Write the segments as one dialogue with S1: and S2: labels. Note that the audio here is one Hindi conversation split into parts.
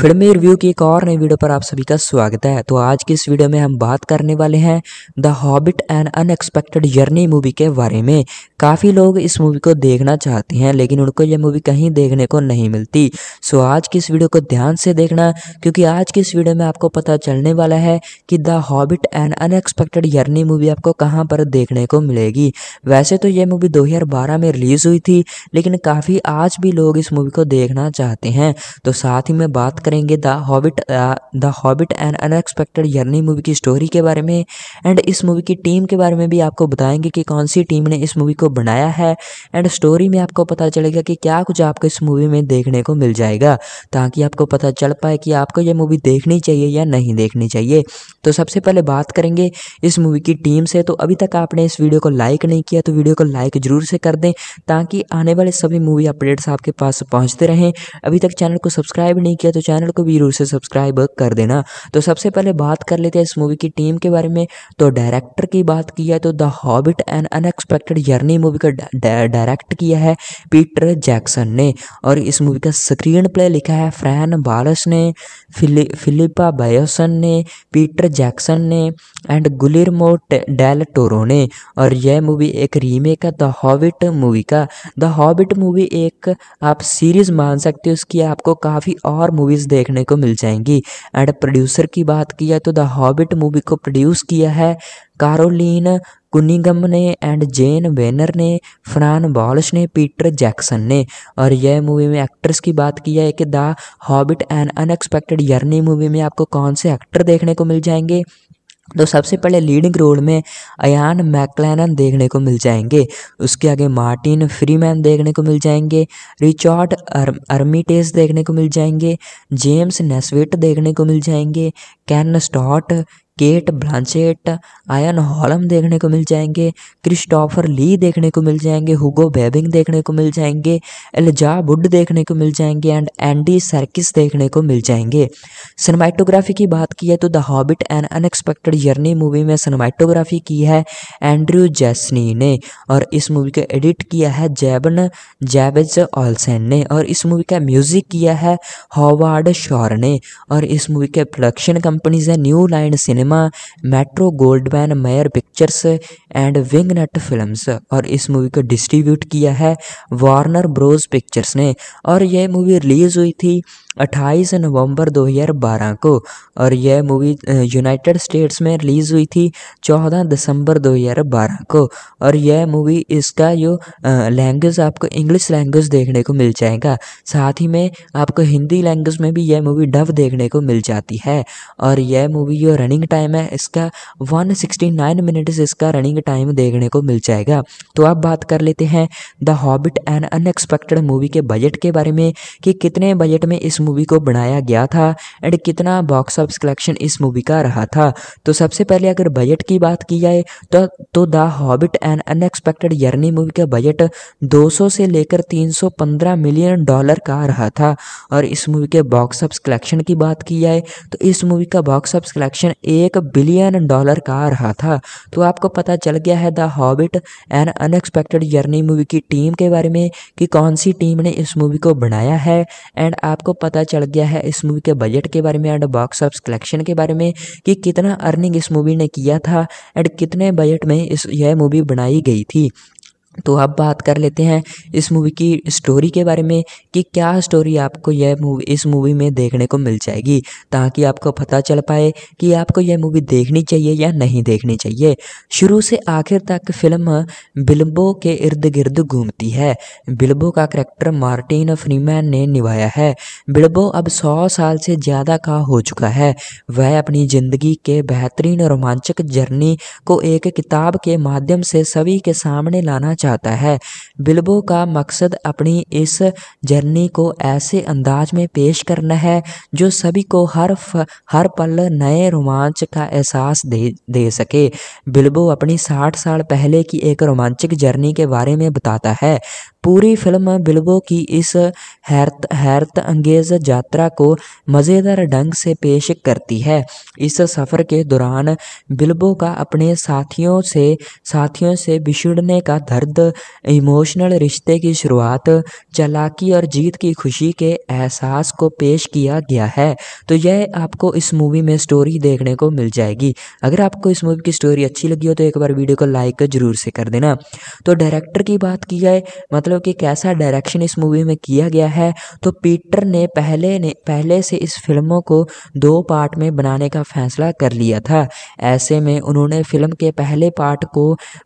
S1: फिल्मी रिव्यू की एक और नई वीडियो पर आप सभी का स्वागत है तो आज की इस वीडियो में हम बात करने वाले हैं the Hobbit and unexpected journey movie के बारे में काफ़ी लोग इस मूवी को देखना चाहते हैं लेकिन उनको यह मूवी कहीं देखने को नहीं मिलती सो आज की इस वीडियो को ध्यान से देखना क्योंकि आज की इस वीडियो में आपको पता चलने वाला है कि the Hobbit and unexpected journey movie आपको कहाँ पर देखने को मिलेगी वैसे तो यह मूवी दो में रिलीज़ हुई थी लेकिन काफ़ी आज भी लोग इस मूवी को देखना चाहते हैं तो साथ ही में बात करेंगे the Hobbit the Hobbit and unexpected यर्नी movie की स्टोरी के बारे में एंड इस मूवी की टीम के बारे में भी आपको बताएंगे कि कौन सी टीम ने इस मूवी को बनाया है एंड स्टोरी में आपको पता चलेगा कि क्या कुछ आपको इस मूवी में देखने को मिल जाएगा ताकि आपको पता चल पाए कि आपको यह मूवी देखनी चाहिए या नहीं देखनी चाहिए तो सबसे पहले बात करेंगे इस मूवी की टीम से तो अभी तक आपने इस वीडियो को लाइक नहीं किया तो वीडियो को लाइक ज़रूर से कर दें ताकि आने वाले सभी मूवी अपडेट्स आपके पास पहुँचते रहें अभी तक चैनल को सब्सक्राइब नहीं किया तो चैनल चैनल को भी जरूर से सब्सक्राइब कर देना तो सबसे पहले बात कर लेते हैं इस मूवी की टीम के बारे में तो डायरेक्टर की बात की है तो the Hobbit and unexpected journey movie का डायरेक्ट किया है पीटर जैक्सन ने और इस मूवी का स्क्रीन प्ले लिखा है फ्रैन बालस ने फिलिपा बायोसन ने पीटर जैक्सन ने एंड गुलिरमो डेल टोरो ने और यह मूवी एक रीमेक है द हॉबिट मूवी का द हॉबिट मूवी एक आप सीरीज मान सकते हो उसकी आपको काफ़ी और मूवीज़ मूवीज़ देखने को मिल जाएंगी एंड प्रोड्यूसर की बात की जाए तो द हॉबिट मूवी को प्रोड्यूस किया है कारोलिन कुनिगम ने एंड जेन वेनर ने फ्रान बॉलश ने पीटर जैक्सन ने और यह मूवी में एक्ट्रेस की बात की है कि the Hobbit and unexpected यर्नी movie में आपको कौन से एक्टर देखने को मिल जाएंगे तो सबसे पहले लीडिंग रोल में अयान मैकलैनन देखने को मिल जाएंगे उसके आगे मार्टिन फ्रीमैन देखने को मिल जाएंगे रिचार्ड अर, अर्मिटेस देखने को मिल जाएंगे जेम्स नेस्विट देखने को मिल जाएंगे Ken Stott Cate Blanchett Ian Holm देखने को मिल जाएंगे क्रिस्टोफर ली देखने को मिल जाएंगे हुगो बेबिंग देखने को मिल जाएंगे एलजा वुड देखने को मिल जाएंगे एंड एंडी सर्किस देखने को मिल जाएंगे सिनेमाइटोग्राफी की बात की है तो the Hobbit and unexpected journey movie में सिनेमाटोग्राफी की है एंड्रू जैसनी ने और इस मूवी को एडिट किया है जैबन जैवेज ऑलसेन ने और इस मूवी का म्यूजिक किया है हॉवार्ड शॉर ने और इस मूवी के प्रोडक्शन कंपनीज है New Line Cinema cinema Metro Goldman Mayer Pictures and विंगनट Films और इस मूवी को डिस्ट्रीब्यूट किया है वार्नर ब्रोज पिक्चर्स ने और यह मूवी रिलीज़ हुई थी अट्ठाईस नवंबर 2012 को और यह मूवी यूनाइटेड स्टेट्स में रिलीज़ हुई थी 14 दिसंबर 2012 को और यह मूवी इसका जो लैंग्वेज आपको इंग्लिश लैंग्वेज देखने को मिल जाएगा साथ ही में आपको हिंदी लैंग्वेज में भी यह मूवी डब देखने को मिल जाती है और यह मूवी जो रनिंग टाइम है इसका 169 मिनट्स इसका रनिंग टाइम देखने को मिल जाएगा तो आप बात कर लेते हैं the Hobbit and unexpected movie के बजट के बारे में कि कितने बजट में इस मूवी को बनाया गया था एंड कितना बॉक्स ऑफिस कलेक्शन इस मूवी का रहा था तो सबसे पहले अगर बजट की बात की जाए तो तो the Hobbit and unexpected यर्नी movie का बजट 200 से लेकर 315 मिलियन डॉलर का रहा था और इस मूवी के बॉक्स ऑफिस कलेक्शन की बात की जाए तो इस मूवी का बॉक्स ऑफिस कलेक्शन एक बिलियन डॉलर का रहा था तो आपको पता चल गया है the Hobbit and unexpected यर्नी movie की टीम के बारे में कि कौन सी टीम ने इस मूवी को बनाया है एंड आपको पता पता चल गया है इस मूवी के बजट के बारे में एंड बॉक्स ऑफ कलेक्शन के बारे में कि कितना अर्निंग इस मूवी ने किया था एंड कितने बजट में इस यह मूवी बनाई गई थी तो अब बात कर लेते हैं इस मूवी की स्टोरी के बारे में कि क्या स्टोरी आपको यह मूवी इस मूवी में देखने को मिल जाएगी ताकि आपको पता चल पाए कि आपको यह मूवी देखनी चाहिए या नहीं देखनी चाहिए शुरू से आखिर तक फिल्म बिल्बो के इर्द गिर्द घूमती है बिल्बो का करेक्टर मार्टिन फ्रीमैन ने निभाया है बिल्बो अब सौ साल से ज़्यादा का हो चुका है वह अपनी ज़िंदगी के बेहतरीन रोमांचक जर्नी को एक किताब के माध्यम से सभी के सामने लाना चाहता है बिल्बो का मकसद अपनी इस जर्नी को ऐसे अंदाज में पेश करना है जो सभी को हर फ, हर पल नए रोमांच का एहसास दे दे सके बिल्बो अपनी साठ साल पहले की एक रोमांचक जर्नी के बारे में बताता है पूरी फिल्म बिल्बो की इस हैरत हैरत अंगेज यात्रा को मज़ेदार ढंग से पेश करती है इस सफ़र के दौरान बिल्बो का अपने साथियों से साथियों से बिछड़ने का दर्द इमोशनल रिश्ते की शुरुआत चालाकी और जीत की खुशी के एहसास को पेश किया गया है तो यह आपको इस मूवी में स्टोरी देखने को मिल जाएगी अगर आपको इस मूवी की स्टोरी अच्छी लगी हो तो एक बार वीडियो को लाइक जरूर से कर देना तो डायरेक्टर की बात की जाए मतलब लो कि कैसा डायरेक्शन इस मूवी में किया गया है तो पीटर ने पहले ने पहले से इस फिल्मों को दो पार्ट में बनाने का फैसला कर लिया था ऐसे में उन्होंने फिल्म के पहले पार्ट को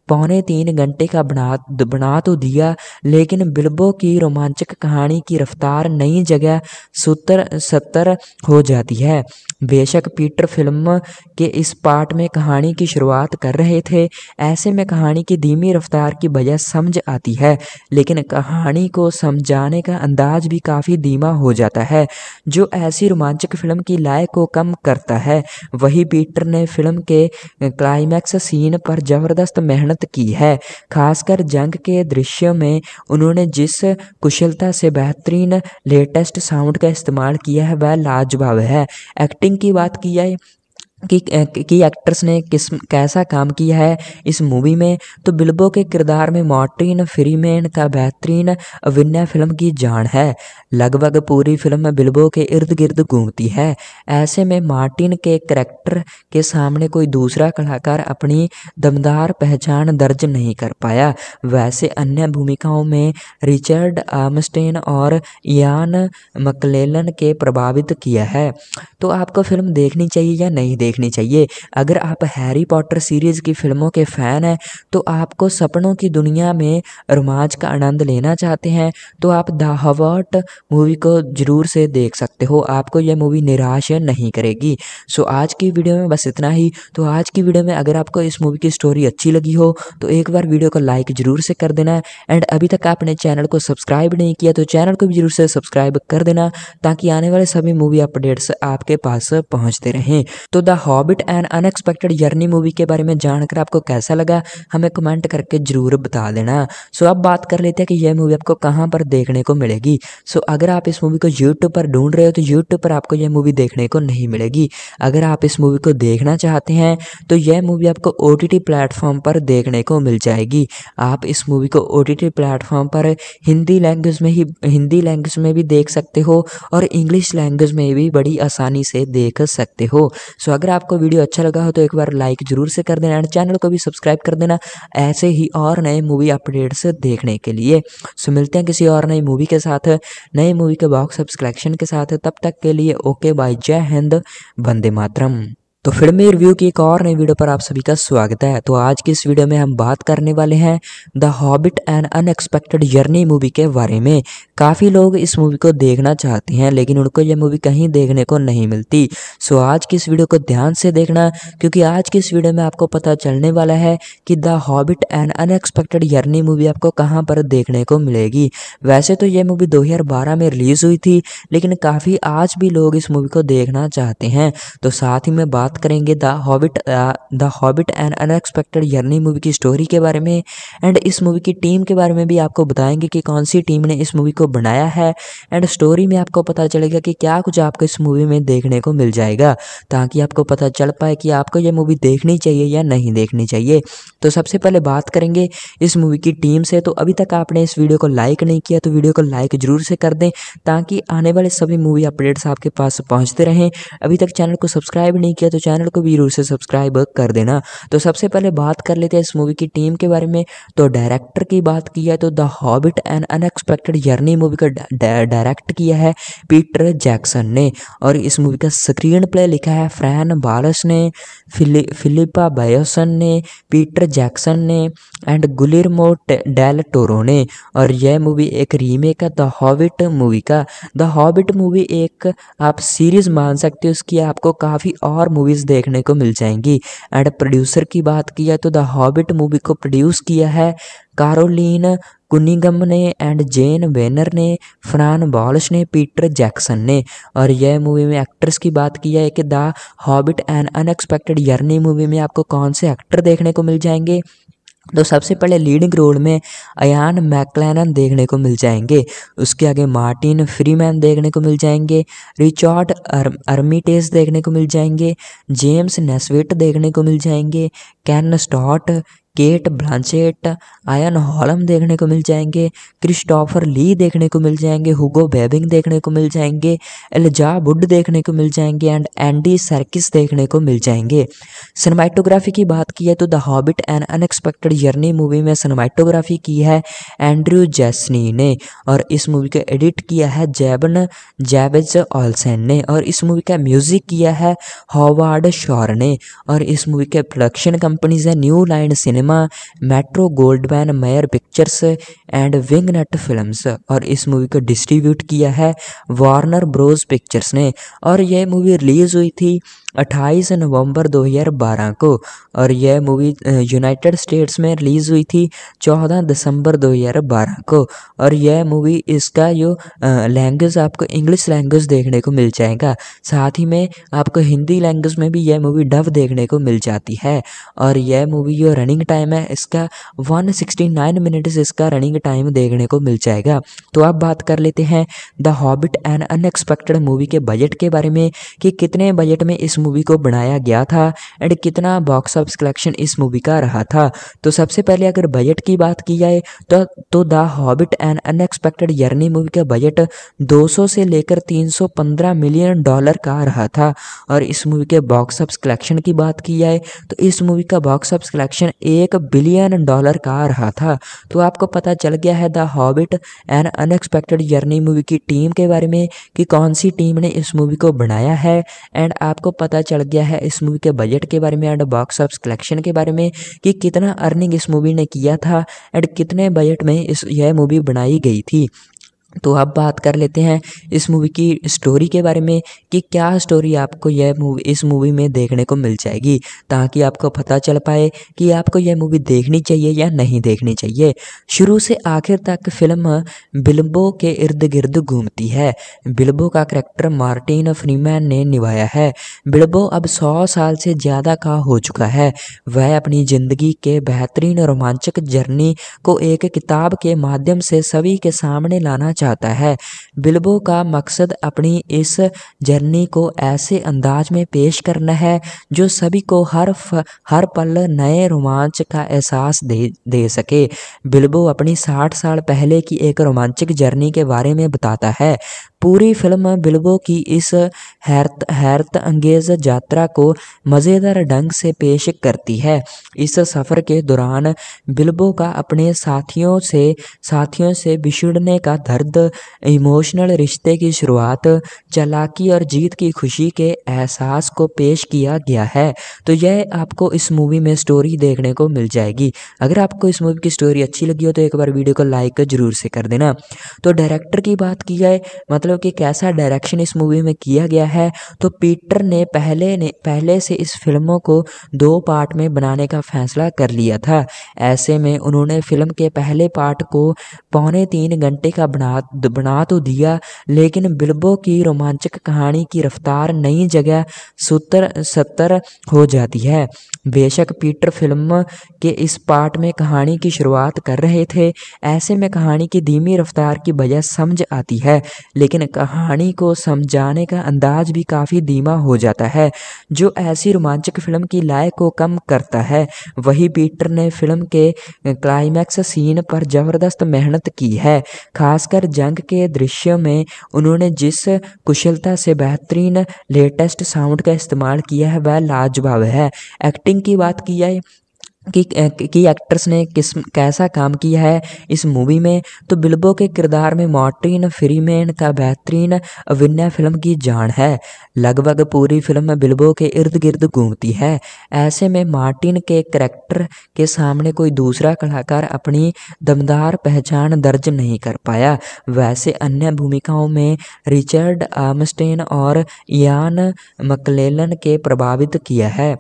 S1: पौने तीन घंटे का बना बना तो दिया लेकिन बिल्बो की रोमांचक कहानी की रफ्तार नई जगह सूत्र सत्तर हो जाती है बेशक पीटर फिल्म के इस पार्ट में कहानी की शुरुआत कर रहे थे ऐसे में कहानी की धीमी रफ्तार की वजह समझ आती है लेकिन लेकिन कहानी को समझाने का अंदाज भी काफ़ी धीमा हो जाता है जो ऐसी रोमांचक फिल्म की लय को कम करता है वही पीटर ने फिल्म के क्लाइमैक्स सीन पर ज़बरदस्त मेहनत की है खासकर जंग के दृश्य में उन्होंने जिस कुशलता से बेहतरीन लेटेस्ट साउंड का इस्तेमाल किया है वह लाजवाब है एक्टिंग की बात की जाए कि कि एक्ट्रेस ने किस कैसा काम किया है इस मूवी में तो बिल्बो के किरदार में मॉर्टिन फ्रीमैन का बेहतरीन अभिनय फिल्म की जान है लगभग पूरी फिल्म बिल्बो के इर्द गिर्द घूमती है ऐसे में मार्टिन के करेक्टर के सामने कोई दूसरा कलाकार अपनी दमदार पहचान दर्ज नहीं कर पाया वैसे अन्य भूमिकाओं में रिचर्ड आमस्टेन और यान मकलेलन के प्रभावित किया है तो आपको फिल्म देखनी चाहिए या नहीं देख देखनी चाहिए अगर आप हैरी पॉटर सीरीज़ की फिल्मों के फ़ैन हैं तो आपको सपनों की दुनिया में रोमांच का आनंद लेना चाहते हैं तो आप द हवर्ट मूवी को ज़रूर से देख सकते हो आपको यह मूवी निराश नहीं करेगी सो आज की वीडियो में बस इतना ही तो आज की वीडियो में अगर आपको इस मूवी की स्टोरी अच्छी लगी हो तो एक बार वीडियो को लाइक ज़रूर से कर देना एंड अभी तक आपने चैनल को सब्सक्राइब नहीं किया तो चैनल को भी ज़रूर से सब्सक्राइब कर देना ताकि आने वाले सभी मूवी अपडेट्स आपके पास पहुँचते रहें तो the Hobbit and unexpected journey movie के बारे में जानकर आपको कैसा लगा हमें कमेंट करके ज़रूर बता देना सो अब बात कर लेते हैं कि यह मूवी आपको कहाँ पर देखने को मिलेगी सो अगर आप इस मूवी को यूट्यूब पर ढूंढ रहे हो तो यूट्यूब पर आपको यह मूवी देखने को नहीं मिलेगी अगर आप इस मूवी को देखना चाहते हैं तो यह मूवी आपको ओ टी प्लेटफॉर्म पर देखने को मिल जाएगी आप इस मूवी को ओ टी टी प्लेटफॉर्म पर हिंदी लैंग्वेज में ही हिंदी लैंग्वेज में भी देख सकते हो और इंग्लिश लैंग्वेज में भी बड़ी आसानी से देख सकते हो सो अगर अगर आपको वीडियो अच्छा लगा हो तो एक बार लाइक जरूर से कर देना एंड चैनल को भी सब्सक्राइब कर देना ऐसे ही और नए मूवी अपडेट्स देखने के लिए सो मिलते हैं किसी और नई मूवी के साथ नई मूवी के बॉक्स सब्सक्रैक्शन के साथ तब तक के लिए ओके बाय जय हिंद वंदे मातरम तो फिल्मी रिव्यू की एक और नई वीडियो पर आप सभी का स्वागत है तो आज की इस वीडियो में हम बात करने वाले हैं the Hobbit and unexpected journey movie के बारे में काफ़ी लोग इस मूवी को देखना चाहते हैं लेकिन उनको यह मूवी कहीं देखने को नहीं मिलती सो आज की इस वीडियो को ध्यान से देखना क्योंकि आज की इस वीडियो में आपको पता चलने वाला है कि the Hobbit and unexpected journey movie आपको कहाँ पर देखने को मिलेगी वैसे तो यह मूवी दो में रिलीज़ हुई थी लेकिन काफ़ी आज भी लोग इस मूवी को देखना चाहते हैं तो साथ ही में बात बात करेंगे the Hobbit the Hobbit and unexpected यर्नी movie की स्टोरी के बारे में एंड इस मूवी की टीम के बारे में भी आपको बताएंगे कि कौन सी टीम ने इस मूवी को बनाया है एंड स्टोरी में आपको पता चलेगा कि क्या कुछ आपको इस मूवी में देखने को मिल जाएगा ताकि आपको पता चल पाए कि आपको यह मूवी देखनी चाहिए या नहीं देखनी चाहिए तो सबसे पहले बात करेंगे इस मूवी की टीम से तो अभी तक आपने इस वीडियो को लाइक नहीं किया तो वीडियो को लाइक जरूर से कर दें ताकि आने वाले सभी मूवी अपडेट्स आपके पास पहुँचते रहें अभी तक चैनल को सब्सक्राइब नहीं किया तो चैनल को भी जरूर से सब्सक्राइब कर देना तो सबसे पहले बात कर लेते हैं इस मूवी की टीम के बारे में तो डायरेक्टर की बात की है तो the Hobbit and unexpected journey movie का डायरेक्ट किया है पीटर जैक्सन ने और इस मूवी का स्क्रीन प्ले लिखा है फ्रैन बालस ने फिलिपा बायोसन ने पीटर जैक्सन ने एंड गुलिरमो डेल टोरो ने और यह मूवी एक रीमेक है द हॉबिट मूवी का द हॉबिट मूवी एक आप सीरीज मान सकते हो उसकी आपको काफ़ी और मूवी मूवीज़ देखने को मिल जाएंगी एंड प्रोड्यूसर की बात की जाए तो द हॉबिट मूवी को प्रोड्यूस किया है कारोलिन कुनिगम ने एंड जेन वेनर ने फ्रान बॉलश ने पीटर जैक्सन ने और यह मूवी में एक्ट्रेस की बात की है कि the Hobbit and unexpected यर्नी movie में आपको कौन से एक्टर देखने को मिल जाएंगे तो सबसे पहले लीडिंग रोल में अयान मैकलैनन देखने को मिल जाएंगे उसके आगे मार्टिन फ्रीमैन देखने को मिल जाएंगे रिचॉर्ड अर, अर्मिटेस देखने को मिल जाएंगे जेम्स नेस्विट देखने को मिल जाएंगे Ken Stott Cate Blanchett Ian Holm देखने को मिल जाएंगे क्रिस्टोफर ली देखने को मिल जाएंगे हुगो बेबिंग देखने को मिल जाएंगे एलजा वुड देखने को मिल जाएंगे एंड एंडी सर्किस देखने को मिल जाएंगे सिनेमाइटोग्राफी की बात की है तो the Hobbit and unexpected journey movie में सिनेमाइटोग्राफी की है एंड्रयू जैसनी ने और इस मूवी को एडिट किया है जैबन जैवेज ऑलसेन ने और इस मूवी का म्यूजिक किया है हॉवार्ड शॉर ने और इस मूवी के प्रोडक्शन कंपनीज है New Line cine Cinema Metro Goldman Mayer Pictures and विंगनट Films और इस मूवी को डिस्ट्रीब्यूट किया है वार्नर ब्रोज पिक्चर्स ने और यह मूवी रिलीज़ हुई थी अट्ठाईस नवंबर 2012 को और यह मूवी यूनाइटेड स्टेट्स में रिलीज़ हुई थी 14 दिसंबर 2012 को और यह मूवी इसका जो लैंग्वेज आपको इंग्लिश लैंग्वेज देखने को मिल जाएगा साथ ही में आपको हिंदी लैंग्वेज में भी यह मूवी डब देखने को मिल जाती है और यह मूवी जो रनिंग टाइम है इसका 169 मिनट्स इसका रनिंग टाइम देखने को मिल जाएगा तो आप बात कर लेते हैं the Hobbit and unexpected movie के बजट के बारे में कि कितने बजट में इस मूवी को बनाया गया था एंड कितना बॉक्स ऑफिस कलेक्शन इस मूवी का रहा था तो सबसे पहले अगर बजट की बात की जाए तो तो the Hobbit and unexpected यर्नी movie का बजट 200 से लेकर 315 मिलियन डॉलर का रहा था और इस मूवी के बॉक्स ऑफिस कलेक्शन की बात की जाए तो इस मूवी का बॉक्स ऑफिस कलेक्शन एक बिलियन डॉलर का रहा था तो आपको पता चल गया है the Hobbit and unexpected journey movie की टीम के बारे में कि कौन सी टीम ने इस मूवी को बनाया है एंड आपको पता पता चल गया है इस मूवी के बजट के बारे में एंड बॉक्स ऑफ कलेक्शन के बारे में कि कितना अर्निंग इस मूवी ने किया था एंड कितने बजट में इस यह मूवी बनाई गई थी तो अब बात कर लेते हैं इस मूवी की स्टोरी के बारे में कि क्या स्टोरी आपको यह मूवी इस मूवी में देखने को मिल जाएगी ताकि आपको पता चल पाए कि आपको यह मूवी देखनी चाहिए या नहीं देखनी चाहिए शुरू से आखिर तक फिल्म बिल्बो के इर्द गिर्द घूमती है बिल्बो का करैक्टर मार्टिन फ्रीमैन ने निभाया है बिल्बो अब सौ साल से ज़्यादा का हो चुका है वह अपनी ज़िंदगी के बेहतरीन रोमांचक जर्नी को एक किताब के माध्यम से सभी के सामने लाना चाहता है बिल्बो का मकसद अपनी इस जर्नी को ऐसे अंदाज में पेश करना है जो सभी को हर फ, हर पल नए रोमांच का एहसास दे दे सके बिल्बो अपनी साठ साल पहले की एक रोमांचक जर्नी के बारे में बताता है पूरी फिल्म बिल्बो की इस हैरत हैरत अंगेज यात्रा को मज़ेदार ढंग से पेश करती है इस सफ़र के दौरान बिल्बो का अपने साथियों से साथियों से बिछड़ने का दर्द इमोशनल रिश्ते की शुरुआत चलाकी और जीत की खुशी के एहसास को पेश किया गया है तो यह आपको इस मूवी में स्टोरी देखने को मिल जाएगी अगर आपको इस मूवी की स्टोरी अच्छी लगी हो तो एक बार वीडियो को लाइक जरूर से कर देना तो डायरेक्टर की बात की जाए मतलब लो कि कैसा डायरेक्शन इस मूवी में किया गया है तो पीटर ने पहले ने पहले से इस फिल्मों को दो पार्ट में बनाने का फैसला कर लिया था ऐसे में उन्होंने फिल्म के पहले पार्ट को पौने तीन घंटे का बना बना तो दिया लेकिन बिल्बो की रोमांचक कहानी की रफ्तार नई जगह सूत्र सत्तर हो जाती है बेशक पीटर फिल्म के इस पार्ट में कहानी की शुरुआत कर रहे थे ऐसे में कहानी की धीमी रफ्तार की वजह समझ आती है लेकिन लेकिन कहानी को समझाने का अंदाज भी काफ़ी धीमा हो जाता है जो ऐसी रोमांचक फिल्म की लय को कम करता है वही पीटर ने फिल्म के क्लाइमैक्स सीन पर ज़बरदस्त मेहनत की है खासकर जंग के दृश्य में उन्होंने जिस कुशलता से बेहतरीन लेटेस्ट साउंड का इस्तेमाल किया है वह लाजवाब है एक्टिंग की बात की जाए कि की एक्ट्रेस ने किस कैसा काम किया है इस मूवी में तो बिल्बो के किरदार में मॉर्टिन फ्रीमैन का बेहतरीन अभिनय फिल्म की जान है लगभग पूरी फिल्म बिल्बो के इर्द गिर्द घूमती है ऐसे में मार्टिन के करेक्टर के सामने कोई दूसरा कलाकार अपनी दमदार पहचान दर्ज नहीं कर पाया वैसे अन्य भूमिकाओं में रिचर्ड आमस्टेन और यान मकलेलन के प्रभावित किया है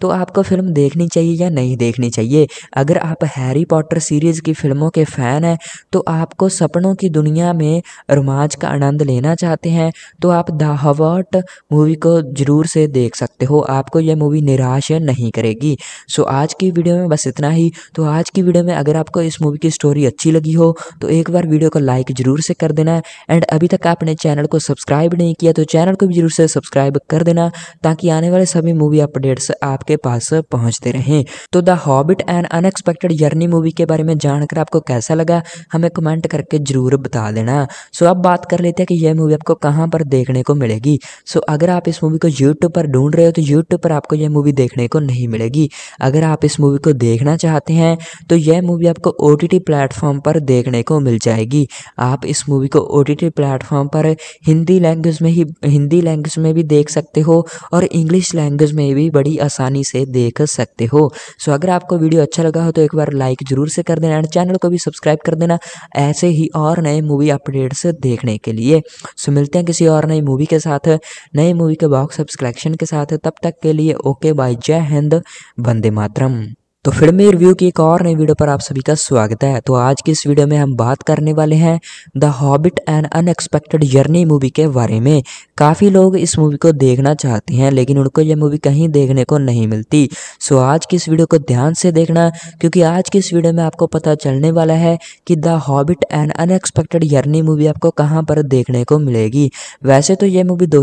S1: तो आपको फिल्म देखनी चाहिए या नहीं देखनी चाहिए अगर आप हैरी पॉटर सीरीज़ की फिल्मों के फ़ैन हैं तो आपको सपनों की दुनिया में रोमांच का आनंद लेना चाहते हैं तो आप द हवर्ट मूवी को ज़रूर से देख सकते हो आपको यह मूवी निराश नहीं करेगी सो आज की वीडियो में बस इतना ही तो आज की वीडियो में अगर आपको इस मूवी की स्टोरी अच्छी लगी हो तो एक बार वीडियो को लाइक ज़रूर से कर देना एंड अभी तक आपने चैनल को सब्सक्राइब नहीं किया तो चैनल को भी ज़रूर से सब्सक्राइब कर देना ताकि आने वाले सभी मूवी अपडेट्स आपके पास पहुँचते रहें तो the Hobbit and unexpected journey movie के बारे में जानकर आपको कैसा लगा हमें कमेंट करके ज़रूर बता देना सो अब बात कर लेते हैं कि यह मूवी आपको कहाँ पर देखने को मिलेगी सो अगर आप इस मूवी को यूट्यूब पर ढूंढ रहे हो तो यूट्यूब पर आपको यह मूवी देखने को नहीं मिलेगी अगर आप इस मूवी को देखना चाहते हैं तो यह मूवी आपको ओ टी प्लेटफॉर्म पर देखने को मिल जाएगी आप इस मूवी को ओ टी प्लेटफॉर्म पर हिंदी लैंग्वेज में ही हिंदी लैंग्वेज में भी देख सकते हो और इंग्लिश लैंग्वेज में भी बड़ी आसानी से देख सकते हो सो अगर अगर आपको वीडियो अच्छा लगा हो तो एक बार लाइक जरूर से कर देना एंड चैनल को भी सब्सक्राइब कर देना ऐसे ही और नए मूवी अपडेट्स देखने के लिए सो मिलते हैं किसी और नई मूवी के साथ नए मूवी के बॉक्स सब्सक्रैक्शन के साथ तब तक के लिए ओके बाय जय हिंद वंदे मातरम तो फिल्मी रिव्यू की एक और नई वीडियो पर आप सभी का स्वागत है तो आज की इस वीडियो में हम बात करने वाले हैं the Hobbit and unexpected journey movie के बारे में काफ़ी लोग इस मूवी को देखना चाहते हैं लेकिन उनको यह मूवी कहीं देखने को नहीं मिलती सो आज की इस वीडियो को ध्यान से देखना क्योंकि आज की इस वीडियो में आपको पता चलने वाला है कि the Hobbit and unexpected journey movie आपको कहाँ पर देखने को मिलेगी वैसे तो यह मूवी दो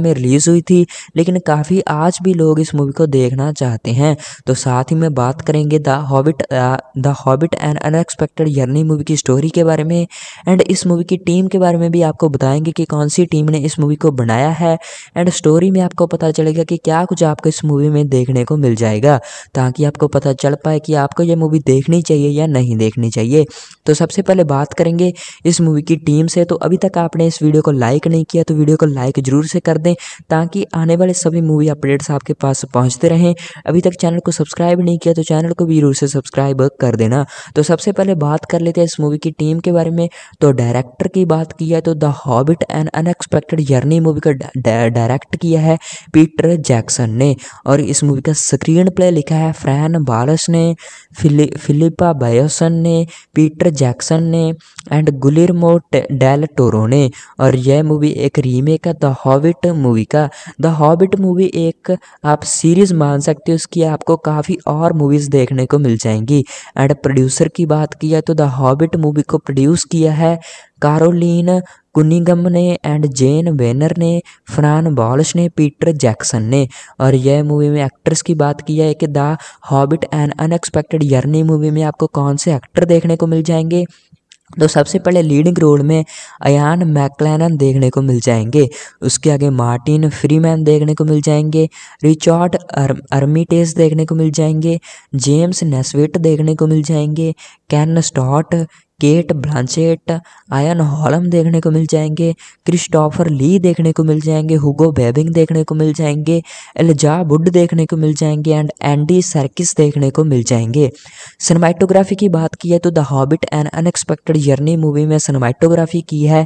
S1: में रिलीज़ हुई थी लेकिन काफ़ी आज भी लोग इस मूवी को देखना चाहते हैं तो साथ ही में बात बात करेंगे the Hobbit the Hobbit and unexpected यर्नी movie की स्टोरी के बारे में एंड इस मूवी की टीम के बारे में भी आपको बताएंगे कि कौन सी टीम ने इस मूवी को बनाया है एंड स्टोरी में आपको पता चलेगा कि क्या कुछ आपको इस मूवी में देखने को मिल जाएगा ताकि आपको पता चल पाए कि आपको यह मूवी देखनी चाहिए या नहीं देखनी चाहिए तो सबसे पहले बात करेंगे इस मूवी की टीम से तो अभी तक आपने इस वीडियो को लाइक नहीं किया तो वीडियो को लाइक ज़रूर से कर दें ताकि आने वाले सभी मूवी अपडेट्स आपके पास पहुंचते रहें अभी तक चैनल को सब्सक्राइब नहीं किया तो चैनल को भी जरूर से सब्सक्राइब कर देना तो सबसे पहले बात कर लेते हैं इस मूवी की टीम के बारे में तो डायरेक्टर की बात की है तो the Hobbit and unexpected journey movie का डायरेक्ट किया है पीटर जैक्सन ने और इस मूवी का स्क्रीन प्ले लिखा है फ्रैन बालस ने फिलिपा बायोसन ने पीटर जैक्सन ने एंड गुलिरमो डेल टोरो ने और यह मूवी एक रीमेक है द हॉबिट मूवी का द हॉबिट मूवी एक आप सीरीज मान सकते हो उसकी आपको काफ़ी और मूवी मूवीज़ देखने को मिल जाएंगी एंड प्रोड्यूसर की बात की जाए तो द हॉबिट मूवी को प्रोड्यूस किया है कारोलिन कुनिगम ने एंड जेन वेनर ने फ्रान बॉल्स ने पीटर जैक्सन ने और यह मूवी में एक्ट्रेस की बात की जाए कि the Hobbit and unexpected यर्नी movie में आपको कौन से एक्टर देखने को मिल जाएंगे तो सबसे पहले लीडिंग रोल में अयान मैकलैनन देखने को मिल जाएंगे उसके आगे मार्टिन फ्रीमैन देखने को मिल जाएंगे रिचार्ड अर, अर्मिटेस देखने को मिल जाएंगे जेम्स नेस्विट देखने को मिल जाएंगे Ken Stott Cate Blanchett Ian Holm देखने को मिल जाएंगे क्रिस्टोफर ली देखने को मिल जाएंगे हुगो बेबिंग देखने को मिल जाएंगे एलजा वुड देखने को मिल जाएंगे एंड एंडी सर्किस देखने को मिल जाएंगे सिनेमाटोग्राफी की बात की है तो the Hobbit and unexpected journey movie में सिनेमाटोग्राफी की है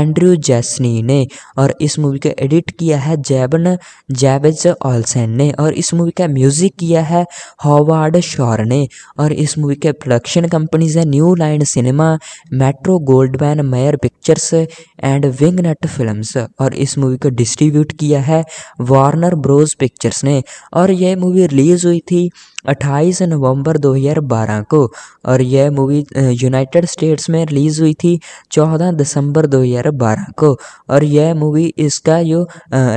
S1: एंड्रयू जैसनी ने और इस मूवी का एडिट किया है जैबन जैवेज ऑलसेन ने और इस मूवी का म्यूजिक किया है हॉवार्ड शॉर ने और इस मूवी के प्रोडक्शन कंपनीज है New Line Cinema cinema Metro Goldman Mayer Pictures and wing nut Films और इस मूवी को डिस्ट्रीब्यूट किया है वार्नर ब्रोज पिक्चर्स ने और यह मूवी रिलीज़ हुई थी अट्ठाईस नवंबर 2012 को और यह मूवी यूनाइटेड स्टेट्स में रिलीज़ हुई थी 14 दिसंबर 2012 को और यह मूवी इसका जो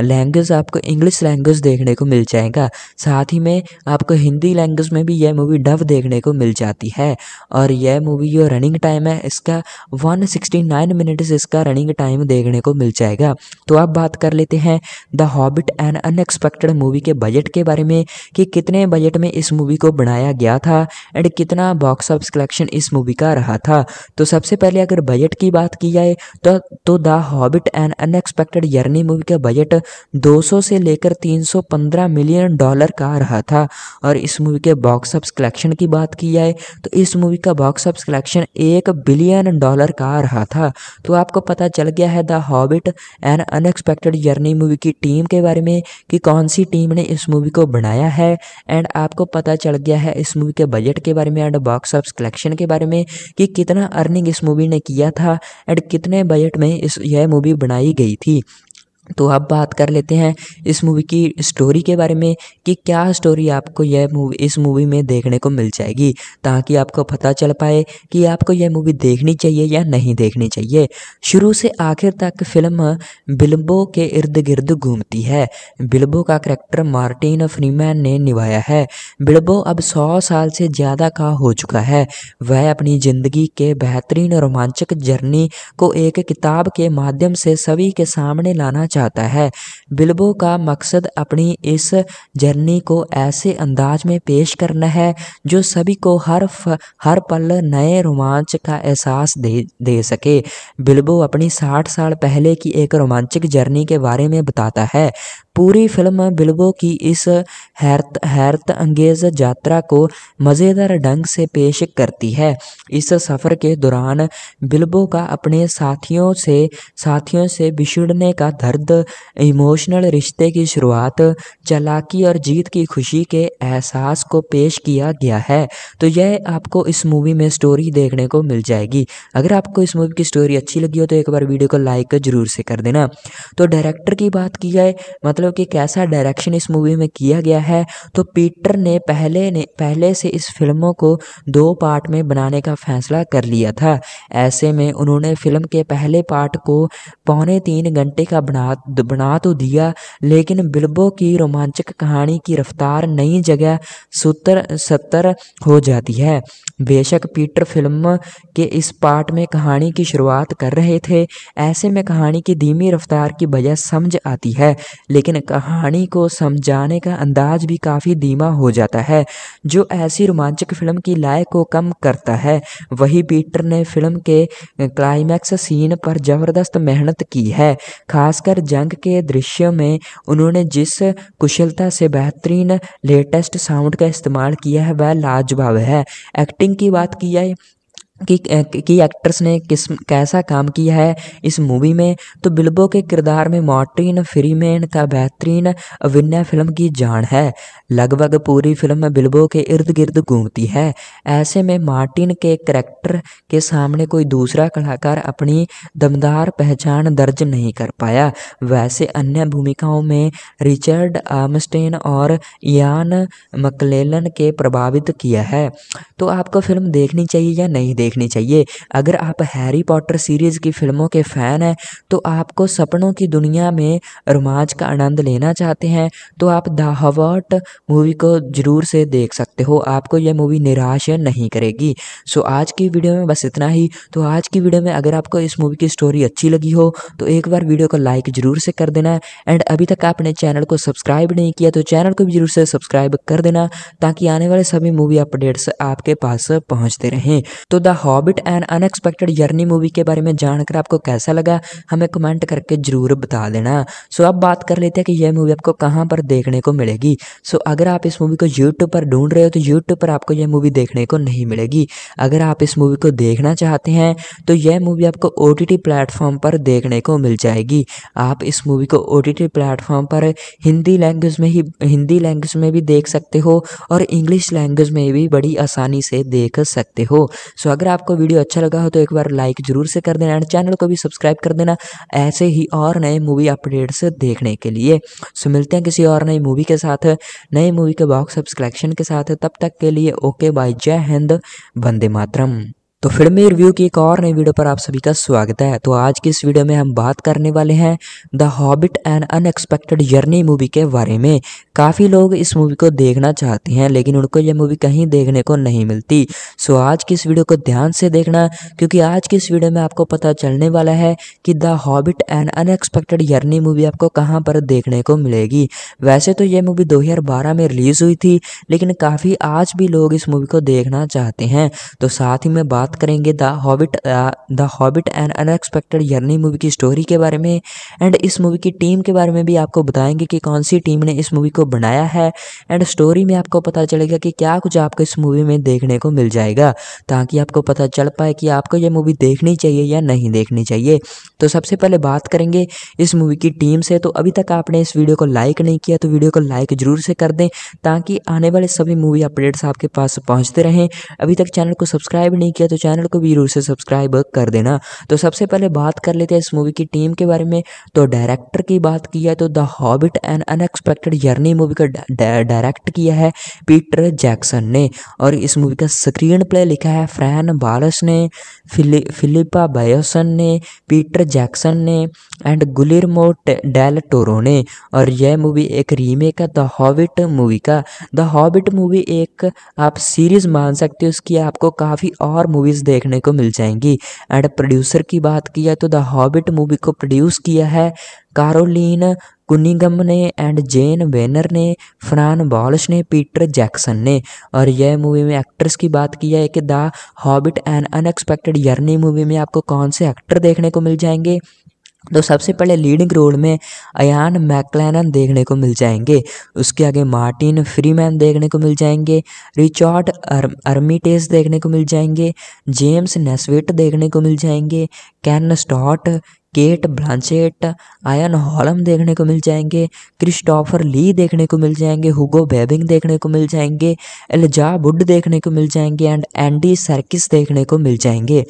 S1: लैंग्वेज आपको इंग्लिश लैंग्वेज देखने को मिल जाएगा साथ ही में आपको हिंदी लैंग्वेज में भी यह मूवी डब देखने को मिल जाती है और यह मूवी जो रनिंग टाइम है इसका वन मिनट्स इसका रनिंग टाइम देखने को मिल जाएगा तो आप बात कर लेते हैं the Hobbit and unexpected movie के बजट के बारे में कि कितने बजट में इस मूवी को बनाया गया था एंड कितना बॉक्स ऑफिस कलेक्शन इस मूवी का रहा था तो सबसे पहले अगर बजट की बात की जाए तो तो the Hobbit and unexpected यर्नी movie का बजट 200 से लेकर 315 मिलियन डॉलर का रहा था और इस मूवी के बॉक्स ऑफिस कलेक्शन की बात की जाए तो इस मूवी का बॉक्स ऑफिस कलेक्शन एक बिलियन डॉलर का रहा था तो आपको पता चल गया है the Hobbit and unexpected journey movie की टीम के बारे में कि कौन सी टीम ने इस मूवी को बनाया है एंड आपको पता पता चल गया है इस मूवी के बजट के बारे में एंड बॉक्स ऑफ कलेक्शन के बारे में कि कितना अर्निंग इस मूवी ने किया था एंड कितने बजट में इस यह मूवी बनाई गई थी तो अब बात कर लेते हैं इस मूवी की स्टोरी के बारे में कि क्या स्टोरी आपको यह मूवी इस मूवी में देखने को मिल जाएगी ताकि आपको पता चल पाए कि आपको यह मूवी देखनी चाहिए या नहीं देखनी चाहिए शुरू से आखिर तक फिल्म बिल्बो के इर्द गिर्द घूमती है बिल्बो का करैक्टर मार्टिन फ्रीमैन ने निभाया है बिल्बो अब सौ साल से ज़्यादा का हो चुका है वह अपनी ज़िंदगी के बेहतरीन रोमांचक जर्नी को एक किताब के माध्यम से सभी के सामने लाना चाहता है बिल्बो का मकसद अपनी इस जर्नी को ऐसे अंदाज में पेश करना है जो सभी को हर फ, हर पल नए रोमांच का एहसास दे दे सके बिल्बो अपनी साठ साल पहले की एक रोमांचक जर्नी के बारे में बताता है पूरी फिल्म बिल्बो की इस हैरत हैरत अंगेज यात्रा को मज़ेदार ढंग से पेश करती है इस सफ़र के दौरान बिल्बो का अपने साथियों से साथियों से बिछुड़ने का दर्द इमोशनल रिश्ते की शुरुआत चालाकी और जीत की खुशी के एहसास को पेश किया गया है तो यह आपको इस मूवी में स्टोरी देखने को मिल जाएगी अगर आपको इस मूवी की स्टोरी अच्छी लगी हो तो एक बार वीडियो को लाइक जरूर से कर देना तो डायरेक्टर की बात की जाए मतलब मतलब कि कैसा डायरेक्शन इस मूवी में किया गया है तो पीटर ने पहले ने पहले से इस फिल्मों को दो पार्ट में बनाने का फैसला कर लिया था ऐसे में उन्होंने फिल्म के पहले पार्ट को पौने तीन घंटे का बना बना तो दिया लेकिन बिल्बो की रोमांचक कहानी की रफ्तार नई जगह सूत्र सत्तर हो जाती है बेशक पीटर फिल्म के इस पार्ट में कहानी की शुरुआत कर रहे थे ऐसे में कहानी की धीमी रफ्तार की वजह समझ आती है लेकिन लेकिन कहानी को समझाने का अंदाज भी काफ़ी धीमा हो जाता है जो ऐसी रोमांचक फिल्म की लय को कम करता है वही पीटर ने फिल्म के क्लाइमैक्स सीन पर ज़बरदस्त मेहनत की है खासकर जंग के दृश्य में उन्होंने जिस कुशलता से बेहतरीन लेटेस्ट साउंड का इस्तेमाल किया है वह लाजवाब है एक्टिंग की बात की जाए कि कि एक्ट्रेस ने किस कैसा काम किया है इस मूवी में तो बिल्बो के किरदार में मॉर्टिन फ्रीमैन का बेहतरीन अभिनय फिल्म की जान है लगभग पूरी फिल्म बिल्बो के इर्द गिर्द घूमती है ऐसे में मार्टिन के करैक्टर के सामने कोई दूसरा कलाकार अपनी दमदार पहचान दर्ज नहीं कर पाया वैसे अन्य भूमिकाओं में रिचर्ड आर्मस्टेन और यान मकलेलन के प्रभावित किया है तो आपको फिल्म देखनी चाहिए या नहीं देख देखनी चाहिए अगर आप हैरी पॉटर सीरीज़ की फिल्मों के फ़ैन हैं तो आपको सपनों की दुनिया में रोमांच का आनंद लेना चाहते हैं तो आप द हवर्ट मूवी को ज़रूर से देख सकते हो आपको यह मूवी निराश नहीं करेगी सो आज की वीडियो में बस इतना ही तो आज की वीडियो में अगर आपको इस मूवी की स्टोरी अच्छी लगी हो तो एक बार वीडियो को लाइक ज़रूर से कर देना एंड अभी तक आपने चैनल को सब्सक्राइब नहीं किया तो चैनल को भी ज़रूर से सब्सक्राइब कर देना ताकि आने वाले सभी मूवी अपडेट्स आपके पास पहुँचते रहें तो the Hobbit and unexpected journey movie के बारे में जानकर आपको कैसा लगा हमें कमेंट करके ज़रूर बता देना सो अब बात कर लेते हैं कि यह मूवी आपको कहाँ पर देखने को मिलेगी सो अगर आप इस मूवी को यूट्यूब पर ढूंढ रहे हो तो यूट्यूब पर आपको यह मूवी देखने को नहीं मिलेगी अगर आप इस मूवी को देखना चाहते हैं तो यह मूवी आपको ओ प्लेटफॉर्म पर देखने को मिल जाएगी आप इस मूवी को ओ टी प्लेटफॉर्म पर हिंदी लैंग्वेज में ही हिंदी लैंग्वेज में भी देख सकते हो और इंग्लिश लैंग्वेज में भी बड़ी आसानी से देख सकते हो सो अगर आपको वीडियो अच्छा लगा हो तो एक बार लाइक जरूर से कर देना एंड चैनल को भी सब्सक्राइब कर देना ऐसे ही और नए मूवी अपडेट्स देखने के लिए सो मिलते हैं किसी और नई मूवी के साथ नई मूवी के बॉक्स सब्सक्रैक्शन के साथ तब तक के लिए ओके बाय जय हिंद वंदे मातरम तो फिल्मी रिव्यू की एक और नई वीडियो पर आप सभी का स्वागत है तो आज की इस वीडियो में हम बात करने वाले हैं the Hobbit and unexpected journey movie के बारे में काफ़ी लोग इस मूवी को देखना चाहते हैं लेकिन उनको यह मूवी कहीं देखने को नहीं मिलती सो आज की इस वीडियो को ध्यान से देखना क्योंकि आज की इस वीडियो में आपको पता चलने वाला है कि the Hobbit and unexpected journey movie आपको कहाँ पर देखने को मिलेगी वैसे तो यह मूवी दो में रिलीज़ हुई थी लेकिन काफ़ी आज भी लोग इस मूवी को देखना चाहते हैं तो साथ ही में बात बात करेंगे the Hobbit the Hobbit and unexpected यर्नी movie की स्टोरी के बारे में एंड इस मूवी की टीम के बारे में भी आपको बताएंगे कि कौन सी टीम ने इस मूवी को बनाया है एंड स्टोरी में आपको पता चलेगा कि क्या कुछ आपको इस मूवी में देखने को मिल जाएगा ताकि आपको पता चल पाए कि आपको यह मूवी देखनी चाहिए या नहीं देखनी चाहिए तो सबसे पहले बात करेंगे इस मूवी की टीम से तो अभी तक आपने इस वीडियो को लाइक नहीं किया तो वीडियो को लाइक ज़रूर से कर दें ताकि आने वाले सभी मूवी अपडेट्स आपके पास पहुँचते रहें अभी तक चैनल को सब्सक्राइब नहीं किया तो चैनल को भी जरूर से सब्सक्राइब कर देना तो सबसे पहले बात कर लेते हैं इस मूवी की टीम के बारे में तो डायरेक्टर की बात की है तो the Hobbit and unexpected journey movie का डायरेक्ट किया है पीटर जैक्सन ने और इस मूवी का स्क्रीन प्ले लिखा है फ्रैन बालस ने फिलिपा बायोसन ने पीटर जैक्सन ने एंड गुलिरमो डेल टोरो ने और यह मूवी एक रीमेक है द हॉबिट मूवी का द हॉबिट मूवी एक आप सीरीज मान सकते हो उसकी आपको काफ़ी और मूवी मूवीज़ देखने को मिल जाएंगी एंड प्रोड्यूसर की बात की जाए तो द हॉबिट मूवी को प्रोड्यूस किया है कारोलिन कुनिगम ने एंड जेन वेनर ने फ्रान बॉल्स ने पीटर जैक्सन ने और यह मूवी में एक्ट्रेस की बात की है कि the Hobbit and unexpected यर्नी movie में आपको कौन से एक्टर देखने को मिल जाएंगे तो सबसे पहले लीडिंग रोल में अयान मैकलैनन देखने को मिल जाएंगे उसके आगे मार्टिन फ्रीमैन देखने को मिल जाएंगे रिचार्ड अर, अर्मिटेस देखने को मिल जाएंगे जेम्स नेस्विट देखने को मिल जाएंगे Ken Stott Cate Blanchett Ian Holm देखने को मिल जाएंगे क्रिस्टोफर ली देखने को मिल जाएंगे हुगो बेबिंग देखने को मिल जाएंगे एलजा वुड देखने को मिल जाएंगे एंड एंडी सर्किस देखने को मिल जाएंगे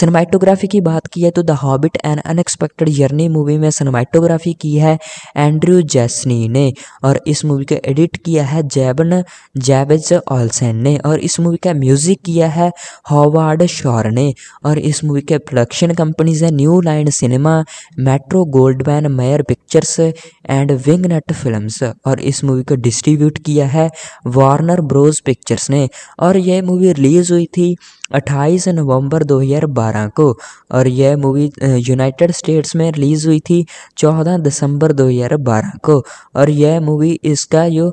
S1: सिनेमाइटोग्राफी की बात की है तो the Hobbit and unexpected journey movie में सिनेमाटोग्राफी की है एंड्रयू जैसनी ने और इस मूवी को एडिट किया है जैबन जैवेज ऑलसेन ने और इस मूवी का म्यूजिक किया है हॉवार्ड शॉर ने और इस मूवी के प्रोडक्शन कंपनीज है New Line Cinema cinema Metro Goldman Mayer Pictures and Net Films और इस मूवी को डिस्ट्रीब्यूट किया है वार्नर ब्रोज पिक्चर्स ने और यह मूवी रिलीज़ हुई थी अट्ठाईस नवंबर 2012 को और यह मूवी यूनाइटेड स्टेट्स में रिलीज़ हुई थी 14 दिसंबर 2012 को और यह मूवी इसका जो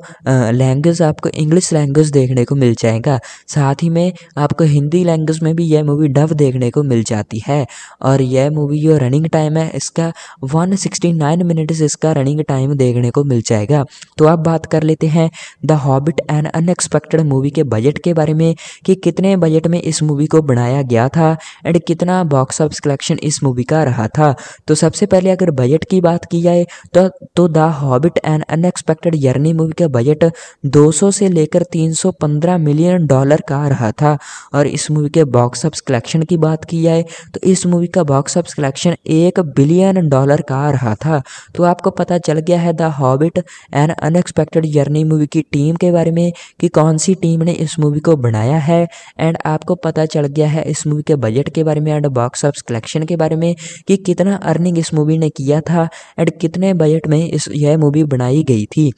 S1: लैंग्वेज आपको इंग्लिश लैंग्वेज देखने को मिल जाएगा साथ ही में आपको हिंदी लैंग्वेज में भी यह मूवी डब देखने को मिल जाती है और यह मूवी जो रनिंग टाइम है इसका 169 मिनट्स इसका रनिंग टाइम देखने को मिल जाएगा तो आप बात कर लेते हैं the Hobbit and unexpected movie के बजट के बारे में कि कितने बजट में इस मूवी को बनाया गया था एंड कितना बॉक्स ऑफिस कलेक्शन इस मूवी का रहा था तो सबसे पहले अगर बजट की बात की जाए तो तो the Hobbit and unexpected यर्नी movie का बजट 200 से लेकर 315 मिलियन डॉलर का रहा था और इस मूवी के बॉक्स ऑफिस कलेक्शन की बात की जाए तो इस मूवी का बॉक्स ऑफिस कलेक्शन एक बिलियन डॉलर का रहा था तो आपको पता चल गया है the Hobbit and unexpected journey movie की टीम के बारे में कि कौन सी टीम ने इस मूवी को बनाया है एंड आपको पता पता चल गया है इस मूवी के बजट के बारे में एंड बॉक्स ऑफिस कलेक्शन के बारे में कि कितना अर्निंग इस मूवी ने किया था एंड कितने बजट में इस यह मूवी बनाई गई थी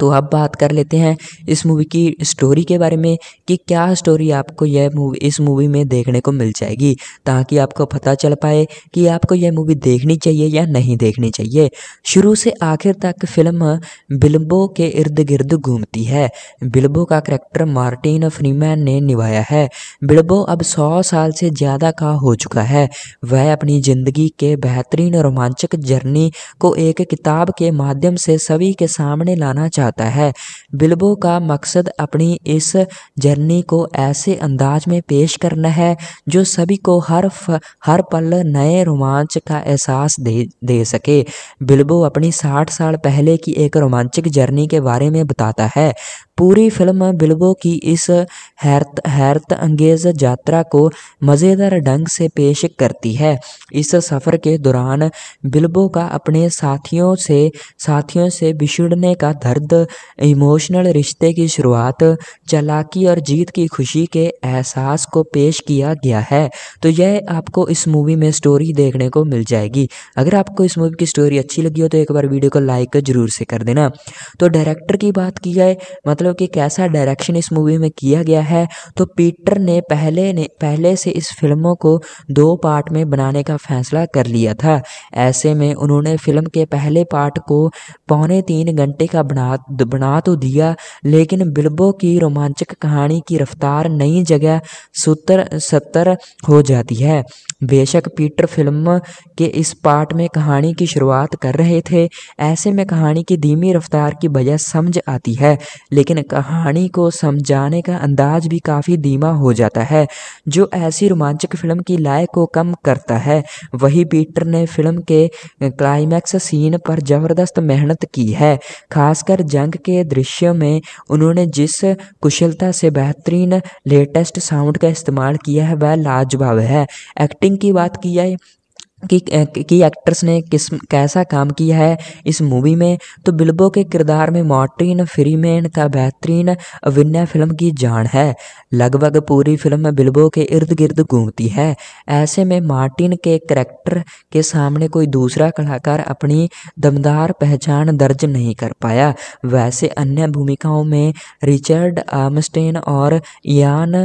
S1: तो अब बात कर लेते हैं इस मूवी की स्टोरी के बारे में कि क्या स्टोरी आपको यह मूवी इस मूवी में देखने को मिल जाएगी ताकि आपको पता चल पाए कि आपको यह मूवी देखनी चाहिए या नहीं देखनी चाहिए शुरू से आखिर तक फिल्म बिल्बो के इर्द गिर्द घूमती है बिल्बो का करैक्टर मार्टिन फ्रीमैन ने निभाया है बिल्बो अब सौ साल से ज़्यादा का हो चुका है वह अपनी ज़िंदगी के बेहतरीन रोमांचक जर्नी को एक किताब के माध्यम से सभी के सामने लाना चाहता है बिल्बो का मकसद अपनी इस जर्नी को ऐसे अंदाज में पेश करना है जो सभी को हर फ, हर पल नए रोमांच का एहसास दे दे सके बिल्बो अपनी साठ साल पहले की एक रोमांचक जर्नी के बारे में बताता है पूरी फिल्म बिल्बो की इस हैरत हैरत अंगेज यात्रा को मज़ेदार ढंग से पेश करती है इस सफ़र के दौरान बिल्बो का अपने साथियों से साथियों से बिछड़ने का दर्द इमोशनल रिश्ते की शुरुआत चालाकी और जीत की खुशी के एहसास को पेश किया गया है तो यह आपको इस मूवी में स्टोरी देखने को मिल जाएगी अगर आपको इस मूवी की स्टोरी अच्छी लगी हो तो एक बार वीडियो को लाइक जरूर से कर देना तो डायरेक्टर की बात की जाए मतलब लो कि कैसा डायरेक्शन इस मूवी में किया गया है तो पीटर ने पहले ने पहले से इस फिल्मों को दो पार्ट में बनाने का फैसला कर लिया था ऐसे में उन्होंने फिल्म के पहले पार्ट को पौने तीन घंटे का बना बना तो दिया लेकिन बिल्बो की रोमांचक कहानी की रफ्तार नई जगह सूत्र सत्तर हो जाती है बेशक पीटर फिल्म के इस पार्ट में कहानी की शुरुआत कर रहे थे ऐसे में कहानी की धीमी रफ्तार की वजह समझ आती है लेकिन लेकिन कहानी को समझाने का अंदाज भी काफ़ी धीमा हो जाता है जो ऐसी रोमांचक फिल्म की लय को कम करता है वही पीटर ने फिल्म के क्लाइमैक्स सीन पर ज़बरदस्त मेहनत की है खासकर जंग के दृश्य में उन्होंने जिस कुशलता से बेहतरीन लेटेस्ट साउंड का इस्तेमाल किया है वह लाजवाब है एक्टिंग की बात की जाए कि कि एक्ट्रेस ने किस कैसा काम किया है इस मूवी में तो बिल्बो के किरदार में मॉर्टिन फ्रीमैन का बेहतरीन अभिनय फिल्म की जान है लगभग पूरी फिल्म बिल्बो के इर्द गिर्द घूमती है ऐसे में मार्टिन के करैक्टर के सामने कोई दूसरा कलाकार अपनी दमदार पहचान दर्ज नहीं कर पाया वैसे अन्य भूमिकाओं में रिचर्ड आमस्टेन और यान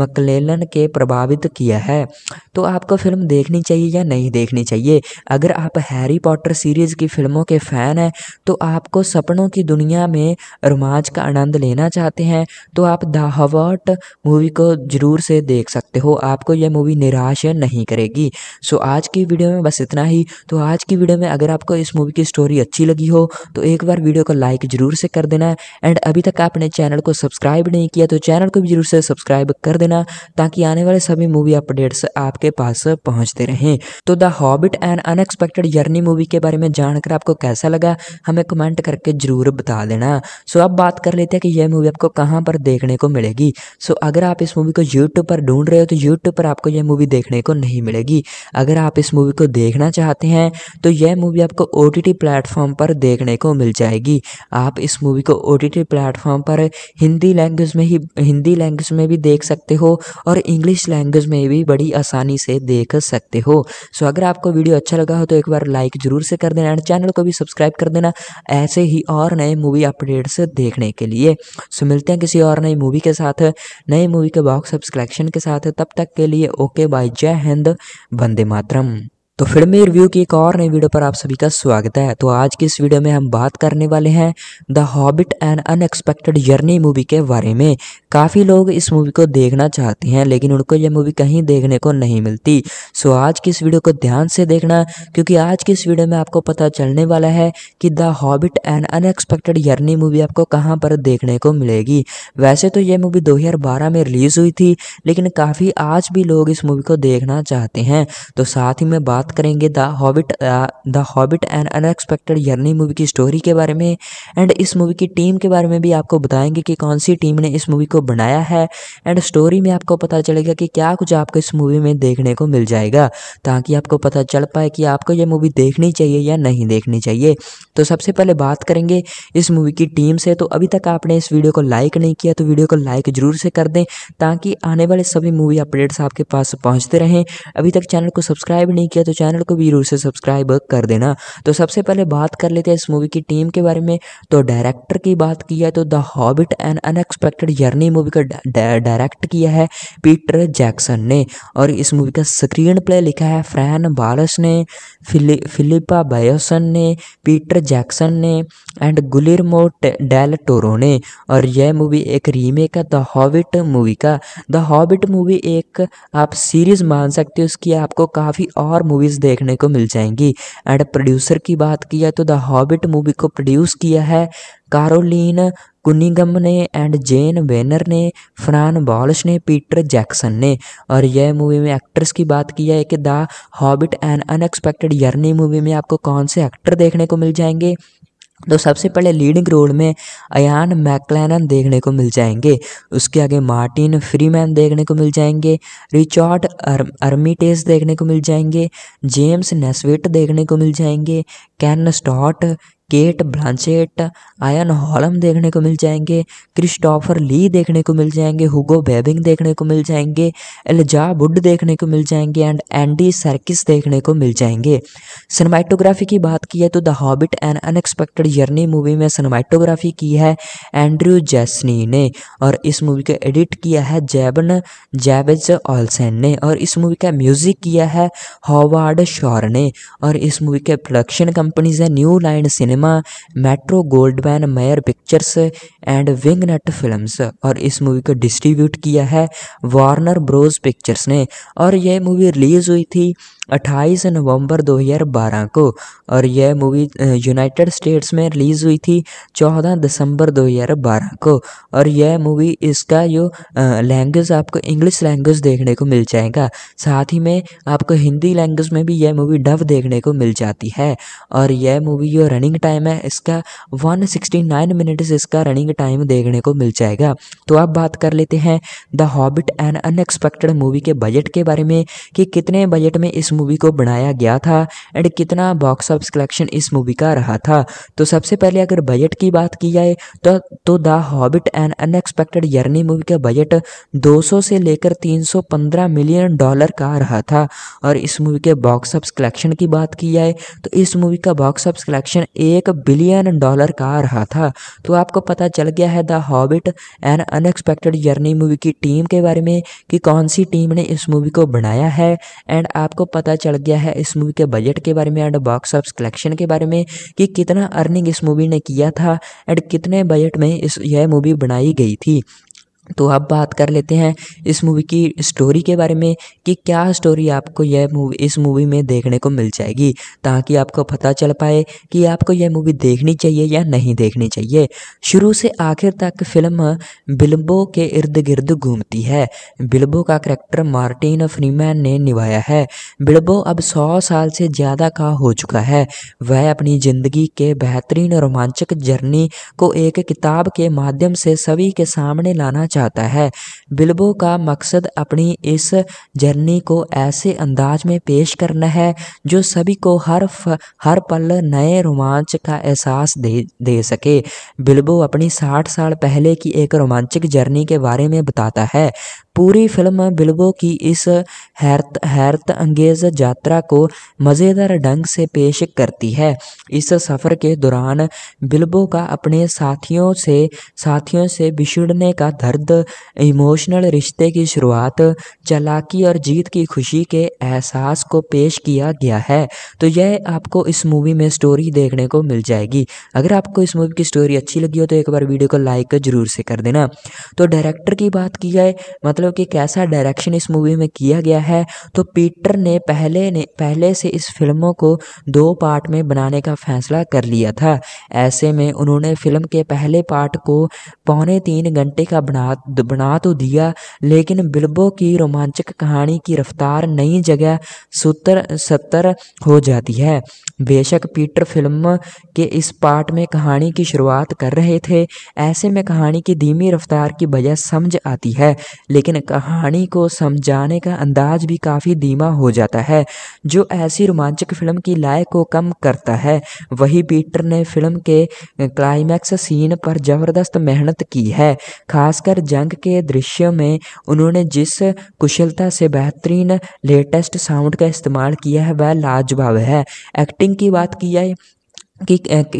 S1: मकलेलन के प्रभावित किया है तो आपको फिल्म देखनी चाहिए या नहीं देख देखनी चाहिए अगर आप हैरी पॉटर सीरीज़ की फिल्मों के फ़ैन हैं तो आपको सपनों की दुनिया में रोमांच का आनंद लेना चाहते हैं तो आप द हवर्ट मूवी को ज़रूर से देख सकते हो आपको यह मूवी निराश नहीं करेगी सो आज की वीडियो में बस इतना ही तो आज की वीडियो में अगर आपको इस मूवी की स्टोरी अच्छी लगी हो तो एक बार वीडियो को लाइक ज़रूर से कर देना एंड अभी तक आपने चैनल को सब्सक्राइब नहीं किया तो चैनल को भी ज़रूर से सब्सक्राइब कर देना ताकि आने वाले सभी मूवी अपडेट्स आपके पास पहुँचते रहें तो the Hobbit and unexpected journey movie के बारे में जानकर आपको कैसा लगा हमें कमेंट करके ज़रूर बता देना सो अब बात कर लेते हैं कि यह मूवी आपको कहाँ पर देखने को मिलेगी सो अगर आप इस मूवी को यूट्यूब पर ढूंढ रहे हो तो यूट्यूब पर आपको यह मूवी देखने को नहीं मिलेगी अगर आप इस मूवी को देखना चाहते हैं तो यह मूवी आपको ओ टी प्लेटफॉर्म पर देखने को मिल जाएगी आप इस मूवी को ओ टी प्लेटफॉर्म पर हिंदी लैंग्वेज में ही हिंदी लैंग्वेज में भी देख सकते हो और इंग्लिश लैंग्वेज में भी बड़ी आसानी से देख सकते हो सो अगर अगर आपको वीडियो अच्छा लगा हो तो एक बार लाइक ज़रूर से कर देना एंड चैनल को भी सब्सक्राइब कर देना ऐसे ही और नए मूवी अपडेट्स देखने के लिए सो मिलते हैं किसी और नई मूवी के साथ नई मूवी के बॉक्स सब्सक्रैक्शन के साथ तब तक के लिए ओके बाय जय हिंद वंदे मातरम तो फिल्मी रिव्यू की एक और नई वीडियो पर आप सभी का स्वागत है तो आज की इस वीडियो में हम बात करने वाले हैं the Hobbit and unexpected journey movie के बारे में काफ़ी लोग इस मूवी को देखना चाहते हैं लेकिन उनको यह मूवी कहीं देखने को नहीं मिलती सो आज की इस वीडियो को ध्यान से देखना क्योंकि आज की इस वीडियो में आपको पता चलने वाला है कि the Hobbit and unexpected journey movie आपको कहाँ पर देखने को मिलेगी वैसे तो यह मूवी दो में रिलीज़ हुई थी लेकिन काफ़ी आज भी लोग इस मूवी को देखना चाहते हैं तो साथ ही में बात बात करेंगे the Hobbit the Hobbit and unexpected यर्नी movie की स्टोरी के बारे में एंड इस मूवी की टीम के बारे में भी आपको बताएंगे कि कौन सी टीम ने इस मूवी को बनाया है एंड स्टोरी में आपको पता चलेगा कि क्या कुछ आपको इस मूवी में देखने को मिल जाएगा ताकि आपको पता चल पाए कि आपको यह मूवी देखनी चाहिए या नहीं देखनी चाहिए तो सबसे पहले बात करेंगे इस मूवी की टीम से तो अभी तक आपने इस वीडियो को लाइक नहीं किया तो वीडियो को लाइक जरूर से कर दें ताकि आने वाले सभी मूवी अपडेट्स आपके पास पहुँचते रहें अभी तक चैनल को सब्सक्राइब नहीं किया तो तो चैनल को भी जरूर से सब्सक्राइब कर देना तो सबसे पहले बात कर लेते हैं इस मूवी की टीम के बारे में तो डायरेक्टर की बात की है तो the Hobbit and unexpected journey movie का डायरेक्ट किया है पीटर जैक्सन ने और इस मूवी का स्क्रीन प्ले लिखा है फ्रैन बालस ने फिलिपा बायोसन ने पीटर जैक्सन ने एंड गुलिरमो डेल टोरो ने और यह मूवी एक रीमेक है द हॉबिट मूवी का द हॉबिट मूवी एक आप सीरीज मान सकते हो उसकी आपको काफ़ी और मूवी मूवीज़ देखने को मिल जाएंगी एंड प्रोड्यूसर की बात की जाए तो द हॉबिट मूवी को प्रोड्यूस किया है कारोलिन कुनिगम ने एंड जेन वेनर ने फ्रान बॉलश ने पीटर जैक्सन ने और यह मूवी में एक्ट्रेस की बात की है कि the Hobbit and unexpected यर्नी movie में आपको कौन से एक्टर देखने को मिल जाएंगे तो सबसे पहले लीडिंग रोल में अयान मैकलैनन देखने को मिल जाएंगे उसके आगे मार्टिन फ्रीमैन देखने को मिल जाएंगे रिचर्ड अर, अर्मिटेज देखने को मिल जाएंगे जेम्स नेस्विट देखने को मिल जाएंगे Ken Stott Cate Blanchett Ian Holm देखने को मिल जाएंगे क्रिस्टोफर ली देखने को मिल जाएंगे हुगो बेबिंग देखने को मिल जाएंगे एलजा वुड देखने को मिल जाएंगे एंड एंडी सर्किस देखने को मिल जाएंगे सिनेमाइटोग्राफी की बात की है तो the Hobbit and unexpected journey movie में सिनेमाइटोग्राफी की है एंड्रयू जैसनी ने और इस मूवी को एडिट किया है जैबन जैवेज ऑलसेन ने और इस मूवी का म्यूजिक किया है हॉवार्ड शॉर ने और इस मूवी के प्रोडक्शन कंपनीज है New Line Cinema cinema Metro Goldman Mayer Pictures and wing nut Films और इस मूवी को डिस्ट्रीब्यूट किया है वार्नर ब्रोज पिक्चर्स ने और यह मूवी रिलीज़ हुई थी अट्ठाईस नवंबर 2012 को और यह मूवी यूनाइटेड स्टेट्स में रिलीज़ हुई थी 14 दिसंबर 2012 को और यह मूवी इसका जो लैंग्वेज आपको इंग्लिश लैंग्वेज देखने को मिल जाएगा साथ ही में आपको हिंदी लैंग्वेज में भी यह मूवी डब देखने को मिल जाती है और यह मूवी जो रनिंग टाइम है इसका 169 मिनट्स इसका रनिंग टाइम देखने को मिल जाएगा तो आप बात कर लेते हैं the Hobbit and unexpected movie के बजट के बारे में कि कितने बजट में इस मूवी को बनाया गया था एंड कितना बॉक्स ऑफिस कलेक्शन इस मूवी का रहा था तो सबसे पहले अगर बजट की बात की जाए तो तो the Hobbit and unexpected यर्नी movie का बजट 200 से लेकर 315 मिलियन डॉलर का रहा था और इस मूवी के बॉक्स ऑफिस कलेक्शन की बात की जाए तो इस मूवी का बॉक्स ऑफिस कलेक्शन एक बिलियन डॉलर का रहा था तो आपको पता चल गया है the Hobbit and unexpected यर्नी movie की टीम के बारे में कि कौन सी टीम ने इस मूवी को बनाया है एंड आपको पता पता चल गया है इस मूवी के बजट के बारे में एंड बॉक्स ऑफिस कलेक्शन के बारे में कि कितना अर्निंग इस मूवी ने किया था एंड कितने बजट में इस यह मूवी बनाई गई थी तो अब बात कर लेते हैं इस मूवी की स्टोरी के बारे में कि क्या स्टोरी आपको यह मूवी इस मूवी में देखने को मिल जाएगी ताकि आपको पता चल पाए कि आपको यह मूवी देखनी चाहिए या नहीं देखनी चाहिए शुरू से आखिर तक फिल्म बिल्बो के इर्द गिर्द घूमती है बिल्बो का करैक्टर मार्टिन फ्रीमैन ने निभाया है बिल्बो अब सौ साल से ज़्यादा का हो चुका है वह अपनी ज़िंदगी के बेहतरीन रोमांचक जर्नी को एक किताब के माध्यम से सभी के सामने लाना चाह चाहता है बिल्बो का मकसद अपनी इस जर्नी को ऐसे अंदाज में पेश करना है जो सभी को हर फ, हर पल नए रोमांच का एहसास दे दे सके बिल्बो अपनी साठ साल पहले की एक रोमांचक जर्नी के बारे में बताता है पूरी फिल्म बिल्बो की इस हैरत हैरत अंगेज यात्रा को मज़ेदार ढंग से पेश करती है इस सफ़र के दौरान बिल्बो का अपने साथियों से साथियों से बिछड़ने का दर्द इमोशनल रिश्ते की शुरुआत चालाकी और जीत की खुशी के एहसास को पेश किया गया है तो यह आपको इस मूवी में स्टोरी देखने को मिल जाएगी अगर आपको इस मूवी की स्टोरी अच्छी लगी हो तो एक बार वीडियो को लाइक ज़रूर से कर देना तो डायरेक्टर की बात की जाए मतलब निकालो कि कैसा डायरेक्शन इस मूवी में किया गया है तो पीटर ने पहले ने पहले से इस फिल्मों को दो पार्ट में बनाने का फैसला कर लिया था ऐसे में उन्होंने फिल्म के पहले पार्ट को पौने तीन घंटे का बना बना तो दिया लेकिन बिल्बो की रोमांचक कहानी की रफ्तार नई जगह सूत्र सत्तर हो जाती है बेशक पीटर फिल्म के इस पार्ट में कहानी की शुरुआत कर रहे थे ऐसे में कहानी की धीमी रफ्तार की वजह समझ आती है लेकिन लेकिन कहानी को समझाने का अंदाज भी काफ़ी धीमा हो जाता है जो ऐसी रोमांचक फिल्म की लय को कम करता है वही पीटर ने फिल्म के क्लाइमैक्स सीन पर ज़बरदस्त मेहनत की है खासकर जंग के दृश्य में उन्होंने जिस कुशलता से बेहतरीन लेटेस्ट साउंड का इस्तेमाल किया है वह लाजवाब है एक्टिंग की बात की जाए कि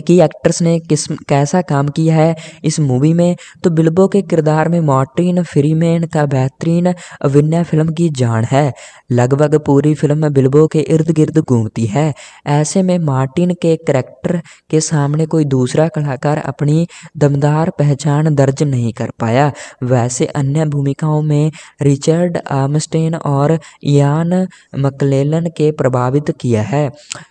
S1: की एक्ट्रेस ने किस कैसा काम किया है इस मूवी में तो बिल्बो के किरदार में मॉर्टिन फ्रीमैन का बेहतरीन अभिनय फिल्म की जान है लगभग पूरी फिल्म बिल्बो के इर्द गिर्द घूमती है ऐसे में मार्टिन के करेक्टर के सामने कोई दूसरा कलाकार अपनी दमदार पहचान दर्ज नहीं कर पाया वैसे अन्य भूमिकाओं में रिचर्ड आमस्टेन और यान मकलेलन के प्रभावित किया है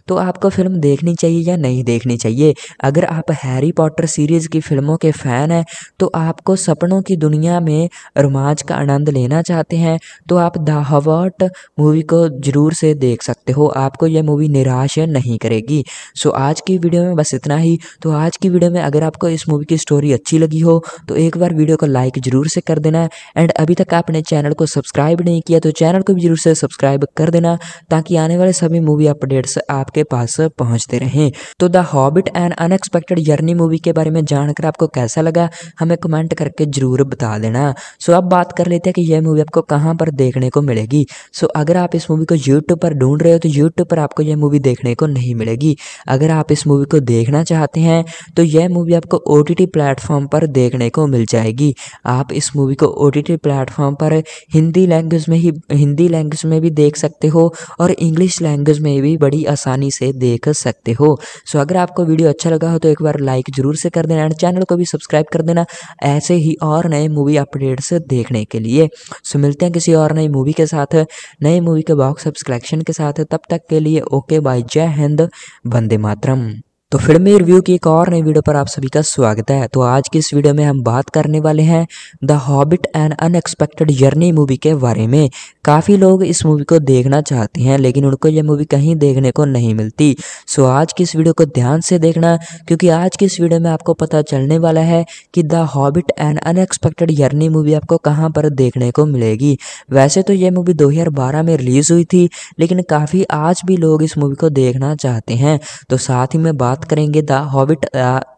S1: तो आपको फिल्म देखनी चाहिए या नहीं देख देखनी चाहिए अगर आप हैरी पॉटर सीरीज़ की फिल्मों के फ़ैन हैं तो आपको सपनों की दुनिया में रोमांच का आनंद लेना चाहते हैं तो आप द हवर्ट मूवी को ज़रूर से देख सकते हो आपको यह मूवी निराश नहीं करेगी सो आज की वीडियो में बस इतना ही तो आज की वीडियो में अगर आपको इस मूवी की स्टोरी अच्छी लगी हो तो एक बार वीडियो को लाइक ज़रूर से कर देना एंड अभी तक आपने चैनल को सब्सक्राइब नहीं किया तो चैनल को भी ज़रूर से सब्सक्राइब कर देना ताकि आने वाले सभी मूवी अपडेट्स आपके पास पहुँचते रहें तो the Hobbit and unexpected journey movie के बारे में जानकर आपको कैसा लगा हमें कमेंट करके ज़रूर बता देना सो अब बात कर लेते हैं कि यह मूवी आपको कहाँ पर देखने को मिलेगी सो अगर आप इस मूवी को यूट्यूब पर ढूंढ रहे हो तो यूट्यूब पर आपको यह मूवी देखने को नहीं मिलेगी अगर आप इस मूवी को देखना चाहते हैं तो यह मूवी आपको ओ टी प्लेटफॉर्म पर देखने को मिल जाएगी आप इस मूवी को ओ टी प्लेटफॉर्म पर हिंदी लैंग्वेज में ही हिंदी लैंग्वेज में भी देख सकते हो और इंग्लिश लैंग्वेज में भी बड़ी आसानी से देख सकते हो सो अगर अगर आपको वीडियो अच्छा लगा हो तो एक बार लाइक ज़रूर से कर देना एंड चैनल को भी सब्सक्राइब कर देना ऐसे ही और नए मूवी अपडेट्स देखने के लिए सो मिलते हैं किसी और नई मूवी के साथ नए मूवी के बॉक्स सब्सक्रैक्शन के साथ तब तक के लिए ओके बाय जय हिंद वंदे मातरम तो फिल्मी रिव्यू की एक और नई वीडियो पर आप सभी का स्वागत है तो आज की इस वीडियो में हम बात करने वाले हैं the Hobbit and unexpected journey movie के बारे में काफ़ी लोग इस मूवी को देखना चाहते हैं लेकिन उनको यह मूवी कहीं देखने को नहीं मिलती सो आज की इस वीडियो को ध्यान से देखना क्योंकि आज की इस वीडियो में आपको पता चलने वाला है कि the Hobbit and unexpected journey movie आपको कहाँ पर देखने को मिलेगी वैसे तो यह मूवी दो में रिलीज़ हुई थी लेकिन काफ़ी आज भी लोग इस मूवी को देखना चाहते हैं तो साथ ही में बात बात करेंगे the Hobbit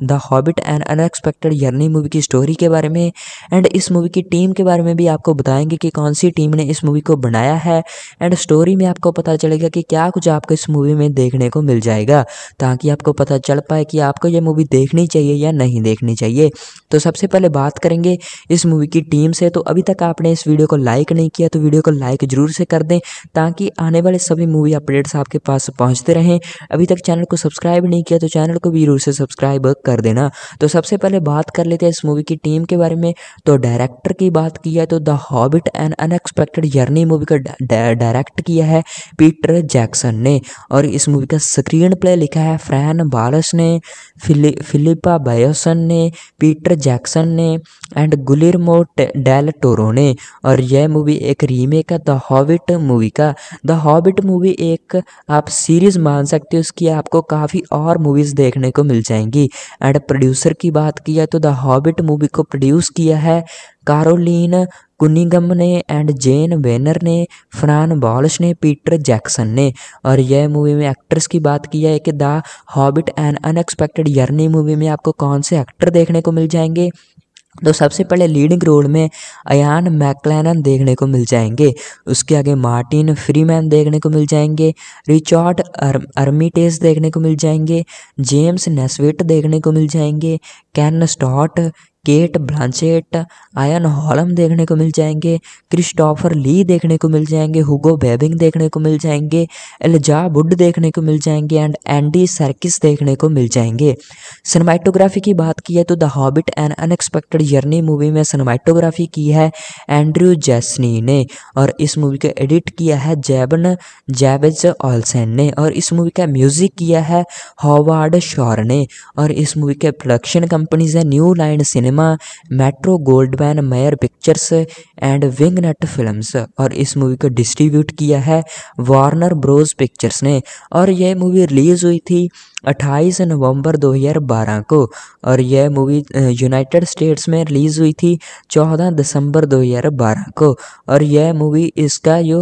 S1: the Hobbit and unexpected यर्नी movie की स्टोरी के बारे में एंड इस मूवी की टीम के बारे में भी आपको बताएंगे कि कौन सी टीम ने इस मूवी को बनाया है एंड स्टोरी में आपको पता चलेगा कि क्या कुछ आपको इस मूवी में देखने को मिल जाएगा ताकि आपको पता चल पाए कि आपको यह मूवी देखनी चाहिए या नहीं देखनी चाहिए तो सबसे पहले बात करेंगे इस मूवी की टीम से तो अभी तक आपने इस वीडियो को लाइक नहीं किया तो वीडियो को लाइक ज़रूर से कर दें ताकि आने वाले सभी मूवी अपडेट्स आपके पास पहुँचते रहें अभी तक चैनल को सब्सक्राइब नहीं किया तो चैनल को भी जरूर से सब्सक्राइब कर देना तो सबसे पहले बात कर लेते हैं इस मूवी की टीम के बारे में तो डायरेक्टर की बात की है तो the Hobbit and unexpected journey movie का डायरेक्ट किया है पीटर जैक्सन ने और इस मूवी का स्क्रीन प्ले लिखा है फ्रैन बालस ने फिलिपा बायोसन ने पीटर जैक्सन ने एंड गुलिरमो डेल टोरो ने और यह मूवी एक रीमेक है द हॉबिट मूवी का द हॉबिट मूवी एक आप सीरीज मान सकते हो उसकी आपको काफ़ी और मूवी मूवीज़ देखने को मिल जाएंगी एंड प्रोड्यूसर की बात की जाए तो द हॉबिट मूवी को प्रोड्यूस किया है कारोलिन कुनिगम ने एंड जेन वेनर ने फ्रान बॉलश ने पीटर जैक्सन ने और यह मूवी में एक्ट्रेस की बात की है कि the Hobbit and unexpected यर्नी movie में आपको कौन से एक्टर देखने को मिल जाएंगे तो सबसे पहले लीडिंग रोल में अयान मैकलैनन देखने को मिल जाएंगे उसके आगे मार्टिन फ्रीमैन देखने को मिल जाएंगे रिचार्ड अर, अर्मिटेस देखने को मिल जाएंगे जेम्स नेस्विट देखने को मिल जाएंगे Ken Stott Cate Blanchett Ian Holm देखने को मिल जाएंगे क्रिस्टोफर ली देखने को मिल जाएंगे हुगो बेबिंग देखने को मिल जाएंगे एलजा वुड देखने को मिल जाएंगे एंड एंडी सर्किस देखने को मिल जाएंगे सिनेमाइटोग्राफी की बात की है तो the Hobbit and unexpected journey movie में सिनेमाटोग्राफी की है एंड्रू जैसनी ने और इस मूवी को एडिट किया है जैबन जैवेज ऑलसेन ने और इस मूवी का म्यूजिक किया है हॉवार्ड शॉर ने और इस मूवी के प्रोडक्शन कंपनीज है New Line Cinema cinema Metro Goldman Mayer Pictures and WingNut Films और इस मूवी को डिस्ट्रीब्यूट किया है वार्नर ब्रोज पिक्चर्स ने और यह मूवी रिलीज़ हुई थी अट्ठाईस नवंबर 2012 को और यह मूवी यूनाइटेड स्टेट्स में रिलीज़ हुई थी 14 दिसंबर 2012 को और यह मूवी इसका जो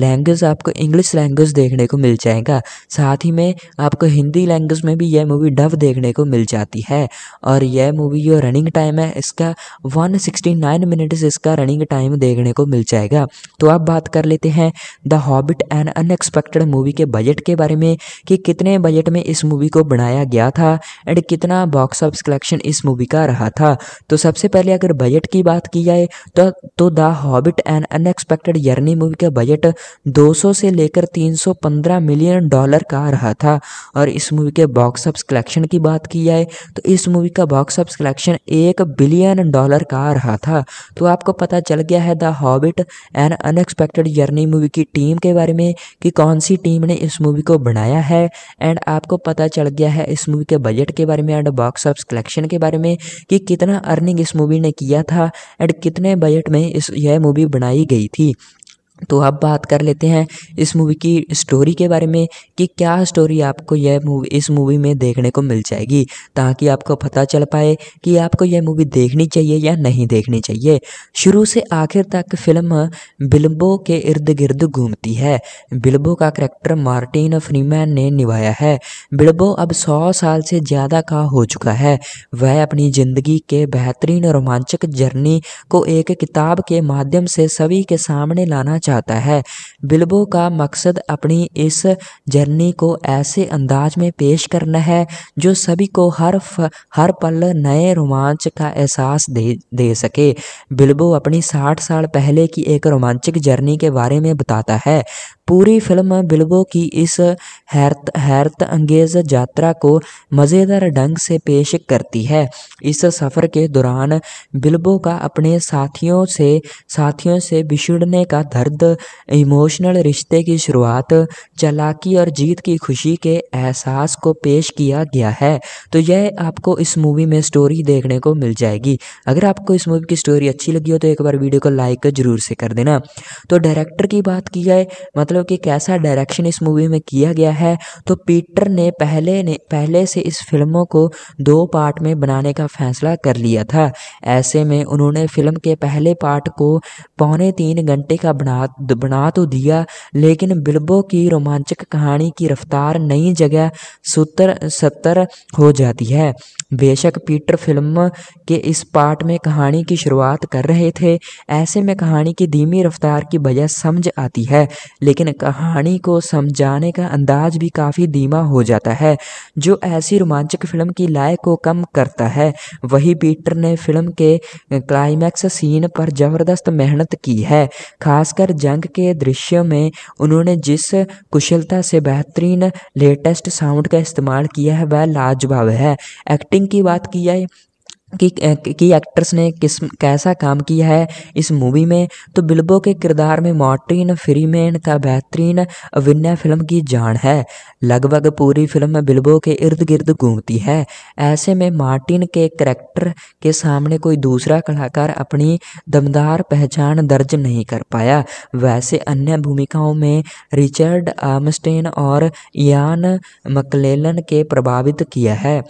S1: लैंग्वेज आपको इंग्लिश लैंग्वेज देखने को मिल जाएगा साथ ही में आपको हिंदी लैंग्वेज में भी यह मूवी डब देखने को मिल जाती है और यह मूवी जो रनिंग टाइम है इसका 169 मिनट्स इसका रनिंग टाइम देखने को मिल जाएगा तो आप बात कर लेते हैं the Hobbit and unexpected movie के बजट के बारे में कि कितने बजट में इस मूवी को बनाया गया था एंड कितना बॉक्स ऑफिस कलेक्शन इस मूवी का रहा था तो सबसे पहले अगर बजट की बात की जाए तो तो the Hobbit and unexpected यर्नी movie का बजट 200 से लेकर 315 मिलियन डॉलर का रहा था और इस मूवी के बॉक्स ऑफिस कलेक्शन की बात की जाए तो इस मूवी का बॉक्स ऑफिस कलेक्शन एक बिलियन डॉलर का रहा था तो आपको पता चल गया है the Hobbit and unexpected यर्नी movie की टीम के बारे में कि कौन सी टीम ने इस मूवी को बनाया है एंड आपको पता पता चल गया है इस मूवी के बजट के बारे में एंड बॉक्स ऑफिस कलेक्शन के बारे में कि कितना अर्निंग इस मूवी ने किया था एंड कितने बजट में इस यह मूवी बनाई गई थी तो अब बात कर लेते हैं इस मूवी की स्टोरी के बारे में कि क्या स्टोरी आपको यह मूवी इस मूवी में देखने को मिल जाएगी ताकि आपको पता चल पाए कि आपको यह मूवी देखनी चाहिए या नहीं देखनी चाहिए शुरू से आखिर तक फिल्म बिल्बो के इर्द गिर्द घूमती है बिल्बो का करेक्टर मार्टिन फ्रीमैन ने निभाया है बिल्बो अब सौ साल से ज़्यादा का हो चुका है वह अपनी ज़िंदगी के बेहतरीन रोमांचक जर्नी को एक किताब के माध्यम से सभी के सामने लाना चाहता है बिल्बो का मकसद अपनी इस जर्नी को ऐसे अंदाज में पेश करना है जो सभी को हर फ, हर पल नए रोमांच का एहसास दे दे सके बिल्बो अपनी साठ साल पहले की एक रोमांचक जर्नी के बारे में बताता है पूरी फिल्म बिल्बो की इस हैरत हैरत अंगेज यात्रा को मज़ेदार ढंग से पेश करती है इस सफ़र के दौरान बिल्बो का अपने साथियों से साथियों से बिछड़ने का दर्द इमोशनल रिश्ते की शुरुआत चालाकी और जीत की खुशी के एहसास को पेश किया गया है तो यह आपको इस मूवी में स्टोरी देखने को मिल जाएगी अगर आपको इस मूवी की स्टोरी अच्छी लगी हो तो एक बार वीडियो को लाइक जरूर से कर देना तो डायरेक्टर की बात की जाए मतलब लो कि कैसा डायरेक्शन इस मूवी में किया गया है तो पीटर ने पहले ने पहले से इस फिल्मों को दो पार्ट में बनाने का फैसला कर लिया था ऐसे में उन्होंने फिल्म के पहले पार्ट को पौने तीन घंटे का बना बना तो दिया लेकिन बिल्बो की रोमांचक कहानी की रफ्तार नई जगह सूत्र सत्तर हो जाती है बेशक पीटर फिल्म के इस पार्ट में कहानी की शुरुआत कर रहे थे ऐसे में कहानी की धीमी रफ्तार की वजह समझ आती है लेकिन कहानी को समझाने का अंदाज भी काफ़ी धीमा हो जाता है जो ऐसी रोमांचक फिल्म की लय को कम करता है वही पीटर ने फिल्म के क्लाइमैक्स सीन पर ज़बरदस्त मेहनत की है खासकर जंग के दृश्य में उन्होंने जिस कुशलता से बेहतरीन लेटेस्ट साउंड का इस्तेमाल किया है वह लाजवाब है एक्टिंग की बात की जाए कि कि एक्ट्रेस ने किस कैसा काम किया है इस मूवी में तो बिल्बो के किरदार में मॉर्टिन फ्रीमैन का बेहतरीन अभिनय फिल्म की जान है लगभग पूरी फिल्म बिल्बो के इर्द गिर्द घूमती है ऐसे में मार्टिन के करेक्टर के सामने कोई दूसरा कलाकार अपनी दमदार पहचान दर्ज नहीं कर पाया वैसे अन्य भूमिकाओं में रिचर्ड आमस्टेन और यान मकलेलन के प्रभावित किया है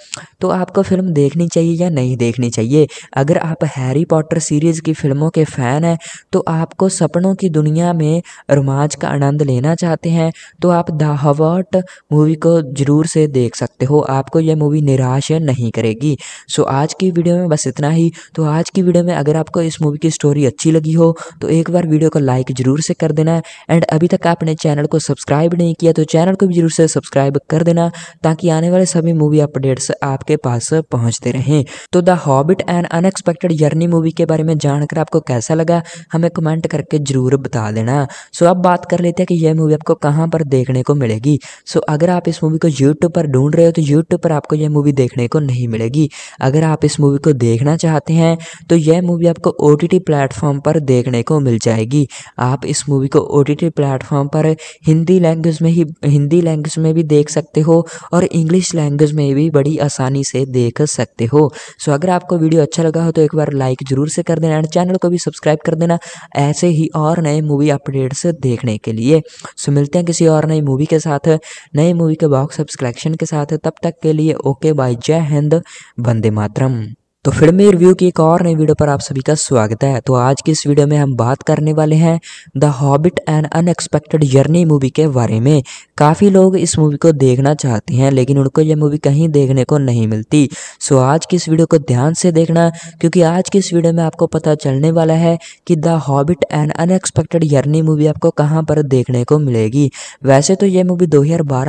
S1: तो आपको फिल्म देखनी चाहिए या नहीं देख देखनी चाहिए अगर आप हैरी पॉटर सीरीज़ की फिल्मों के फ़ैन हैं तो आपको सपनों की दुनिया में रोमांच का आनंद लेना चाहते हैं तो आप द हवर्ट मूवी को ज़रूर से देख सकते हो आपको यह मूवी निराश नहीं करेगी सो आज की वीडियो में बस इतना ही तो आज की वीडियो में अगर आपको इस मूवी की स्टोरी अच्छी लगी हो तो एक बार वीडियो को लाइक ज़रूर से कर देना एंड अभी तक आपने चैनल को सब्सक्राइब नहीं किया तो चैनल को भी ज़रूर से सब्सक्राइब कर देना ताकि आने वाले सभी मूवी अपडेट्स आपके पास पहुँचते रहें तो the Hobbit and unexpected journey movie के बारे में जानकर आपको कैसा लगा हमें कमेंट करके ज़रूर बता देना सो अब बात कर लेते हैं कि यह मूवी आपको कहाँ पर देखने को मिलेगी सो अगर आप इस मूवी को यूट्यूब पर ढूंढ रहे हो तो यूट्यूब पर आपको यह मूवी देखने को नहीं मिलेगी अगर आप इस मूवी को देखना चाहते हैं तो यह मूवी आपको ओ टी प्लेटफॉर्म पर देखने को मिल जाएगी आप इस मूवी को ओ टी टी प्लेटफॉर्म पर हिंदी लैंग्वेज में ही हिंदी लैंग्वेज में भी देख सकते हो और इंग्लिश लैंग्वेज में भी बड़ी आसानी से देख सकते हो सो अगर अगर आपको वीडियो अच्छा लगा हो तो एक बार लाइक जरूर से कर देना एंड चैनल को भी सब्सक्राइब कर देना ऐसे ही और नए मूवी अपडेट्स देखने के लिए सो मिलते हैं किसी और नई मूवी के साथ नई मूवी के बॉक्स सब्सक्रैक्शन के साथ तब तक के लिए ओके बाय जय हिंद वंदे मातरम तो फिल्मी रिव्यू की एक और नई वीडियो पर आप सभी का स्वागत है तो आज की इस वीडियो में हम बात करने वाले हैं the Hobbit and unexpected journey movie के बारे में काफ़ी लोग इस मूवी को देखना चाहते हैं लेकिन उनको यह मूवी कहीं देखने को नहीं मिलती सो आज की इस वीडियो को ध्यान से देखना क्योंकि आज की इस वीडियो में आपको पता चलने वाला है कि the Hobbit and unexpected journey movie आपको कहाँ पर देखने को मिलेगी वैसे तो यह मूवी दो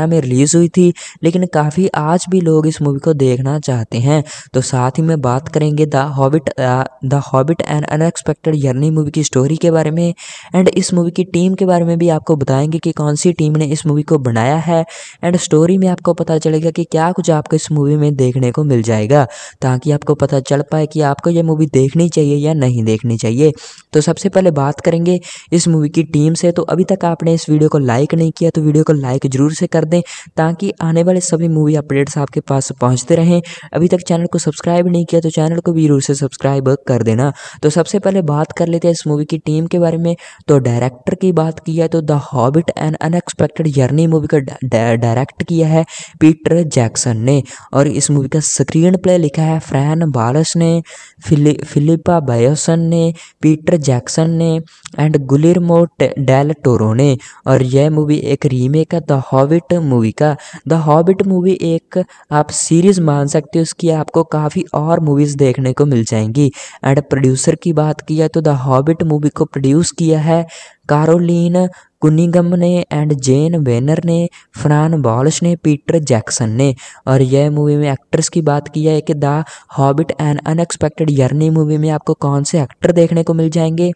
S1: में रिलीज़ हुई थी लेकिन काफ़ी आज भी लोग इस मूवी को देखना चाहते हैं तो साथ ही में बात बात करेंगे the Hobbit the Hobbit and unexpected यर्नी movie की स्टोरी के बारे में एंड इस मूवी की टीम के बारे में भी आपको बताएंगे कि कौन सी टीम ने इस मूवी को बनाया है एंड स्टोरी में आपको पता चलेगा कि क्या कुछ आपको इस मूवी में देखने को मिल जाएगा ताकि आपको पता चल पाए कि आपको यह मूवी देखनी चाहिए या नहीं देखनी चाहिए तो सबसे पहले बात करेंगे इस मूवी की टीम से तो अभी तक आपने इस वीडियो को लाइक नहीं किया तो वीडियो को लाइक जरूर से कर दें ताकि आने वाले सभी मूवी अपडेट्स आपके पास पहुँचते रहें अभी तक चैनल को सब्सक्राइब नहीं किया तो चैनल को भी जरूर से सब्सक्राइब कर देना तो सबसे पहले बात कर लेते हैं इस मूवी की टीम के बारे में तो डायरेक्टर की बात की है तो the Hobbit and unexpected journey movie का डायरेक्ट किया है पीटर जैक्सन ने और इस मूवी का स्क्रीन प्ले लिखा है फ्रैन बालस ने फिलिपा बायोसन ने पीटर जैक्सन ने एंड गुलिरमो डेल टोरो ने और यह मूवी एक रीमेक है द हॉबिट मूवी का द हॉबिट मूवी एक आप सीरीज मान सकते हो उसकी आपको काफ़ी और मूवी मूवीज़ देखने को मिल जाएंगी एंड प्रोड्यूसर की बात की जाए तो द हॉबिट मूवी को प्रोड्यूस किया है कारोलिन कुनिगम ने एंड जेन वेनर ने फ्रान बॉलश ने पीटर जैक्सन ने और यह मूवी में एक्ट्रेस की बात की है कि the Hobbit and unexpected यर्नी movie में आपको कौन से एक्टर देखने को मिल जाएंगे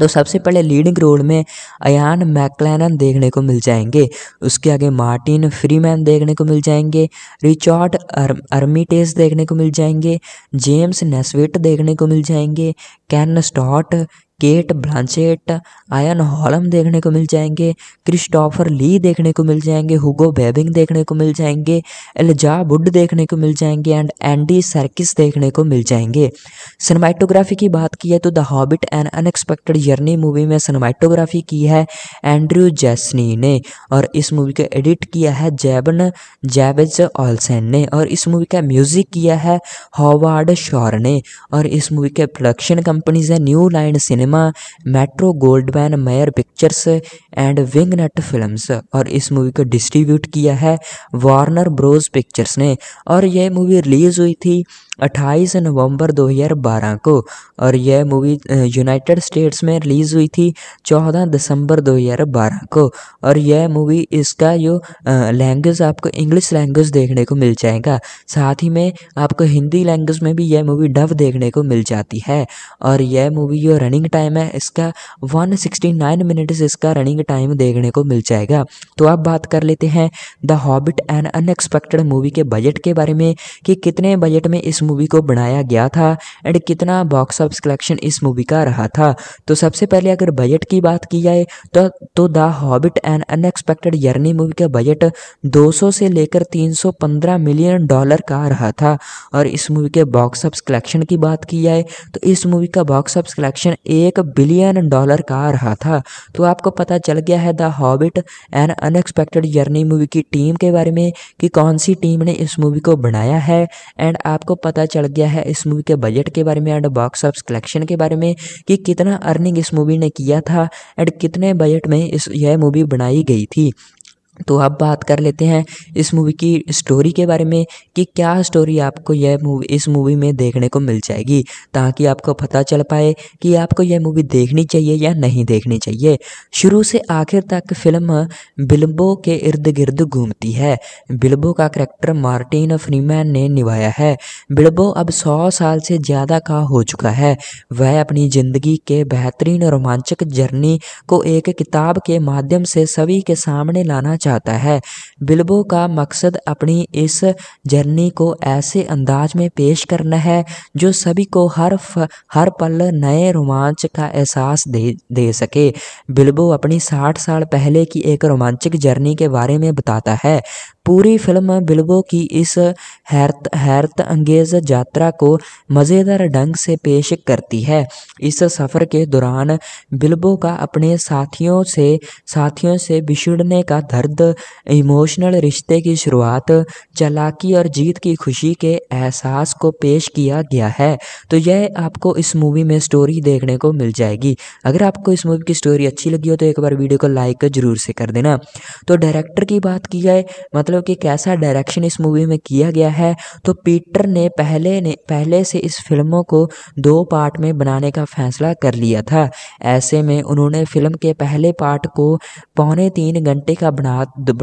S1: तो सबसे पहले लीडिंग रोल में अयान मैकलैनन देखने को मिल जाएंगे उसके आगे मार्टिन फ्रीमैन देखने को मिल जाएंगे रिचर्ड अर, अर्मिटेस देखने को मिल जाएंगे जेम्स नेस्विट देखने को मिल जाएंगे Ken Stott Cate Blanchett Ian Holm देखने को मिल जाएंगे क्रिस्टोफर ली देखने को मिल जाएंगे हुगो बेबिंग देखने को मिल जाएंगे एलजा वुड देखने को मिल जाएंगे एंड एंडी सर्किस देखने को मिल जाएंगे सिनेमाइटोग्राफी की बात की है तो the Hobbit and unexpected journey movie में सिनेमाइटोग्राफी की है एंड्रयू जैसनी ने और इस मूवी को एडिट किया है जैबन जैवेज ऑलसेन ने और इस मूवी का म्यूजिक किया है हॉवार्ड शॉर ने और इस मूवी के प्रोडक्शन कंपनीज है New Line cine Cinema Metro Goldman Mayer Pictures and विंगनट Films और इस मूवी को डिस्ट्रीब्यूट किया है वार्नर ब्रोज पिक्चर्स ने और यह मूवी रिलीज़ हुई थी अट्ठाईस नवंबर 2012 को और यह मूवी यूनाइटेड स्टेट्स में रिलीज़ हुई थी 14 दिसंबर 2012 को और यह मूवी इसका जो लैंग्वेज आपको इंग्लिश लैंग्वेज देखने को मिल जाएगा साथ ही में आपको हिंदी लैंग्वेज में भी यह मूवी डब देखने को मिल जाती है और यह मूवी जो रनिंग टाइम है इसका 169 मिनट्स इसका रनिंग टाइम देखने को मिल जाएगा तो आप बात कर लेते हैं the Hobbit and unexpected movie के बजट के बारे में कि कितने बजट में इस मूवी को बनाया गया था एंड कितना बॉक्स ऑफिस कलेक्शन इस मूवी का रहा था तो सबसे पहले अगर बजट की बात की जाए तो तो the Hobbit and unexpected यर्नी movie का बजट 200 से लेकर 315 मिलियन डॉलर का रहा था और इस मूवी के बॉक्स ऑफिस कलेक्शन की बात की जाए तो इस मूवी का बॉक्स ऑफिस कलेक्शन एक बिलियन डॉलर का रहा था तो आपको पता चल गया है the Hobbit and unexpected journey movie की टीम के बारे में कि कौन सी टीम ने इस मूवी को बनाया है एंड आपको पता पता चल गया है इस मूवी के बजट के बारे में एंड बॉक्स ऑफ कलेक्शन के बारे में कि कितना अर्निंग इस मूवी ने किया था एंड कितने बजट में इस यह मूवी बनाई गई थी तो अब बात कर लेते हैं इस मूवी की स्टोरी के बारे में कि क्या स्टोरी आपको यह मूवी इस मूवी में देखने को मिल जाएगी ताकि आपको पता चल पाए कि आपको यह मूवी देखनी चाहिए या नहीं देखनी चाहिए शुरू से आखिर तक फिल्म बिल्बो के इर्द गिर्द घूमती है बिल्बो का करैक्टर मार्टिन फ्रीमैन ने निभाया है बिल्बो अब सौ साल से ज़्यादा का हो चुका है वह अपनी ज़िंदगी के बेहतरीन रोमांचक जर्नी को एक किताब के माध्यम से सभी के सामने लाना चाहता है बिल्बो का मकसद अपनी इस जर्नी को ऐसे अंदाज में पेश करना है जो सभी को हर फ, हर पल नए रोमांच का एहसास दे दे सके बिल्बो अपनी साठ साल पहले की एक रोमांचक जर्नी के बारे में बताता है पूरी फिल्म बिल्बो की इस हैरत हैरत अंगेज यात्रा को मज़ेदार ढंग से पेश करती है इस सफ़र के दौरान बिल्बो का अपने साथियों से साथियों से बिछड़ने का दर्द इमोशनल रिश्ते की शुरुआत चलाकी और जीत की खुशी के एहसास को पेश किया गया है तो यह आपको इस मूवी में स्टोरी देखने को मिल जाएगी अगर आपको इस मूवी की स्टोरी अच्छी लगी हो तो एक बार वीडियो को लाइक ज़रूर से कर देना तो डायरेक्टर की बात की जाए मतलब लो कि कैसा डायरेक्शन इस मूवी में किया गया है तो पीटर ने पहले ने पहले से इस फिल्मों को दो पार्ट में बनाने का फैसला कर लिया था ऐसे में उन्होंने फिल्म के पहले पार्ट को पौने तीन घंटे का बना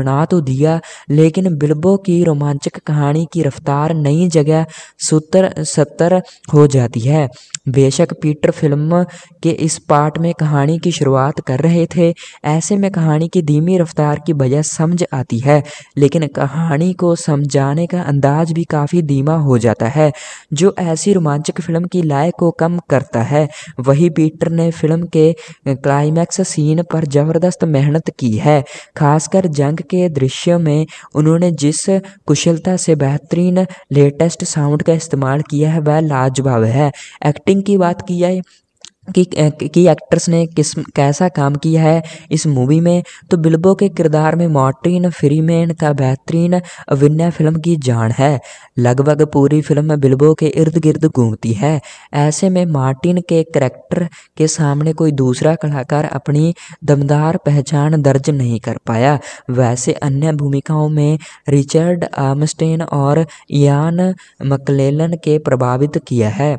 S1: बना तो दिया लेकिन बिल्बो की रोमांचक कहानी की रफ्तार नई जगह सूत्र सत्तर हो जाती है बेशक पीटर फिल्म के इस पार्ट में कहानी की शुरुआत कर रहे थे ऐसे में कहानी की धीमी रफ्तार की वजह समझ आती है लेकिन लेकिन कहानी को समझाने का अंदाज भी काफ़ी धीमा हो जाता है जो ऐसी रोमांचक फिल्म की लय को कम करता है वही पीटर ने फिल्म के क्लाइमैक्स सीन पर ज़बरदस्त मेहनत की है खासकर जंग के दृश्य में उन्होंने जिस कुशलता से बेहतरीन लेटेस्ट साउंड का इस्तेमाल किया है वह लाजवाब है एक्टिंग की बात की जाए कि कि एक्ट्रेस ने किस कैसा काम किया है इस मूवी में तो बिल्बो के किरदार में मॉर्टिन फ्रीमैन का बेहतरीन अभिनय फिल्म की जान है लगभग पूरी फिल्म बिल्बो के इर्द गिर्द घूमती है ऐसे में मार्टिन के करेक्टर के सामने कोई दूसरा कलाकार अपनी दमदार पहचान दर्ज नहीं कर पाया वैसे अन्य भूमिकाओं में रिचर्ड आमस्टेन और यान मकलेलन के प्रभावित किया है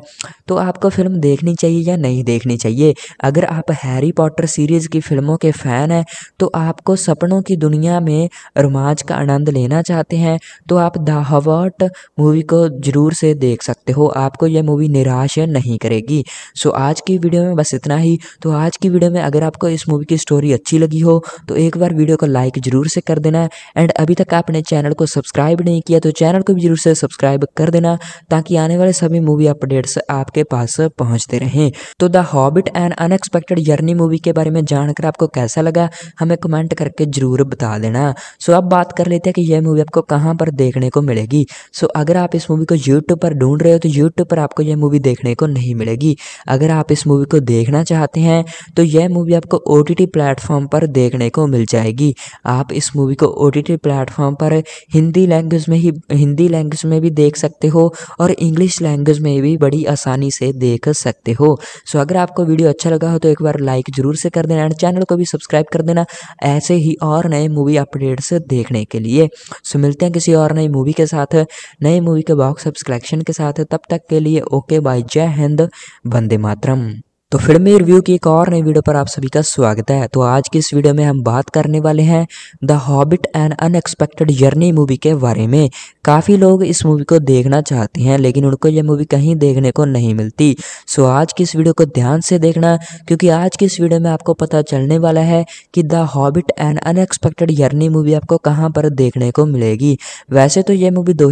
S1: तो आपको फिल्म देखनी चाहिए या नहीं देख देखनी चाहिए अगर आप हैरी पॉटर सीरीज़ की फिल्मों के फ़ैन हैं तो आपको सपनों की दुनिया में रोमांच का आनंद लेना चाहते हैं तो आप द हवर्ट मूवी को ज़रूर से देख सकते हो आपको यह मूवी निराश नहीं करेगी सो आज की वीडियो में बस इतना ही तो आज की वीडियो में अगर आपको इस मूवी की स्टोरी अच्छी लगी हो तो एक बार वीडियो को लाइक ज़रूर से कर देना एंड अभी तक आपने चैनल को सब्सक्राइब नहीं किया तो चैनल को भी ज़रूर से सब्सक्राइब कर देना ताकि आने वाले सभी मूवी अपडेट्स आपके पास पहुँचते रहें तो the Hobbit and unexpected journey movie के बारे में जानकर आपको कैसा लगा हमें कमेंट करके ज़रूर बता देना सो अब बात कर लेते हैं कि यह मूवी आपको कहाँ पर देखने को मिलेगी सो अगर आप इस मूवी को यूट्यूब पर ढूंढ रहे हो तो यूट्यूब पर आपको यह मूवी देखने को नहीं मिलेगी अगर आप इस मूवी को देखना चाहते हैं तो यह मूवी आपको ओ टी प्लेटफॉर्म पर देखने को मिल जाएगी आप इस मूवी को ओ टी प्लेटफॉर्म पर हिंदी लैंग्वेज में ही हिंदी लैंग्वेज में भी देख सकते हो और इंग्लिश लैंग्वेज में भी बड़ी आसानी से देख सकते हो सो अगर अगर आपको वीडियो अच्छा लगा हो तो एक बार लाइक जरूर से कर देना एंड चैनल को भी सब्सक्राइब कर देना ऐसे ही और नए मूवी अपडेट्स देखने के लिए सो मिलते हैं किसी और नई मूवी के साथ नए मूवी के बॉक्स सब्सक्रैक्शन के साथ तब तक के लिए ओके बाय जय हिंद वंदे मातरम तो फिल्मी रिव्यू की एक और नई वीडियो पर आप सभी का स्वागत है तो आज की इस वीडियो में हम बात करने वाले हैं the Hobbit and unexpected journey movie के बारे में काफ़ी लोग इस मूवी को देखना चाहते हैं लेकिन उनको यह मूवी कहीं देखने को नहीं मिलती सो आज की इस वीडियो को ध्यान से देखना क्योंकि आज की इस वीडियो में आपको पता चलने वाला है कि the Hobbit and unexpected journey movie आपको कहाँ पर देखने को मिलेगी वैसे तो यह मूवी दो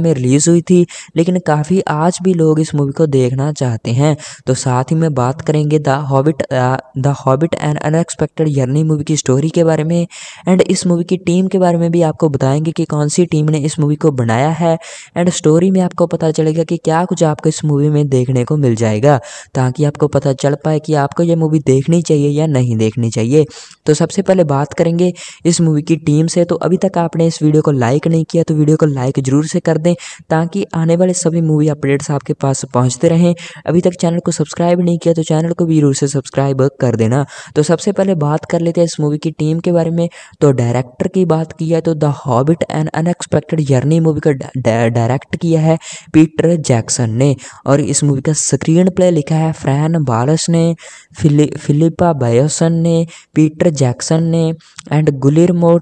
S1: में रिलीज़ हुई थी लेकिन काफ़ी आज भी लोग इस मूवी को देखना चाहते हैं तो साथ ही में बात बात करेंगे the Hobbit the Hobbit and unexpected यर्नी movie की स्टोरी के बारे में एंड इस मूवी की टीम के बारे में भी आपको बताएंगे कि कौन सी टीम ने इस मूवी को बनाया है एंड स्टोरी में आपको पता चलेगा कि क्या कुछ आपको इस मूवी में देखने को मिल जाएगा ताकि आपको पता चल पाए कि आपको यह मूवी देखनी चाहिए या नहीं देखनी चाहिए तो सबसे पहले बात करेंगे इस मूवी की टीम से तो अभी तक आपने इस वीडियो को लाइक नहीं किया तो वीडियो को लाइक ज़रूर से कर दें ताकि आने वाले सभी मूवी अपडेट्स आपके पास पहुंचते रहें अभी तक चैनल को सब्सक्राइब नहीं किया तो चैनल को भी जरूर से सब्सक्राइब कर देना तो सबसे पहले बात कर लेते हैं इस मूवी की टीम के बारे में तो डायरेक्टर की बात की है तो the Hobbit and unexpected journey movie का डायरेक्ट किया है पीटर जैक्सन ने और इस मूवी का स्क्रीन प्ले लिखा है फ्रैन बालस ने फिलिपा बायोसन ने पीटर जैक्सन ने एंड गुलिरमो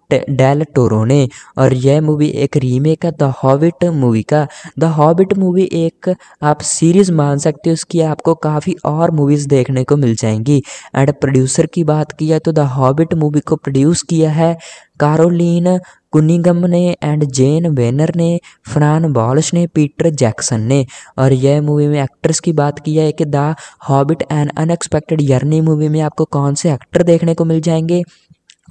S1: डेल टोरो ने और यह मूवी एक रीमेक है द हॉबिट मूवी का द हॉबिट मूवी एक आप सीरीज मान सकते हो उसकी आपको काफ़ी और मूवीज मूवीज़ देखने को मिल जाएंगी एंड प्रोड्यूसर की बात की जाए तो द हॉबिट मूवी को प्रोड्यूस किया है कारोलिन कुनिगम ने एंड जेन वेनर ने फ्रान बॉल्स ने पीटर जैक्सन ने और यह मूवी में एक्ट्रेस की बात की जाए कि the Hobbit and unexpected यर्नी movie में आपको कौन से एक्टर देखने को मिल जाएंगे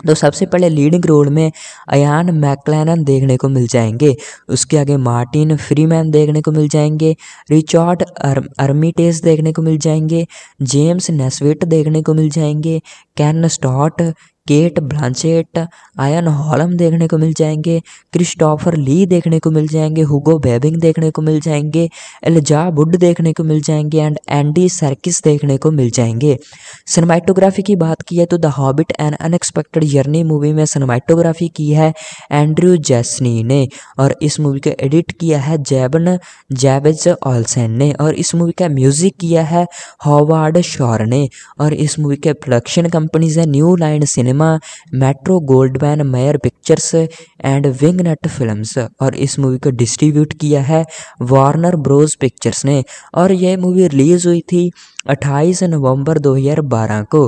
S1: तो सबसे पहले लीडिंग रोल में अयान मैकलैनन देखने को मिल जाएंगे उसके आगे मार्टिन फ्रीमैन देखने को मिल जाएंगे रिचार्ड अर, अर्मिटेस देखने को मिल जाएंगे जेम्स नेस्विट देखने को मिल जाएंगे Ken Stott Cate Blanchett Ian Holm देखने को मिल जाएंगे क्रिस्टोफर ली देखने को मिल जाएंगे हुगो बेबिंग देखने को मिल जाएंगे एलजा वुड देखने को मिल जाएंगे एंड एंडी सर्किस देखने को मिल जाएंगे सिनेमाटोग्राफी की बात की है तो the Hobbit and unexpected journey movie में सिनेमाटोग्राफी की है एंड्रयू जैसनी ने और इस मूवी को एडिट किया है जैबन जैवेज ऑलसेन ने और इस मूवी का म्यूजिक किया है हॉवार्ड शॉर ने और इस मूवी के प्रोडक्शन कंपनीज है New Line Cinema cinema Metro Goldman Mayer Pictures and विंगनट Films और इस मूवी को डिस्ट्रीब्यूट किया है वार्नर ब्रोज पिक्चर्स ने और यह मूवी रिलीज़ हुई थी अट्ठाईस नवंबर 2012 को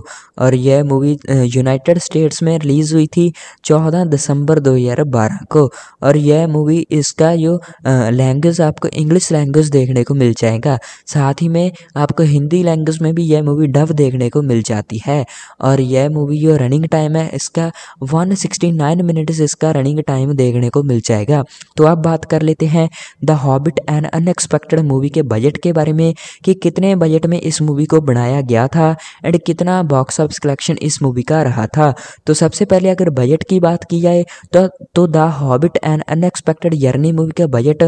S1: और यह मूवी यूनाइटेड स्टेट्स में रिलीज़ हुई थी 14 दिसंबर 2012 को और यह मूवी इसका जो लैंग्वेज आपको इंग्लिश लैंग्वेज देखने को मिल जाएगा साथ ही में आपको हिंदी लैंग्वेज में भी यह मूवी डब देखने को मिल जाती है और यह मूवी जो रनिंग टाइम है इसका वन मिनट्स इसका रनिंग टाइम देखने को मिल जाएगा तो आप बात कर लेते हैं the Hobbit and unexpected movie के बजट के बारे में कि कितने बजट में इस मूवी को बनाया गया था एंड कितना बॉक्स ऑफिस कलेक्शन इस मूवी का रहा था तो सबसे पहले अगर बजट की बात की जाए तो तो the Hobbit and unexpected यर्नी movie का बजट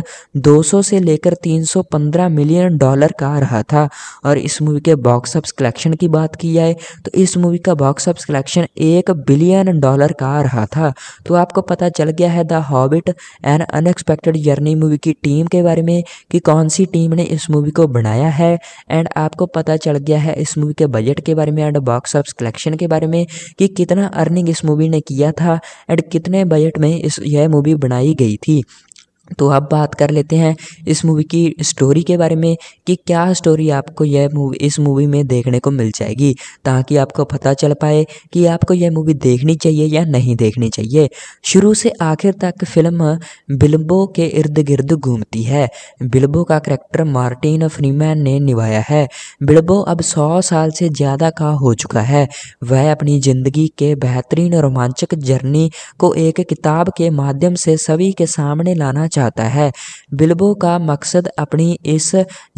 S1: 200 से लेकर 315 मिलियन डॉलर का रहा था और इस मूवी के बॉक्स ऑफिस कलेक्शन की बात की जाए तो इस मूवी का बॉक्स ऑफिस कलेक्शन एक बिलियन डॉलर का रहा था तो आपको पता चल गया है the Hobbit and unexpected journey movie की टीम के बारे में कि कौन सी टीम ने इस मूवी को बनाया है एंड आपको पता पता चल गया है इस मूवी के बजट के बारे में एंड बॉक्स ऑफ कलेक्शन के बारे में कि कितना अर्निंग इस मूवी ने किया था एंड कितने बजट में इस यह मूवी बनाई गई थी तो अब बात कर लेते हैं इस मूवी की स्टोरी के बारे में कि क्या स्टोरी आपको यह मूवी इस मूवी में देखने को मिल जाएगी ताकि आपको पता चल पाए कि आपको यह मूवी देखनी चाहिए या नहीं देखनी चाहिए शुरू से आखिर तक फिल्म बिल्बो के इर्द गिर्द घूमती है बिल्बो का करैक्टर मार्टिन फ्रीमैन ने निभाया है बिल्बो अब सौ साल से ज़्यादा का हो चुका है वह अपनी ज़िंदगी के बेहतरीन रोमांचक जर्नी को एक किताब के माध्यम से सभी के सामने लाना चाहता है बिल्बो का मकसद अपनी इस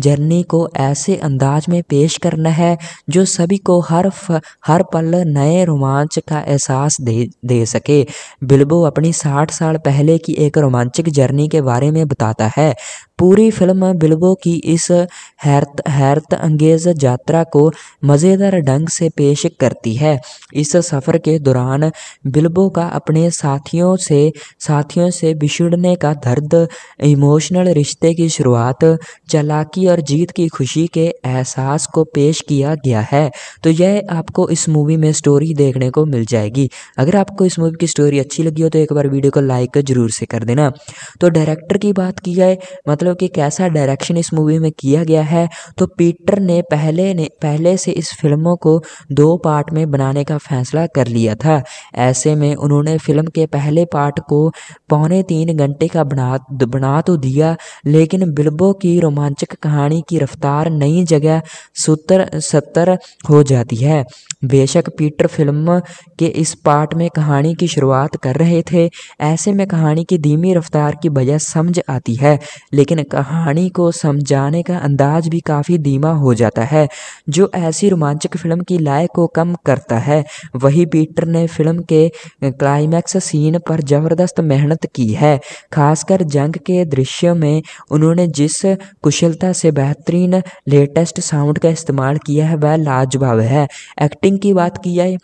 S1: जर्नी को ऐसे अंदाज में पेश करना है जो सभी को हर फ, हर पल नए रोमांच का एहसास दे दे सके बिल्बो अपनी साठ साल पहले की एक रोमांचक जर्नी के बारे में बताता है पूरी फिल्म बिल्बो की इस हैरत हैरत अंगेज यात्रा को मज़ेदार ढंग से पेश करती है इस सफ़र के दौरान बिल्बो का अपने साथियों से साथियों से बिछुड़ने का दर्द इमोशनल रिश्ते की शुरुआत चालाकी और जीत की खुशी के एहसास को पेश किया गया है तो यह आपको इस मूवी में स्टोरी देखने को मिल जाएगी अगर आपको इस मूवी की स्टोरी अच्छी लगी हो तो एक बार वीडियो को लाइक जरूर से कर देना तो डायरेक्टर की बात की जाए मतलब हो कि कैसा डायरेक्शन इस मूवी में किया गया है तो पीटर ने पहले ने पहले से इस फिल्मों को दो पार्ट में बनाने का फैसला कर लिया था ऐसे में उन्होंने फिल्म के पहले पार्ट को पौने तीन घंटे का बना बना तो दिया लेकिन बिल्बो की रोमांचक कहानी की रफ्तार नई जगह सूत्र सत्तर हो जाती है बेशक पीटर फिल्म के इस पार्ट में कहानी की शुरुआत कर रहे थे ऐसे में कहानी की धीमी रफ्तार की वजह समझ आती है लेकिन लेकिन कहानी को समझाने का अंदाज भी काफ़ी धीमा हो जाता है जो ऐसी रोमांचक फिल्म की लय को कम करता है वही पीटर ने फिल्म के क्लाइमैक्स सीन पर ज़बरदस्त मेहनत की है खासकर जंग के दृश्य में उन्होंने जिस कुशलता से बेहतरीन लेटेस्ट साउंड का इस्तेमाल किया है वह लाजवाब है एक्टिंग की बात की जाए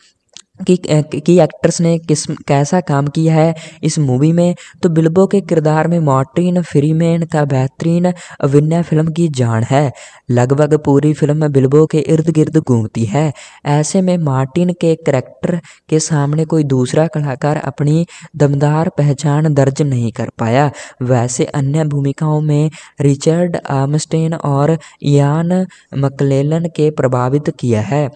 S1: कि कि एक्ट्रेस ने किस कैसा काम किया है इस मूवी में तो बिल्बो के किरदार में मॉर्टिन फ्रीमैन का बेहतरीन अभिनय फिल्म की जान है लगभग पूरी फिल्म बिल्बो के इर्द गिर्द घूमती है ऐसे में मार्टिन के करैक्टर के सामने कोई दूसरा कलाकार अपनी दमदार पहचान दर्ज नहीं कर पाया वैसे अन्य भूमिकाओं में रिचर्ड आर्मस्टेन और यान मकलेलन के प्रभावित किया है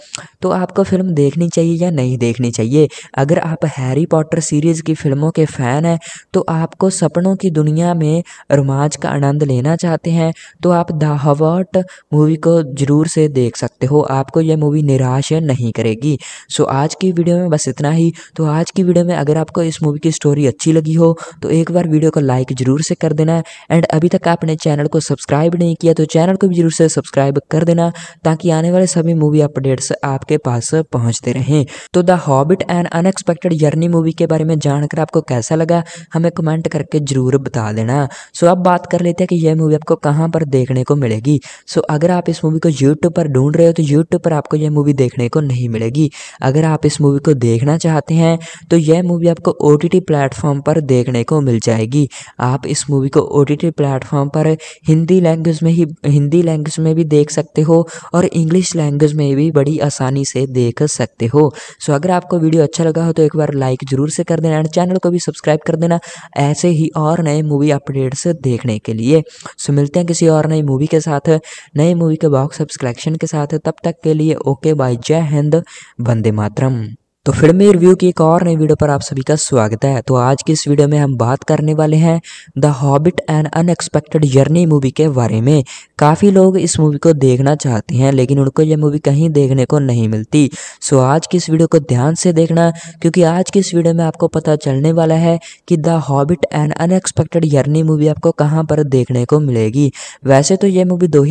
S1: तो आपको फिल्म देखनी चाहिए या नहीं देख देखनी चाहिए अगर आप हैरी पॉटर सीरीज़ की फिल्मों के फ़ैन हैं तो आपको सपनों की दुनिया में रोमांच का आनंद लेना चाहते हैं तो आप द हवर्ट मूवी को ज़रूर से देख सकते हो आपको यह मूवी निराश नहीं करेगी सो आज की वीडियो में बस इतना ही तो आज की वीडियो में अगर आपको इस मूवी की स्टोरी अच्छी लगी हो तो एक बार वीडियो को लाइक ज़रूर से कर देना एंड अभी तक आपने चैनल को सब्सक्राइब नहीं किया तो चैनल को भी ज़रूर से सब्सक्राइब कर देना ताकि आने वाले सभी मूवी अपडेट्स आपके पास पहुँचते रहें तो the Hobbit and unexpected journey movie के बारे में जानकर आपको कैसा लगा हमें कमेंट करके ज़रूर बता देना सो अब बात कर लेते हैं कि यह मूवी आपको कहाँ पर देखने को मिलेगी सो अगर आप इस मूवी को यूट्यूब पर ढूंढ रहे हो तो यूट्यूब पर आपको यह मूवी देखने को नहीं मिलेगी अगर आप इस मूवी को देखना चाहते हैं तो यह मूवी आपको ओ प्लेटफॉर्म पर देखने को मिल जाएगी आप इस मूवी को ओ टी प्लेटफॉर्म पर हिंदी लैंग्वेज में ही हिंदी लैंग्वेज में भी देख सकते हो और इंग्लिश लैंग्वेज में भी बड़ी आसानी से देख सकते हो सो अगर आपको वीडियो अच्छा लगा हो तो एक बार लाइक जरूर से कर देना एंड चैनल को भी सब्सक्राइब कर देना ऐसे ही और नए मूवी अपडेट्स देखने के लिए सो मिलते हैं किसी और नई मूवी के साथ नई मूवी के बॉक्स सब्सक्रैक्शन के साथ तब तक के लिए ओके बाय जय हिंद वंदे मातरम तो फिल्मी रिव्यू की एक और नई वीडियो पर आप सभी का स्वागत है तो आज की इस वीडियो में हम बात करने वाले हैं the Hobbit and unexpected journey movie के बारे में काफ़ी लोग इस मूवी को देखना चाहते हैं लेकिन उनको यह मूवी कहीं देखने को नहीं मिलती सो आज की इस वीडियो को ध्यान से देखना क्योंकि आज की इस वीडियो में आपको पता चलने वाला है कि the Hobbit and unexpected journey movie आपको कहाँ पर देखने को मिलेगी वैसे तो यह मूवी दो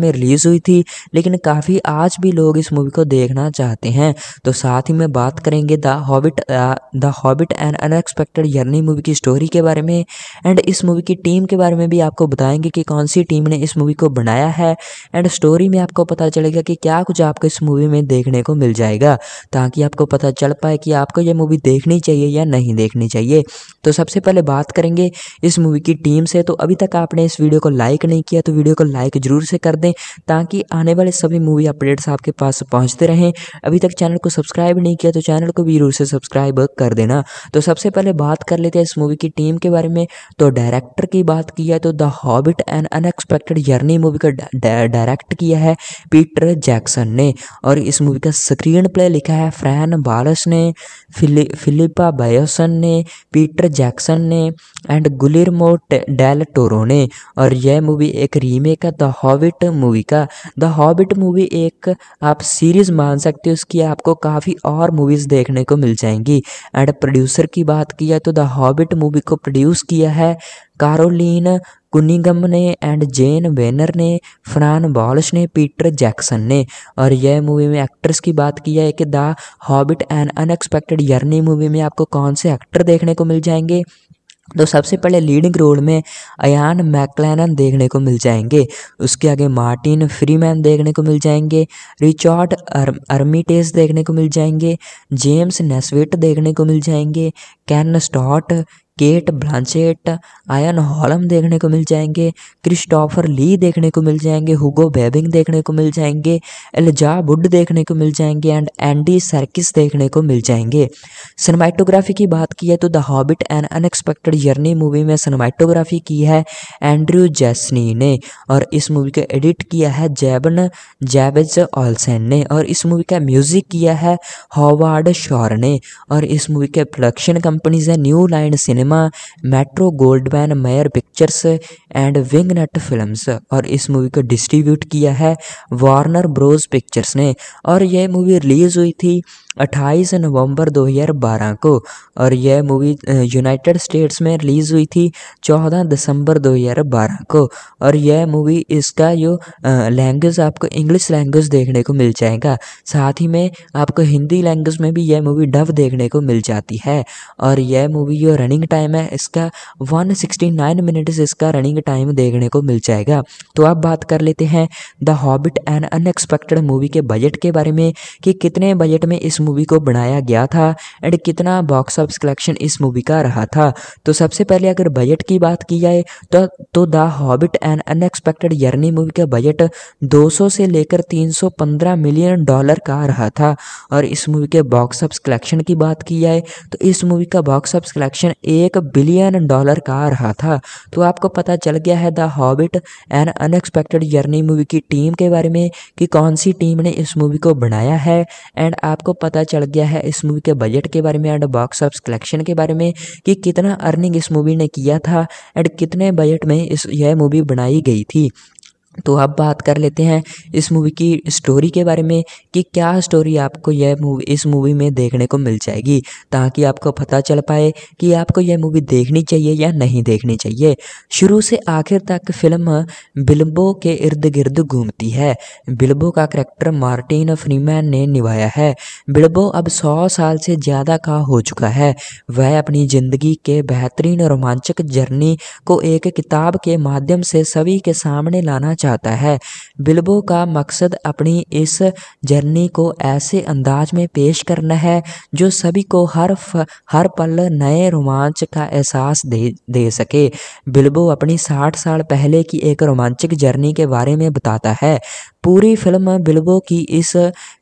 S1: में रिलीज़ हुई थी लेकिन काफ़ी आज भी लोग इस मूवी को देखना चाहते हैं तो साथ ही में बात बात करेंगे the Hobbit the Hobbit and unexpected यर्नी movie की स्टोरी के बारे में एंड इस मूवी की टीम के बारे में भी आपको बताएंगे कि कौन सी टीम ने इस मूवी को बनाया है एंड स्टोरी में आपको पता चलेगा कि क्या कुछ आपको इस मूवी में देखने को मिल जाएगा ताकि आपको पता चल पाए कि आपको यह मूवी देखनी चाहिए या नहीं देखनी चाहिए तो सबसे पहले बात करेंगे इस मूवी की टीम से तो अभी तक आपने इस वीडियो को लाइक नहीं किया तो वीडियो को लाइक ज़रूर से कर दें ताकि आने वाले सभी मूवी अपडेट्स आपके पास पहुँचते रहें अभी तक चैनल को सब्सक्राइब नहीं किया तो चैनल को भी जरूर से सब्सक्राइब कर देना तो सबसे पहले बात कर लेते हैं इस मूवी की टीम के बारे में तो डायरेक्टर की बात की है तो the Hobbit and unexpected journey movie का डायरेक्ट किया है पीटर जैक्सन ने और इस मूवी का स्क्रीन प्ले लिखा है फ्रैन बालस ने फिलिपा बायोसन ने पीटर जैक्सन ने एंड गुलिरमो डेल टोरो ने और यह मूवी एक रीमेक है द हॉबिट मूवी का द हॉबिट मूवी एक आप सीरीज मान सकते हो उसकी आपको काफ़ी और मूवी मूवीज़ देखने को मिल जाएंगी एंड प्रोड्यूसर की बात की जाए तो द हॉबिट मूवी को प्रोड्यूस किया है कारोलिन कुनिगम ने एंड जेन वेनर ने फ्रान बॉल्स ने पीटर जैक्सन ने और यह मूवी में एक्ट्रेस की बात की है कि the Hobbit and unexpected यर्नी movie में आपको कौन से एक्टर देखने को मिल जाएंगे तो सबसे पहले लीडिंग रोल में अयान मैकलैनन देखने को मिल जाएंगे उसके आगे मार्टिन फ्रीमैन देखने को मिल जाएंगे रिचार्ड अर, अर्मिटेस देखने को मिल जाएंगे जेम्स नेस्विट देखने को मिल जाएंगे Ken Stott Cate Blanchett Ian Holm देखने को मिल जाएंगे क्रिस्टोफर ली देखने को मिल जाएंगे हुगो बेबिंग देखने को मिल जाएंगे एलजा वुड देखने को मिल जाएंगे एंड एंडी सर्किस देखने को मिल जाएंगे सिनेमाइटोग्राफी की बात की है तो the Hobbit and unexpected journey movie में सिनेमाटोग्राफी की है एंड्रू जैसनी ने और इस मूवी को एडिट किया है जैबन जैवेज ऑलसेन ने और इस मूवी का म्यूजिक किया है हॉवार्ड शॉर ने और इस मूवी के प्रोडक्शन कंपनीज है New Line Cinema cinema Metro Goldman Mayer Pictures and विंगनट Films और इस मूवी को डिस्ट्रीब्यूट किया है वार्नर ब्रोज पिक्चर्स ने और यह मूवी रिलीज़ हुई थी 28 नवंबर 2012 को और यह मूवी यूनाइटेड स्टेट्स में रिलीज़ हुई थी 14 दिसंबर 2012 को और यह मूवी इसका जो लैंग्वेज आपको इंग्लिश लैंग्वेज देखने को मिल जाएगा साथ ही में आपको हिंदी लैंग्वेज में भी यह मूवी डब देखने को मिल जाती है और यह मूवी जो रनिंग टाइम है इसका 169 मिनट्स इसका रनिंग टाइम देखने को मिल जाएगा तो अब बात कर लेते हैं the Hobbit and unexpected movie के बजट के बारे में कि कितने बजट में इस मूवी को बनाया गया था एंड कितना बॉक्स ऑफिस कलेक्शन इस मूवी का रहा था तो सबसे पहले अगर बजट की बात की जाए तो तो the Hobbit and unexpected यर्नी movie का बजट 200 से लेकर 315 मिलियन डॉलर का रहा था और इस मूवी के बॉक्स ऑफिस कलेक्शन की बात की जाए तो इस मूवी का बॉक्स ऑफिस कलेक्शन एक एक बिलियन डॉलर का रहा था तो आपको पता चल गया है the Hobbit an Unexpected journey movie की टीम के बारे में कि कौन सी टीम ने इस मूवी को बनाया है एंड आपको पता चल गया है इस मूवी के बजट के बारे में एंड बॉक्स ऑफ कलेक्शन के बारे में कि कितना अर्निंग इस मूवी ने किया था एंड कितने बजट में इस यह मूवी बनाई गई थी तो अब बात कर लेते हैं इस मूवी की स्टोरी के बारे में कि क्या स्टोरी आपको यह मूवी इस मूवी में देखने को मिल जाएगी ताकि आपको पता चल पाए कि आपको यह मूवी देखनी चाहिए या नहीं देखनी चाहिए शुरू से आखिर तक फिल्म बिल्बो के इर्द गिर्द घूमती है बिल्बो का करेक्टर मार्टिन फ्रीमैन ने निभाया है बिल्बो अब सौ साल से ज़्यादा का हो चुका है वह अपनी ज़िंदगी के बेहतरीन रोमांचक जर्नी को एक किताब के माध्यम से सभी के सामने लाना चाहता है बिल्बो का मकसद अपनी इस जर्नी को ऐसे अंदाज में पेश करना है जो सभी को हर फ, हर पल नए रोमांच का एहसास दे दे सके बिल्बो अपनी साठ साल पहले की एक रोमांचक जर्नी के बारे में बताता है पूरी फिल्म बिल्बो की इस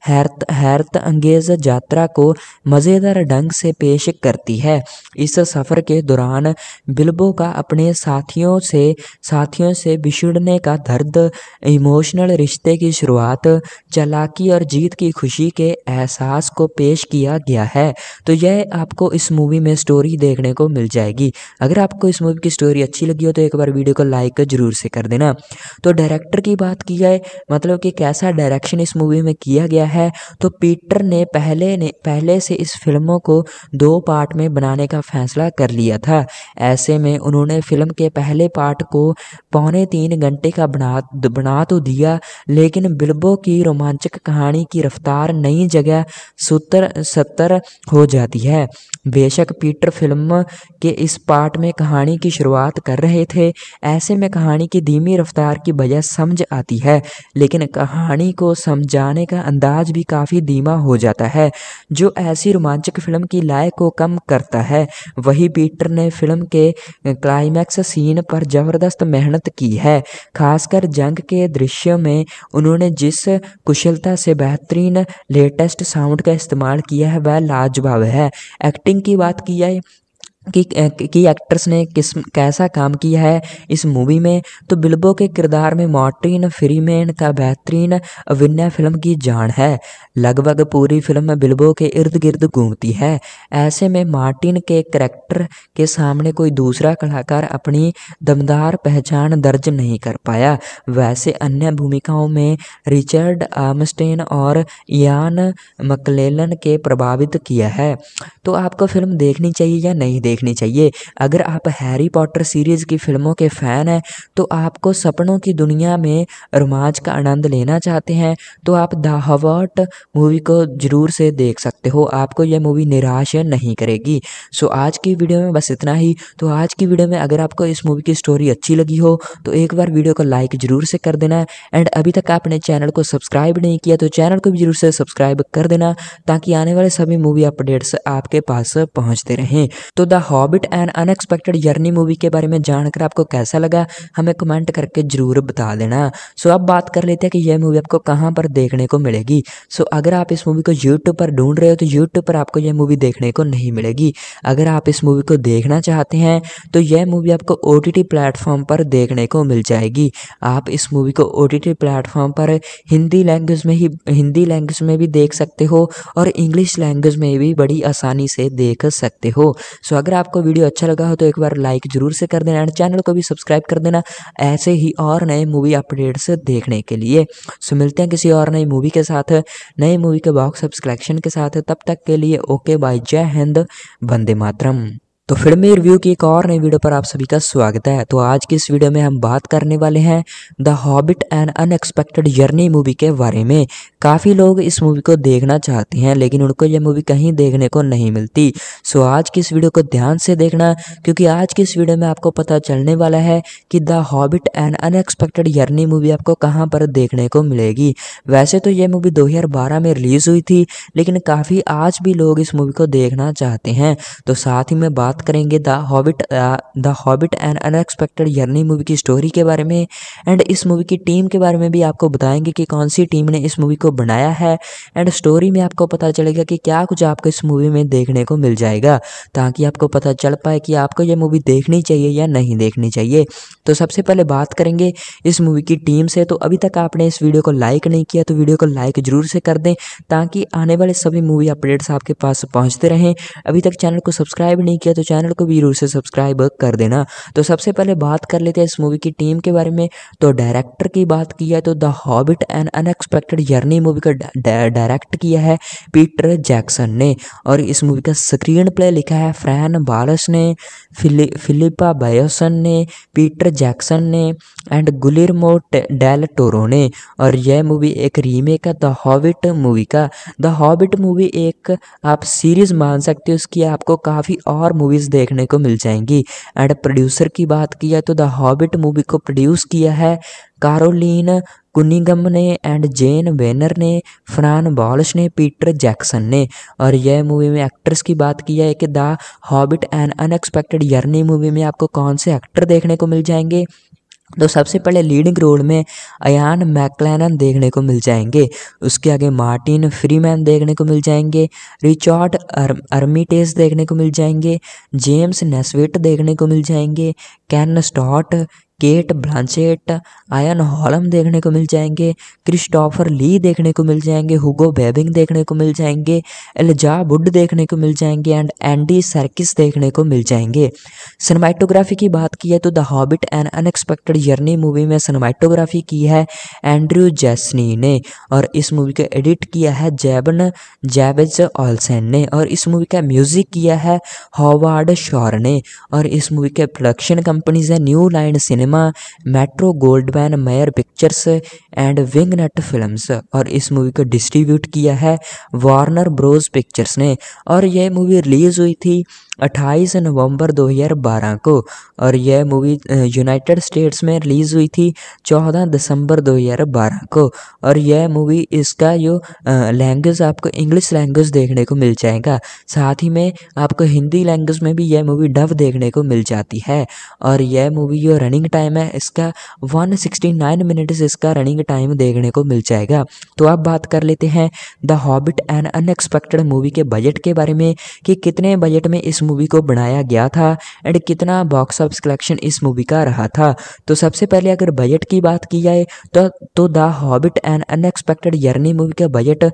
S1: हैरत हैरत अंगेज यात्रा को मज़ेदार ढंग से पेश करती है इस सफ़र के दौरान बिल्बो का अपने साथियों से साथियों से बिछड़ने का दर्द इमोशनल रिश्ते की शुरुआत चालाकी और जीत की खुशी के एहसास को पेश किया गया है तो यह आपको इस मूवी में स्टोरी देखने को मिल जाएगी अगर आपको इस मूवी की स्टोरी अच्छी लगी हो तो एक बार वीडियो को लाइक जरूर से कर देना तो डायरेक्टर की बात की जाए मतलब चलो कि कैसा डायरेक्शन इस मूवी में किया गया है तो पीटर ने पहले ने पहले से इस फिल्मों को दो पार्ट में बनाने का फैसला कर लिया था ऐसे में उन्होंने फिल्म के पहले पार्ट को पौने तीन घंटे का बना बना तो दिया लेकिन बिल्बो की रोमांचक कहानी की रफ्तार नई जगह सूत्र सत्तर हो जाती है बेशक पीटर फिल्म के इस पार्ट में कहानी की शुरुआत कर रहे थे ऐसे में कहानी की धीमी रफ्तार की वजह समझ आती है लेकिन लेकिन कहानी को समझाने का अंदाज भी काफ़ी धीमा हो जाता है जो ऐसी रोमांचक फिल्म की लय को कम करता है वही पीटर ने फिल्म के क्लाइमैक्स सीन पर ज़बरदस्त मेहनत की है खासकर जंग के दृश्य में उन्होंने जिस कुशलता से बेहतरीन लेटेस्ट साउंड का इस्तेमाल किया है वह लाजवाब है एक्टिंग की बात की जाए कि कि एक्ट्रेस ने किस कैसा काम किया है इस मूवी में तो बिल्बो के किरदार में मॉर्टिन फ्रीमैन का बेहतरीन अभिनय फिल्म की जान है लगभग पूरी फिल्म बिल्बो के इर्द गिर्द घूमती है ऐसे में मार्टिन के करैक्टर के सामने कोई दूसरा कलाकार अपनी दमदार पहचान दर्ज नहीं कर पाया वैसे अन्य भूमिकाओं में रिचर्ड आमस्टेन और यान मकलेलन के प्रभावित किया है तो आपको फिल्म देखनी चाहिए या नहीं देख देखनी चाहिए अगर आप हैरी पॉटर सीरीज़ की फिल्मों के फ़ैन हैं तो आपको सपनों की दुनिया में रोमांच का आनंद लेना चाहते हैं तो आप द हवर्ट मूवी को ज़रूर से देख सकते हो आपको यह मूवी निराश नहीं करेगी सो आज की वीडियो में बस इतना ही तो आज की वीडियो में अगर आपको इस मूवी की स्टोरी अच्छी लगी हो तो एक बार वीडियो को लाइक ज़रूर से कर देना एंड अभी तक आपने चैनल को सब्सक्राइब नहीं किया तो चैनल को भी ज़रूर से सब्सक्राइब कर देना ताकि आने वाले सभी मूवी अपडेट्स आपके पास पहुँचते रहें तो the Hobbit and unexpected journey movie के बारे में जानकर आपको कैसा लगा हमें कमेंट करके ज़रूर बता देना सो अब बात कर लेते हैं कि यह मूवी आपको कहाँ पर देखने को मिलेगी सो अगर आप इस मूवी को यूट्यूब पर ढूंढ रहे हो तो यूट्यूब पर आपको यह मूवी देखने को नहीं मिलेगी अगर आप इस मूवी को देखना चाहते हैं तो यह मूवी आपको ओ टी प्लेटफॉर्म पर देखने को मिल जाएगी आप इस मूवी को ओ टी प्लेटफॉर्म पर हिंदी लैंग्वेज में ही हिंदी लैंग्वेज में भी देख सकते हो और इंग्लिश लैंग्वेज में भी बड़ी आसानी से देख सकते हो सो अगर अगर आपको वीडियो अच्छा लगा हो तो एक बार लाइक ज़रूर से कर देना एंड चैनल को भी सब्सक्राइब कर देना ऐसे ही और नए मूवी अपडेट्स देखने के लिए सो मिलते हैं किसी और नई मूवी के साथ नई मूवी के बॉक्स सब्सक्रैक्शन के साथ तब तक के लिए ओके बाय जय हिंद वंदे मातरम तो फिल्मी रिव्यू की एक और नई वीडियो पर आप सभी का स्वागत है तो आज की इस वीडियो में हम बात करने वाले हैं the Hobbit and unexpected journey movie के बारे में काफ़ी लोग इस मूवी को देखना चाहते हैं लेकिन उनको यह मूवी कहीं देखने को नहीं मिलती सो आज की इस वीडियो को ध्यान से देखना क्योंकि आज की इस वीडियो में आपको पता चलने वाला है कि the Hobbit and unexpected journey movie आपको कहाँ पर देखने को मिलेगी वैसे तो यह मूवी दो में रिलीज़ हुई थी लेकिन काफ़ी आज भी लोग इस मूवी को देखना चाहते हैं तो साथ ही में बात करेंगे the Hobbit the Hobbit and unexpected यर्नी movie की स्टोरी के बारे में एंड इस मूवी की टीम के बारे में भी आपको बताएंगे कि कौन सी टीम ने इस मूवी को बनाया है एंड स्टोरी में आपको पता चलेगा कि क्या कुछ आपको इस मूवी में देखने को मिल जाएगा ताकि आपको पता चल पाए कि आपको यह मूवी देखनी चाहिए या नहीं देखनी चाहिए तो सबसे पहले बात करेंगे इस मूवी की टीम से तो अभी तक आपने इस वीडियो को लाइक नहीं किया तो वीडियो को लाइक जरूर से कर दें ताकि आने वाले सभी मूवी अपडेट्स आपके पास पहुंचते रहें अभी तक चैनल को सब्सक्राइब नहीं किया तो चैनल को भी जरूर से सब्सक्राइब कर देना तो सबसे पहले बात कर लेते हैं इस मूवी की टीम के बारे में तो डायरेक्टर की बात की है तो the Hobbit and unexpected journey movie का डायरेक्ट किया है पीटर जैक्सन ने और इस मूवी का स्क्रीन प्ले लिखा है फ्रैन बालस ने फिलि, फिलिपा बायोसन ने पीटर जैक्सन ने एंड गुलिरमो डेल टोरो ने और यह मूवी एक रीमेक है द हॉबिट मूवी का द हॉबिट मूवी एक आप सीरीज मान सकते हो उसकी आपको काफ़ी और मूवी मूवीज़ देखने को मिल जाएंगी एंड प्रोड्यूसर की बात की जाए तो द हॉबिट मूवी को प्रोड्यूस किया है कारोलिन कुनिगम ने एंड जेन वेनर ने फ्रान बॉलश ने पीटर जैक्सन ने और यह मूवी में एक्ट्रेस की बात की है कि the Hobbit and unexpected यर्नी movie में आपको कौन से एक्टर देखने को मिल जाएंगे तो सबसे पहले लीडिंग रोल में अयान मैकलैनन देखने को मिल जाएंगे उसके आगे मार्टिन फ्रीमैन देखने को मिल जाएंगे रिचर्ड अर, अर्मिटेज देखने को मिल जाएंगे जेम्स नेस्विट देखने को मिल जाएंगे Ken Stott Cate Blanchett Ian Holm देखने को मिल जाएंगे क्रिस्टोफर ली देखने को मिल जाएंगे हुगो बेबिंग देखने को मिल जाएंगे एलजा वुड देखने को मिल जाएंगे एंड एंडी सर्किस देखने को मिल जाएंगे सिनेमाइटोग्राफी की बात की है तो the Hobbit and unexpected journey movie में सिनेमाइटोग्राफी की है एंड्रयू जैसनी ने और इस मूवी को एडिट किया है जैबन जैवेज ऑलसेन ने और इस मूवी का म्यूजिक किया है हॉवार्ड शॉर ने और इस मूवी के प्रोडक्शन कंपनीज है New Line Cinema cinema Metro Goldman Mayer Pictures and wing nut Films और इस मूवी को डिस्ट्रीब्यूट किया है वार्नर ब्रोज पिक्चर्स ने और यह मूवी रिलीज़ हुई थी अट्ठाईस नवंबर 2012 को और यह मूवी यूनाइटेड स्टेट्स में रिलीज़ हुई थी 14 दिसंबर 2012 को और यह मूवी इसका जो लैंग्वेज आपको इंग्लिश लैंग्वेज देखने को मिल जाएगा साथ ही में आपको हिंदी लैंग्वेज में भी यह मूवी डब देखने को मिल जाती है और यह मूवी जो रनिंग टाइम है इसका वन मिनट्स इसका रनिंग टाइम देखने को मिल जाएगा तो आप बात कर लेते हैं the Hobbit and unexpected movie के बजट के बारे में कि कितने बजट में इस मूवी को बनाया गया था एंड कितना बॉक्स ऑफिस कलेक्शन इस मूवी का रहा था तो सबसे पहले अगर बजट की बात की जाए तो तो the Hobbit and unexpected यर्नी movie का बजट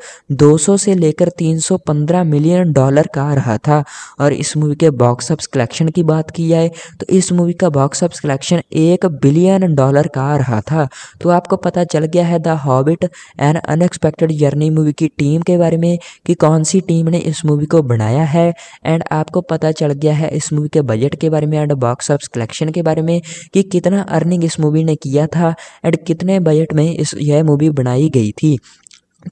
S1: 200 से लेकर 315 मिलियन डॉलर का रहा था और इस मूवी के बॉक्स ऑफिस कलेक्शन की बात की जाए तो इस मूवी का बॉक्स ऑफिस कलेक्शन एक बिलियन डॉलर का रहा था तो आपको पता चल गया है the Hobbit and unexpected यर्नी movie की टीम के बारे में कि कौन सी टीम ने इस मूवी को बनाया है एंड आपको पता पता चल गया है इस मूवी के बजट के बारे में एंड बॉक्स ऑफ कलेक्शन के बारे में कि कितना अर्निंग इस मूवी ने किया था एंड कितने बजट में इस यह मूवी बनाई गई थी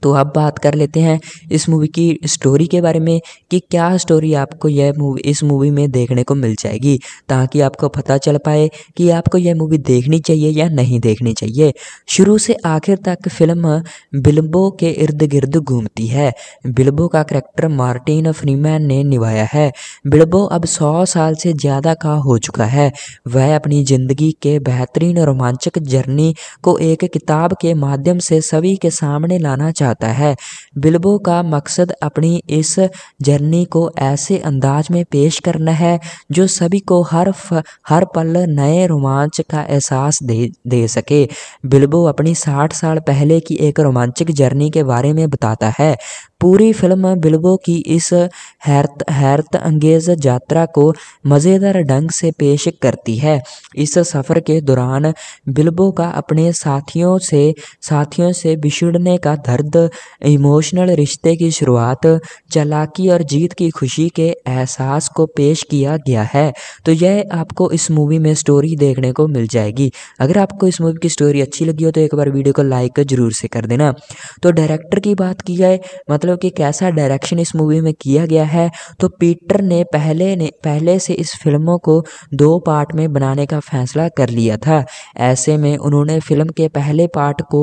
S1: तो अब बात कर लेते हैं इस मूवी की स्टोरी के बारे में कि क्या स्टोरी आपको यह मूवी इस मूवी में देखने को मिल जाएगी ताकि आपको पता चल पाए कि आपको यह मूवी देखनी चाहिए या नहीं देखनी चाहिए शुरू से आखिर तक फिल्म बिल्बो के इर्द गिर्द घूमती है बिल्बो का करैक्टर मार्टिन फ्रीमैन ने निभाया है बिल्बो अब सौ साल से ज़्यादा का हो चुका है वह अपनी ज़िंदगी के बेहतरीन रोमांचक जर्नी को एक किताब के माध्यम से सभी के सामने लाना चाहता है बिल्बो का मकसद अपनी इस जर्नी को ऐसे अंदाज में पेश करना है जो सभी को हर फ, हर पल नए रोमांच का एहसास दे दे सके बिल्बो अपनी साठ साल पहले की एक रोमांचक जर्नी के बारे में बताता है पूरी फिल्म बिल्बो की इस हैरत हैरत अंगेज यात्रा को मज़ेदार ढंग से पेश करती है इस सफ़र के दौरान बिल्बो का अपने साथियों से साथियों से बिछड़ने का दर्द इमोशनल रिश्ते की शुरुआत चालाकी और जीत की खुशी के एहसास को पेश किया गया है तो यह आपको इस मूवी में स्टोरी देखने को मिल जाएगी अगर आपको इस मूवी की स्टोरी अच्छी लगी हो तो एक बार वीडियो को लाइक ज़रूर से कर देना तो डायरेक्टर की बात की जाए मतलब मतलब कि कैसा डायरेक्शन इस मूवी में किया गया है तो पीटर ने पहले ने पहले से इस फिल्मों को दो पार्ट में बनाने का फैसला कर लिया था ऐसे में उन्होंने फिल्म के पहले पार्ट को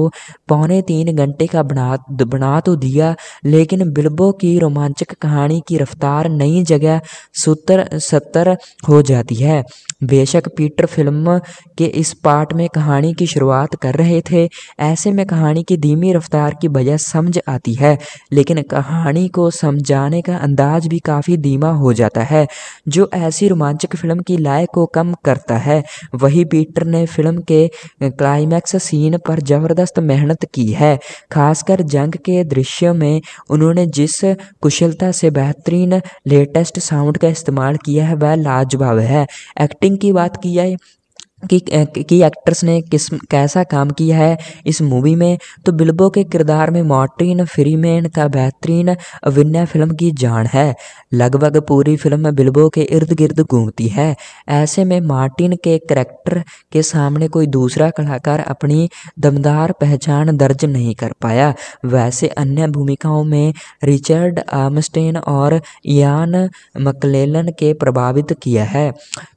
S1: पौने तीन घंटे का बना बना तो दिया लेकिन बिल्बो की रोमांचक कहानी की रफ्तार नई जगह सूत्र सत्तर हो जाती है बेशक पीटर फिल्म के इस पार्ट में कहानी की शुरुआत कर रहे थे ऐसे में कहानी की धीमी रफ्तार की वजह समझ आती है लेकिन लेकिन कहानी को समझाने का अंदाज भी काफ़ी धीमा हो जाता है जो ऐसी रोमांचक फिल्म की लय को कम करता है वही पीटर ने फिल्म के क्लाइमैक्स सीन पर ज़बरदस्त मेहनत की है खासकर जंग के दृश्य में उन्होंने जिस कुशलता से बेहतरीन लेटेस्ट साउंड का इस्तेमाल किया है वह लाजवाब है एक्टिंग की बात की जाए कि की एक्ट्रेस ने किस कैसा काम किया है इस मूवी में तो बिल्बो के किरदार में मॉर्टिन फ्रीमैन का बेहतरीन अभिनय फिल्म की जान है लगभग पूरी फिल्म बिल्बो के इर्द गिर्द घूमती है ऐसे में मार्टिन के करेक्टर के सामने कोई दूसरा कलाकार अपनी दमदार पहचान दर्ज नहीं कर पाया वैसे अन्य भूमिकाओं में रिचर्ड आमस्टेन और यान मकलेलन के प्रभावित किया है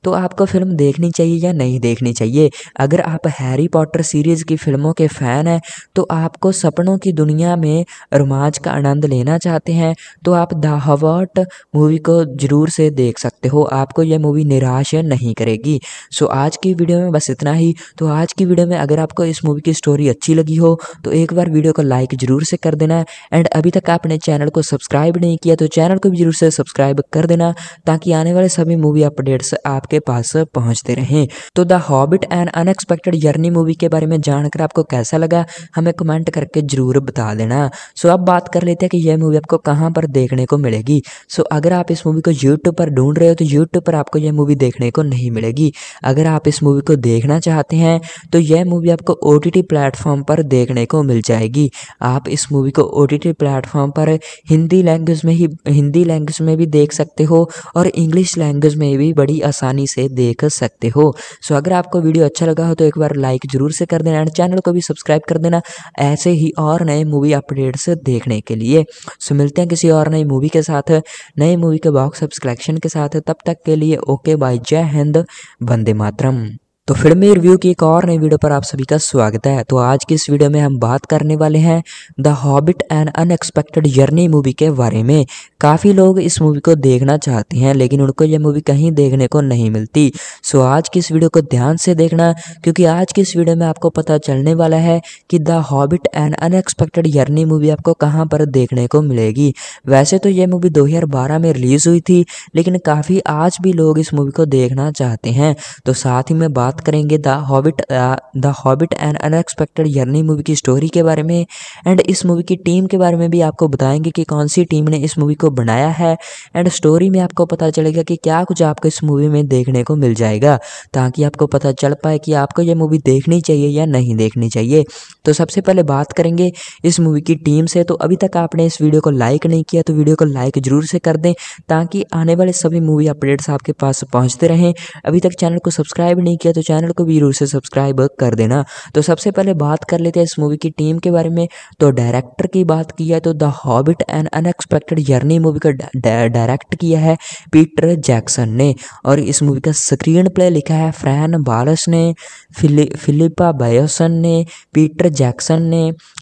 S1: तो आपको फिल्म देखनी चाहिए या नहीं देख देखनी चाहिए अगर आप हैरी पॉटर सीरीज़ की फिल्मों के फ़ैन हैं तो आपको सपनों की दुनिया में रोमांच का आनंद लेना चाहते हैं तो आप द हवर्ट मूवी को ज़रूर से देख सकते हो आपको यह मूवी निराश नहीं करेगी सो आज की वीडियो में बस इतना ही तो आज की वीडियो में अगर आपको इस मूवी की स्टोरी अच्छी लगी हो तो एक बार वीडियो को लाइक ज़रूर से कर देना एंड अभी तक आपने चैनल को सब्सक्राइब नहीं किया तो चैनल को भी ज़रूर से सब्सक्राइब कर देना ताकि आने वाले सभी मूवी अपडेट्स आपके पास पहुँचते रहें तो the Hobbit and unexpected journey movie के बारे में जानकर आपको कैसा लगा हमें कमेंट करके ज़रूर बता देना सो अब बात कर लेते हैं कि यह मूवी आपको कहाँ पर देखने को मिलेगी सो अगर आप इस मूवी को यूट्यूब पर ढूंढ रहे हो तो यूट्यूब पर आपको यह मूवी देखने को नहीं मिलेगी अगर आप इस मूवी को देखना चाहते हैं तो यह मूवी आपको ओ टी प्लेटफॉर्म पर देखने को मिल जाएगी आप इस मूवी को ओ टी प्लेटफॉर्म पर हिंदी लैंग्वेज में ही हिंदी लैंग्वेज में भी देख सकते हो और इंग्लिश लैंग्वेज में भी बड़ी आसानी से देख सकते हो सो अगर अगर आपको वीडियो अच्छा लगा हो तो एक बार लाइक ज़रूर से कर देना एंड चैनल को भी सब्सक्राइब कर देना ऐसे ही और नए मूवी अपडेट्स देखने के लिए सो मिलते हैं किसी और नई मूवी के साथ नए मूवी के बॉक्स सब्सक्रैक्शन के साथ तब तक के लिए ओके बाय जय हिंद वंदे मातरम तो फिल्मी रिव्यू की एक और नई वीडियो पर आप सभी का स्वागत है तो आज की इस वीडियो में हम बात करने वाले हैं the Hobbit and unexpected journey movie के बारे में काफ़ी लोग इस मूवी को देखना चाहते हैं लेकिन उनको यह मूवी कहीं देखने को नहीं मिलती सो आज की इस वीडियो को ध्यान से देखना क्योंकि आज की इस वीडियो में आपको पता चलने वाला है कि the Hobbit and unexpected journey movie आपको कहाँ पर देखने को मिलेगी वैसे तो यह मूवी दो में रिलीज़ हुई थी लेकिन काफ़ी आज भी लोग इस मूवी को देखना चाहते हैं तो साथ ही में बात बात करेंगे the Hobbit the Hobbit and unexpected यर्नी movie की स्टोरी के बारे में एंड इस मूवी की टीम के बारे में भी आपको बताएंगे कि कौन सी टीम ने इस मूवी को बनाया है एंड स्टोरी में आपको पता चलेगा कि क्या कुछ आपको इस मूवी में देखने को मिल जाएगा ताकि आपको पता चल पाए कि आपको यह मूवी देखनी चाहिए या नहीं देखनी चाहिए तो सबसे पहले बात करेंगे इस मूवी की टीम से तो अभी तक आपने इस वीडियो को लाइक नहीं किया तो वीडियो को लाइक ज़रूर से कर दें ताकि आने वाले सभी मूवी अपडेट्स आपके पास पहुँचते रहें अभी तक चैनल को सब्सक्राइब नहीं किया तो चैनल को भी जरूर से सब्सक्राइब कर देना तो सबसे पहले बात कर लेते हैं इस मूवी की टीम के बारे में तो डायरेक्टर की बात की है तो the Hobbit and unexpected journey movie का डायरेक्ट किया है पीटर जैक्सन ने और इस मूवी का स्क्रीन प्ले लिखा है फ्रैन बालस ने फिलिपा बायोसन ने पीटर जैक्सन ने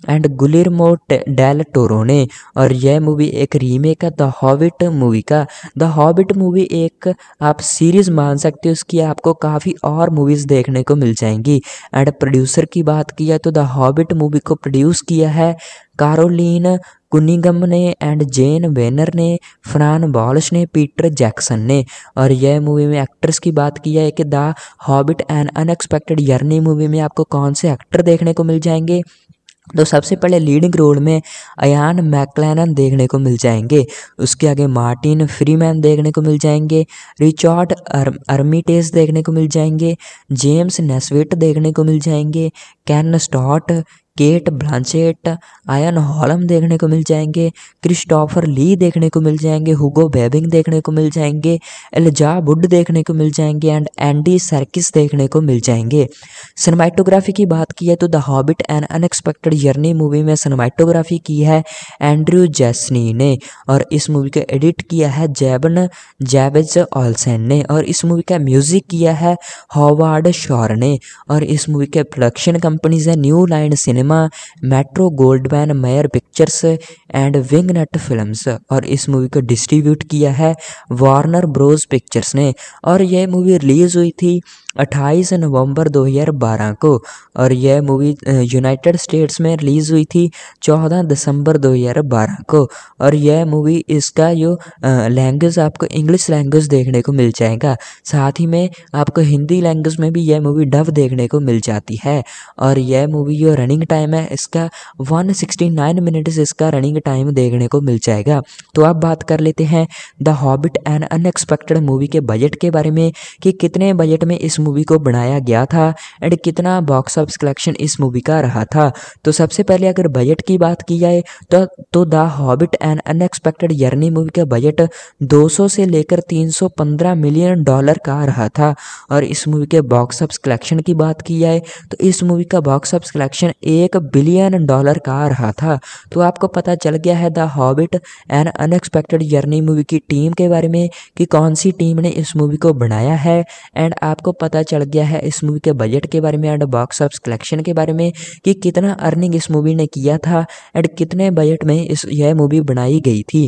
S1: एंड गुलिरमो डेल टोरो ने और यह मूवी एक रीमेक है द हॉबिट मूवी का द हॉबिट मूवी एक आप सीरीज मान सकते हो उसकी आपको काफ़ी और मूवी मूवीज़ देखने को मिल जाएंगी एंड प्रोड्यूसर की बात की जाए तो द हॉबिट मूवी को प्रोड्यूस किया है कारोलिन कुनिगम ने एंड जेन वेनर ने फ्रान बॉलश ने पीटर जैक्सन ने और यह मूवी में एक्ट्रेस की बात की है कि the Hobbit and unexpected यर्नी movie में आपको कौन से एक्टर देखने को मिल जाएंगे तो सबसे पहले लीडिंग रोल में अयान मैकलैनन देखने को मिल जाएंगे उसके आगे मार्टिन फ्रीमैन देखने को मिल जाएंगे रिचार्ड अर, अर्मिटेस देखने को मिल जाएंगे जेम्स नेस्विट देखने को मिल जाएंगे Ken Stott Cate Blanchett Ian Holm देखने को मिल जाएंगे क्रिस्टोफर ली देखने को मिल जाएंगे हुगो बेबिंग देखने को मिल जाएंगे एलजा वुड देखने को मिल जाएंगे एंड एंडी सर्किस देखने को मिल जाएंगे सिनेमाइटोग्राफी की बात की है तो the Hobbit and unexpected journey movie में सिनेमाटोग्राफी की है एंड्रू जैसनी ने और इस मूवी को एडिट किया है जैबन जैवेज ऑलसेन ने और इस मूवी का म्यूजिक किया है हॉवार्ड शॉर ने और इस मूवी के प्रोडक्शन कंपनीज है New Line Cinema cinema Metro Goldman Mayer Pictures and wing nut Films और इस मूवी को डिस्ट्रीब्यूट किया है वार्नर ब्रोज पिक्चर्स ने और यह मूवी रिलीज़ हुई थी अट्ठाईस नवंबर 2012 को और यह मूवी यूनाइटेड स्टेट्स में रिलीज़ हुई थी 14 दिसंबर 2012 को और यह मूवी इसका जो लैंग्वेज आपको इंग्लिश लैंग्वेज देखने को मिल जाएगा साथ ही में आपको हिंदी लैंग्वेज में भी यह मूवी डब देखने को मिल जाती है और यह मूवी जो रनिंग टाइम है इसका 169 मिनट्स इसका रनिंग टाइम देखने को मिल जाएगा तो आप बात कर लेते हैं the Hobbit and unexpected movie के बजट के बारे में कि कितने बजट में इस मूवी को बनाया गया था एंड कितना बॉक्स ऑफिस कलेक्शन इस मूवी का रहा था तो सबसे पहले अगर बजट की बात की जाए तो तो the Hobbit and unexpected यर्नी movie का बजट 200 से लेकर 315 मिलियन डॉलर का रहा था और इस मूवी के बॉक्स ऑफिस कलेक्शन की बात की जाए तो इस मूवी का बॉक्स ऑफिस कलेक्शन एक बिलियन डॉलर का रहा था तो आपको पता चल गया है the Hobbit and unexpected यर्नी movie की टीम के बारे में कि कौन सी टीम ने इस मूवी को बनाया है एंड आपको पता पता चल गया है इस मूवी के बजट के बारे में एंड बॉक्स ऑफिस कलेक्शन के बारे में कि कितना अर्निंग इस मूवी ने किया था एंड कितने बजट में इस यह मूवी बनाई गई थी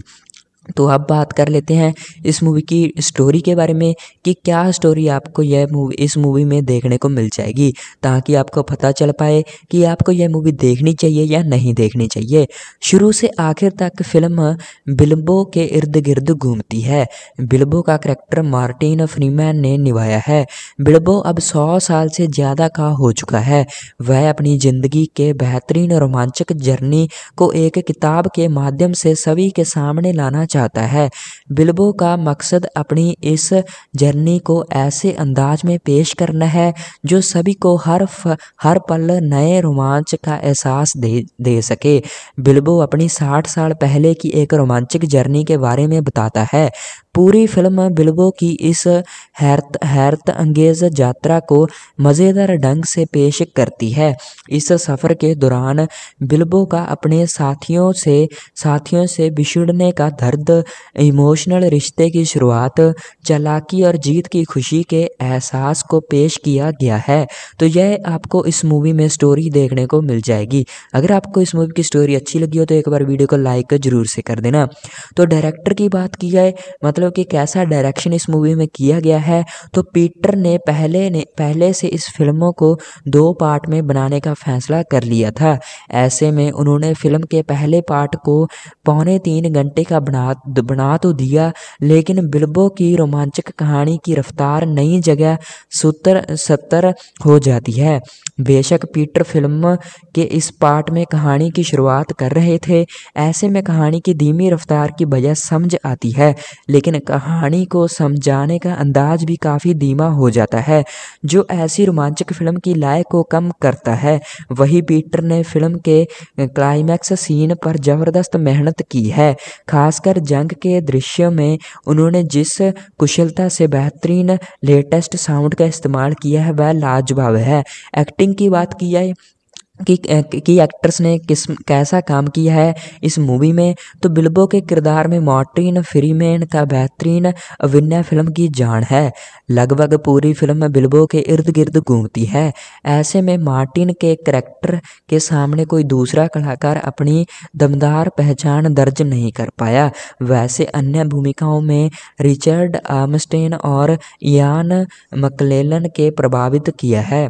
S1: तो अब बात कर लेते हैं इस मूवी की स्टोरी के बारे में कि क्या स्टोरी आपको यह मूवी इस मूवी में देखने को मिल जाएगी ताकि आपको पता चल पाए कि आपको यह मूवी देखनी चाहिए या नहीं देखनी चाहिए शुरू से आखिर तक फिल्म बिल्बो के इर्द गिर्द घूमती है बिल्बो का करेक्टर मार्टिन फ्रीमैन ने निभाया है बिल्बो अब सौ साल से ज़्यादा का हो चुका है वह अपनी ज़िंदगी के बेहतरीन रोमांचक जर्नी को एक किताब के माध्यम से सभी के सामने लाना चाहता है बिल्बो का मकसद अपनी इस जर्नी को ऐसे अंदाज में पेश करना है जो सभी को हर फ, हर पल नए रोमांच का एहसास दे दे सके बिल्बो अपनी साठ साल पहले की एक रोमांचक जर्नी के बारे में बताता है पूरी फिल्म बिल्बो की इस हैरत हैरत अंगेज यात्रा को मज़ेदार ढंग से पेश करती है इस सफ़र के दौरान बिल्बो का अपने साथियों से साथियों से बिछड़ने का दर्द इमोशनल रिश्ते की शुरुआत चालाकी और जीत की खुशी के एहसास को पेश किया गया है तो यह आपको इस मूवी में स्टोरी देखने को मिल जाएगी अगर आपको इस मूवी की स्टोरी अच्छी लगी हो तो एक बार वीडियो को लाइक जरूर से कर देना तो डायरेक्टर की बात की जाए मतलब लो कि कैसा डायरेक्शन इस मूवी में किया गया है तो पीटर ने पहले ने पहले से इस फिल्मों को दो पार्ट में बनाने का फैसला कर लिया था ऐसे में उन्होंने फिल्म के पहले पार्ट को पौने तीन घंटे का बना बना तो दिया लेकिन बिल्बो की रोमांचक कहानी की रफ्तार नई जगह सूत्र सत्तर हो जाती है बेशक पीटर फिल्म के इस पार्ट में कहानी की शुरुआत कर रहे थे ऐसे में कहानी की धीमी रफ्तार की वजह समझ आती है लेकिन लेकिन कहानी को समझाने का अंदाज भी काफ़ी धीमा हो जाता है जो ऐसी रोमांचक फिल्म की लय को कम करता है वही पीटर ने फिल्म के क्लाइमैक्स सीन पर ज़बरदस्त मेहनत की है खासकर जंग के दृश्य में उन्होंने जिस कुशलता से बेहतरीन लेटेस्ट साउंड का इस्तेमाल किया है वह लाजवाब है एक्टिंग की बात की जाए कि कि एक्ट्रेस ने किस कैसा काम किया है इस मूवी में तो बिल्बो के किरदार में मॉर्टिन फ्रीमैन का बेहतरीन अभिनय फिल्म की जान है लगभग पूरी फिल्म बिल्बो के इर्द गिर्द घूमती है ऐसे में मार्टिन के करेक्टर के सामने कोई दूसरा कलाकार अपनी दमदार पहचान दर्ज नहीं कर पाया वैसे अन्य भूमिकाओं में रिचर्ड आमस्टेन और यान मकलेलन के प्रभावित किया है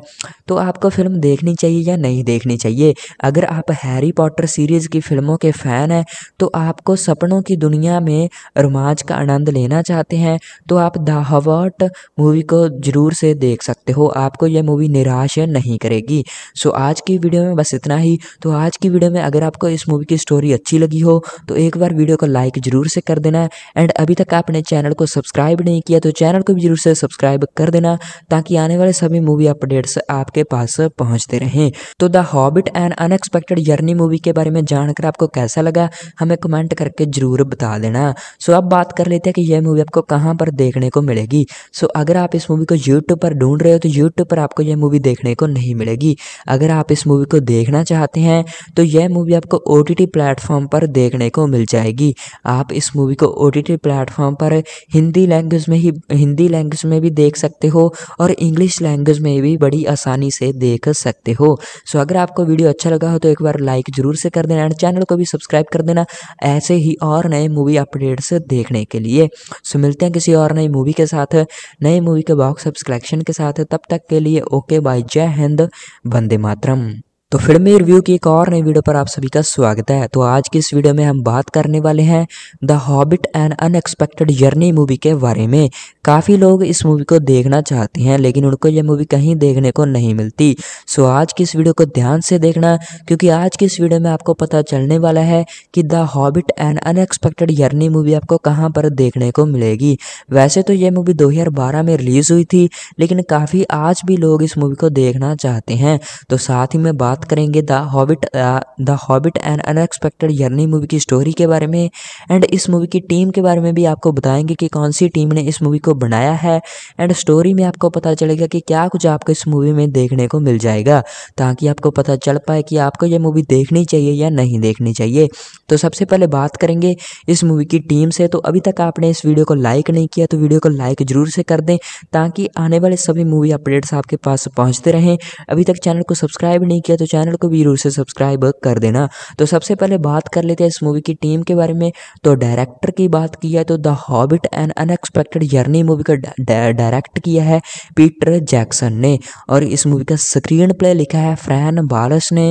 S1: तो आपको फिल्म देखनी चाहिए या नहीं देख देखनी चाहिए अगर आप हैरी पॉटर सीरीज़ की फिल्मों के फ़ैन हैं तो आपको सपनों की दुनिया में रोमांच का आनंद लेना चाहते हैं तो आप द हवर्ट मूवी को ज़रूर से देख सकते हो आपको यह मूवी निराश नहीं करेगी सो आज की वीडियो में बस इतना ही तो आज की वीडियो में अगर आपको इस मूवी की स्टोरी अच्छी लगी हो तो एक बार वीडियो को लाइक ज़रूर से कर देना एंड अभी तक आपने चैनल को सब्सक्राइब नहीं किया तो चैनल को भी ज़रूर से सब्सक्राइब कर देना ताकि आने वाले सभी मूवी अपडेट्स आपके पास पहुँचते रहें तो the Hobbit and unexpected journey movie के बारे में जानकर आपको कैसा लगा हमें कमेंट करके ज़रूर बता देना सो अब बात कर लेते हैं कि यह मूवी आपको कहाँ पर देखने को मिलेगी सो अगर आप इस मूवी को यूट्यूब पर ढूंढ रहे हो तो यूट्यूब पर आपको यह मूवी देखने को नहीं मिलेगी अगर आप इस मूवी को देखना चाहते हैं तो यह मूवी आपको ओ टी प्लेटफॉर्म पर देखने को मिल जाएगी आप इस मूवी को ओ टी टी प्लेटफॉर्म पर हिंदी लैंग्वेज में ही हिंदी लैंग्वेज में भी देख सकते हो और इंग्लिश लैंग्वेज में भी बड़ी आसानी से देख सकते हो सो अगर अगर आपको वीडियो अच्छा लगा हो तो एक बार लाइक ज़रूर से कर देना एंड चैनल को भी सब्सक्राइब कर देना ऐसे ही और नए मूवी अपडेट्स देखने के लिए सो मिलते हैं किसी और नई मूवी के साथ नई मूवी के बॉक्स सब्सक्रैक्शन के साथ तब तक के लिए ओके बाय जय हिंद वंदे मातरम तो फिल्मी रिव्यू की एक और नई वीडियो पर आप सभी का स्वागत है तो आज की इस वीडियो में हम बात करने वाले हैं the Hobbit and unexpected journey movie के बारे में काफ़ी लोग इस मूवी को देखना चाहते हैं लेकिन उनको यह मूवी कहीं देखने को नहीं मिलती सो आज की इस वीडियो को ध्यान से देखना क्योंकि आज की इस वीडियो में आपको पता चलने वाला है कि the Hobbit and unexpected journey movie आपको कहाँ पर देखने को मिलेगी वैसे तो यह मूवी दो में रिलीज़ हुई थी लेकिन काफ़ी आज भी लोग इस मूवी को देखना चाहते हैं तो साथ ही में बात बात करेंगे the Hobbit the Hobbit and unexpected यर्नी movie की स्टोरी के बारे में एंड इस मूवी की टीम के बारे में भी आपको बताएंगे कि कौन सी टीम ने इस मूवी को बनाया है एंड स्टोरी में आपको पता चलेगा कि क्या कुछ आपको इस मूवी में देखने को मिल जाएगा ताकि आपको पता चल पाए कि आपको यह मूवी देखनी चाहिए या नहीं देखनी चाहिए तो सबसे पहले बात करेंगे इस मूवी की टीम से तो अभी तक आपने इस वीडियो को लाइक नहीं किया तो वीडियो को लाइक जरूर से कर दें ताकि आने वाले सभी मूवी अपडेट्स आपके पास पहुँचते रहें अभी तक चैनल को सब्सक्राइब नहीं किया तो चैनल को भी जरूर से सब्सक्राइब कर देना तो सबसे पहले बात कर लेते हैं इस मूवी की टीम के बारे में तो डायरेक्टर की बात की है तो the Hobbit and unexpected journey movie का डायरेक्ट किया है पीटर जैक्सन ने और इस मूवी का स्क्रीन प्ले लिखा है फ्रैन बालस ने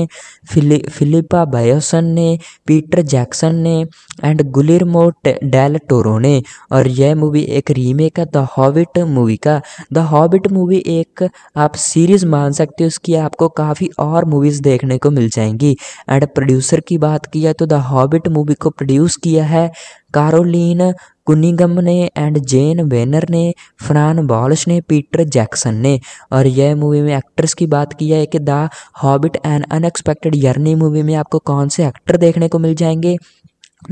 S1: फिलिपा बायोसन ने पीटर जैक्सन ने एंड गुलिरमो डेल टोरो ने और यह मूवी एक रीमेक है द हॉबिट मूवी का द हॉबिट मूवी एक आप सीरीज मान सकते हो उसकी आपको काफ़ी और मूवी मूवीज़ देखने को मिल जाएंगी एंड प्रोड्यूसर की बात की जाए तो द हॉबिट मूवी को प्रोड्यूस किया है कारोलिन कुनिगम ने एंड जेन वेनर ने फ्रान बॉलश ने पीटर जैक्सन ने और यह मूवी में एक्ट्रेस की बात की है कि the Hobbit and unexpected यर्नी movie में आपको कौन से एक्टर देखने को मिल जाएंगे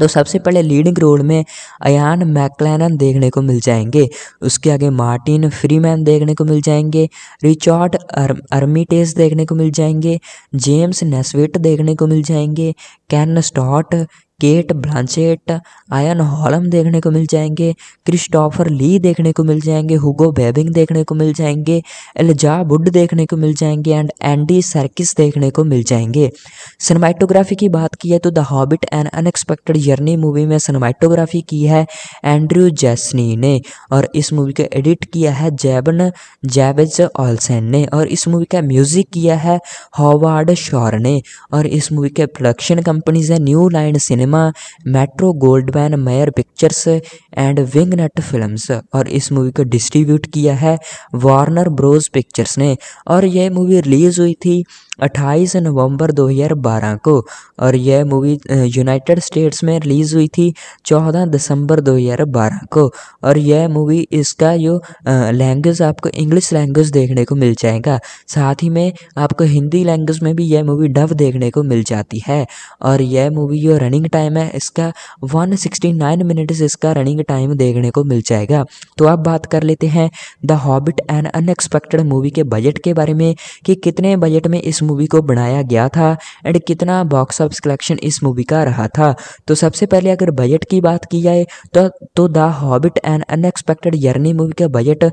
S1: तो सबसे पहले लीडिंग रोल में अयान मैकलैनन देखने को मिल जाएंगे उसके आगे मार्टिन फ्रीमैन देखने को मिल जाएंगे रिचर्ड अर, अर्मिटेस देखने को मिल जाएंगे जेम्स नेस्विट देखने को मिल जाएंगे Ken Stott Cate Blanchett Ian Holm देखने को मिल जाएंगे क्रिस्टोफर ली देखने को मिल जाएंगे हुगो बेबिंग देखने को मिल जाएंगे एलजा वुड देखने को मिल जाएंगे एंड एंडी सर्किस देखने को मिल जाएंगे सिनेमाइटोग्राफी की बात की है तो the Hobbit and unexpected journey movie में सिनेमाइटोग्राफी की है एंड्रयू जैसनी ने और इस मूवी को एडिट किया है जैबन जैवेज ऑलसेन ने और इस मूवी का म्यूजिक किया है हॉवार्ड शॉर ने और इस मूवी के प्रोडक्शन कंपनीज है New Line cine Cinema Metro Goldman Mayer Pictures and विंगनट Films और इस मूवी को डिस्ट्रीब्यूट किया है वार्नर ब्रोज पिक्चर्स ने और यह मूवी रिलीज़ हुई थी अट्ठाईस नवंबर 2012 को और यह मूवी यूनाइटेड स्टेट्स में रिलीज़ हुई थी 14 दिसंबर 2012 को और यह मूवी इसका जो लैंग्वेज आपको इंग्लिश लैंग्वेज देखने को मिल जाएगा साथ ही में आपको हिंदी लैंग्वेज में भी यह मूवी डब देखने को मिल जाती है और यह मूवी जो रनिंग टाइम है इसका 169 मिनट्स इसका रनिंग टाइम देखने को मिल जाएगा तो आप बात कर लेते हैं the Hobbit and unexpected movie के बजट के बारे में कि कितने बजट में इस मूवी को बनाया गया था एंड कितना बॉक्स ऑफिस कलेक्शन इस मूवी का रहा था तो सबसे पहले अगर बजट की बात की जाए तो तो the Hobbit and unexpected यर्नी movie का बजट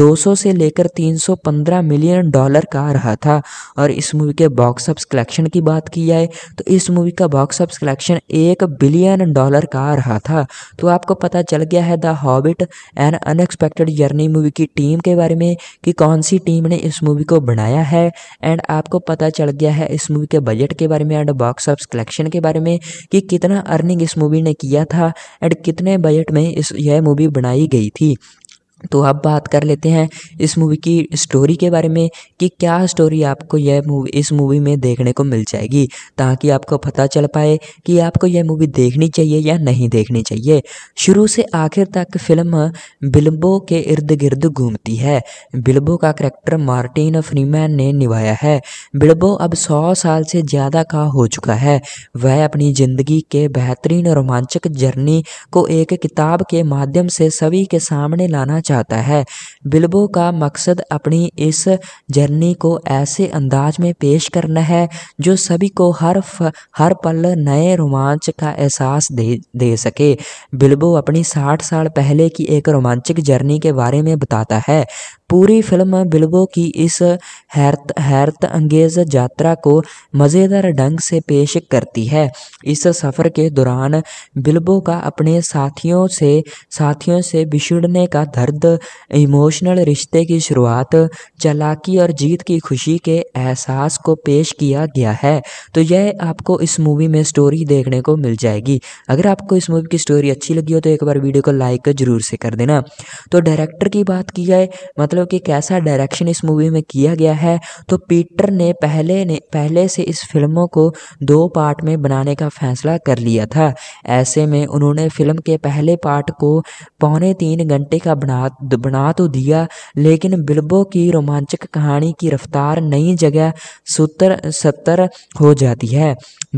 S1: 200 से लेकर 315 मिलियन डॉलर का रहा था और इस मूवी के बॉक्स ऑफिस कलेक्शन की बात की जाए तो इस मूवी का बॉक्स ऑफिस कलेक्शन एक बिलियन डॉलर का रहा था तो आपको पता चल गया है the Hobbit and unexpected journey movie की टीम के बारे में कि कौन सी टीम ने इस मूवी को बनाया है एंड आपको पता पता चल गया है इस मूवी के बजट के बारे में एंड बॉक्स ऑफ कलेक्शन के बारे में कि कितना अर्निंग इस मूवी ने किया था एंड कितने बजट में इस यह मूवी बनाई गई थी तो अब बात कर लेते हैं इस मूवी की स्टोरी के बारे में कि क्या स्टोरी आपको यह मूवी इस मूवी में देखने को मिल जाएगी ताकि आपको पता चल पाए कि आपको यह मूवी देखनी चाहिए या नहीं देखनी चाहिए शुरू से आखिर तक फिल्म बिल्बो के इर्द गिर्द घूमती है बिल्बो का करैक्टर मार्टिन फ्रीमैन ने निभाया है बिल्बो अब सौ साल से ज़्यादा का हो चुका है वह अपनी ज़िंदगी के बेहतरीन रोमांचक जर्नी को एक किताब के माध्यम से सभी के सामने लाना चाहता है बिल्बो का मकसद अपनी इस जर्नी को ऐसे अंदाज में पेश करना है जो सभी को हर फ, हर पल नए रोमांच का एहसास दे दे सके बिल्बो अपनी साठ साल पहले की एक रोमांचक जर्नी के बारे में बताता है पूरी फिल्म बिल्बो की इस हैरत हैरत अंगेज यात्रा को मज़ेदार ढंग से पेश करती है इस सफ़र के दौरान बिल्बो का अपने साथियों से साथियों से बिछड़ने का दर्द इमोशनल रिश्ते की शुरुआत चलाकी और जीत की खुशी के एहसास को पेश किया गया है तो यह आपको इस मूवी में स्टोरी देखने को मिल जाएगी अगर आपको इस मूवी की स्टोरी अच्छी लगी हो तो एक बार वीडियो को लाइक जरूर से कर देना तो डायरेक्टर की बात की जाए मतलब लो कि कैसा डायरेक्शन इस मूवी में किया गया है तो पीटर ने पहले ने पहले से इस फिल्मों को दो पार्ट में बनाने का फैसला कर लिया था ऐसे में उन्होंने फिल्म के पहले पार्ट को पौने तीन घंटे का बना बना तो दिया लेकिन बिल्बो की रोमांचक कहानी की रफ्तार नई जगह सूत्र सत्तर हो जाती है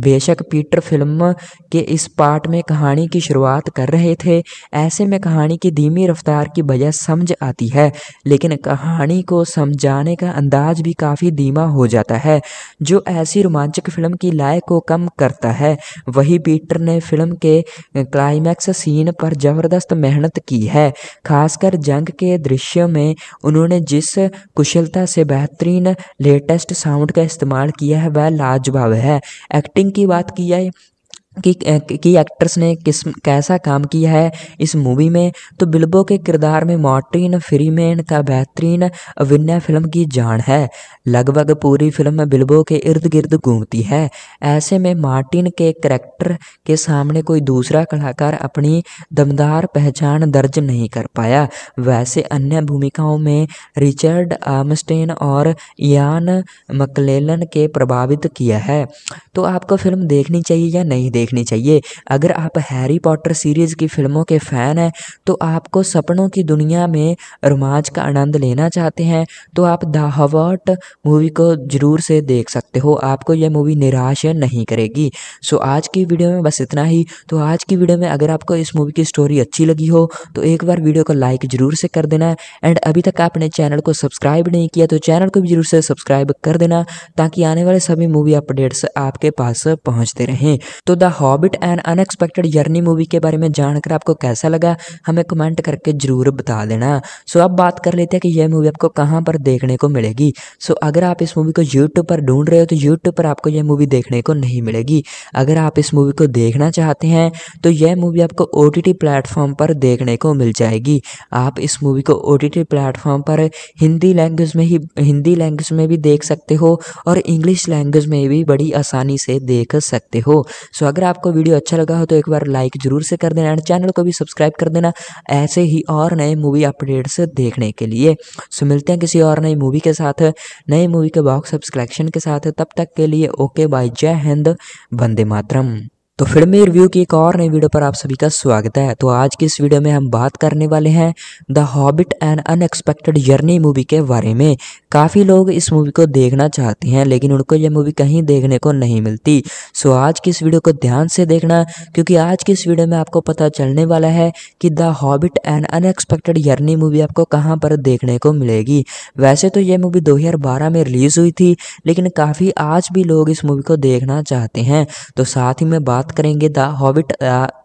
S1: बेशक पीटर फिल्म के इस पार्ट में कहानी की शुरुआत कर रहे थे ऐसे में कहानी की धीमी रफ्तार की वजह समझ आती है लेकिन लेकिन कहानी को समझाने का अंदाज भी काफ़ी धीमा हो जाता है जो ऐसी रोमांचक फिल्म की लय को कम करता है वही पीटर ने फिल्म के क्लाइमैक्स सीन पर ज़बरदस्त मेहनत की है खासकर जंग के दृश्य में उन्होंने जिस कुशलता से बेहतरीन लेटेस्ट साउंड का इस्तेमाल किया है वह लाजवाब है एक्टिंग की बात की जाए कि कि एक्ट्रेस ने किस कैसा काम किया है इस मूवी में तो बिल्बो के किरदार में मॉर्टिन फ्रीमैन का बेहतरीन अभिनय फिल्म की जान है लगभग पूरी फिल्म बिल्बो के इर्द गिर्द घूमती है ऐसे में मार्टिन के करेक्टर के सामने कोई दूसरा कलाकार अपनी दमदार पहचान दर्ज नहीं कर पाया वैसे अन्य भूमिकाओं में रिचर्ड आर्मस्टेन और यान मकलेलन के प्रभावित किया है तो आपको फिल्म देखनी चाहिए या नहीं देखनी चाहिए अगर आप हैरी पॉटर सीरीज़ की फिल्मों के फ़ैन हैं तो आपको सपनों की दुनिया में रोमांच का आनंद लेना चाहते हैं तो आप द हवर्ट मूवी को ज़रूर से देख सकते हो आपको यह मूवी निराश नहीं करेगी सो आज की वीडियो में बस इतना ही तो आज की वीडियो में अगर आपको इस मूवी की स्टोरी अच्छी लगी हो तो एक बार वीडियो को लाइक ज़रूर से कर देना एंड अभी तक आपने चैनल को सब्सक्राइब नहीं किया तो चैनल को भी ज़रूर से सब्सक्राइब कर देना ताकि आने वाले सभी मूवी अपडेट्स आपके पास पहुँचते रहें तो the Hobbit and unexpected journey movie के बारे में जानकर आपको कैसा लगा हमें कमेंट करके ज़रूर बता देना सो अब बात कर लेते हैं कि यह मूवी आपको कहाँ पर देखने को मिलेगी सो अगर आप इस मूवी को यूट्यूब पर ढूंढ रहे हो तो यूट्यूब पर आपको यह मूवी देखने को नहीं मिलेगी अगर आप इस मूवी को देखना चाहते हैं तो यह मूवी आपको ओ टी प्लेटफॉर्म पर देखने को मिल जाएगी आप इस मूवी को ओ टी प्लेटफॉर्म पर हिंदी लैंग्वेज में ही हिंदी लैंग्वेज में भी देख सकते हो और इंग्लिश लैंग्वेज में भी बड़ी आसानी से देख सकते हो सो अगर अगर आपको वीडियो अच्छा लगा हो तो एक बार लाइक जरूर से कर देना एंड चैनल को भी सब्सक्राइब कर देना ऐसे ही और नए मूवी अपडेट्स देखने के लिए सो मिलते हैं किसी और नई मूवी के साथ नए मूवी के बॉक्स सब्सक्रैक्शन के साथ तब तक के लिए ओके बाय जय हिंद वंदे मातरम तो फिल्मी रिव्यू की एक और नई वीडियो पर आप सभी का स्वागत है तो आज की इस वीडियो में हम बात करने वाले हैं the Hobbit and unexpected journey movie के बारे में काफ़ी लोग इस मूवी को देखना चाहते हैं लेकिन उनको यह मूवी कहीं देखने को नहीं मिलती सो आज की इस वीडियो को ध्यान से देखना क्योंकि आज की इस वीडियो में आपको पता चलने वाला है कि the Hobbit and unexpected journey movie आपको कहाँ पर देखने को मिलेगी वैसे तो यह मूवी दो में रिलीज़ हुई थी लेकिन काफ़ी आज भी लोग इस मूवी को देखना चाहते हैं तो साथ ही में बात बात करेंगे the Hobbit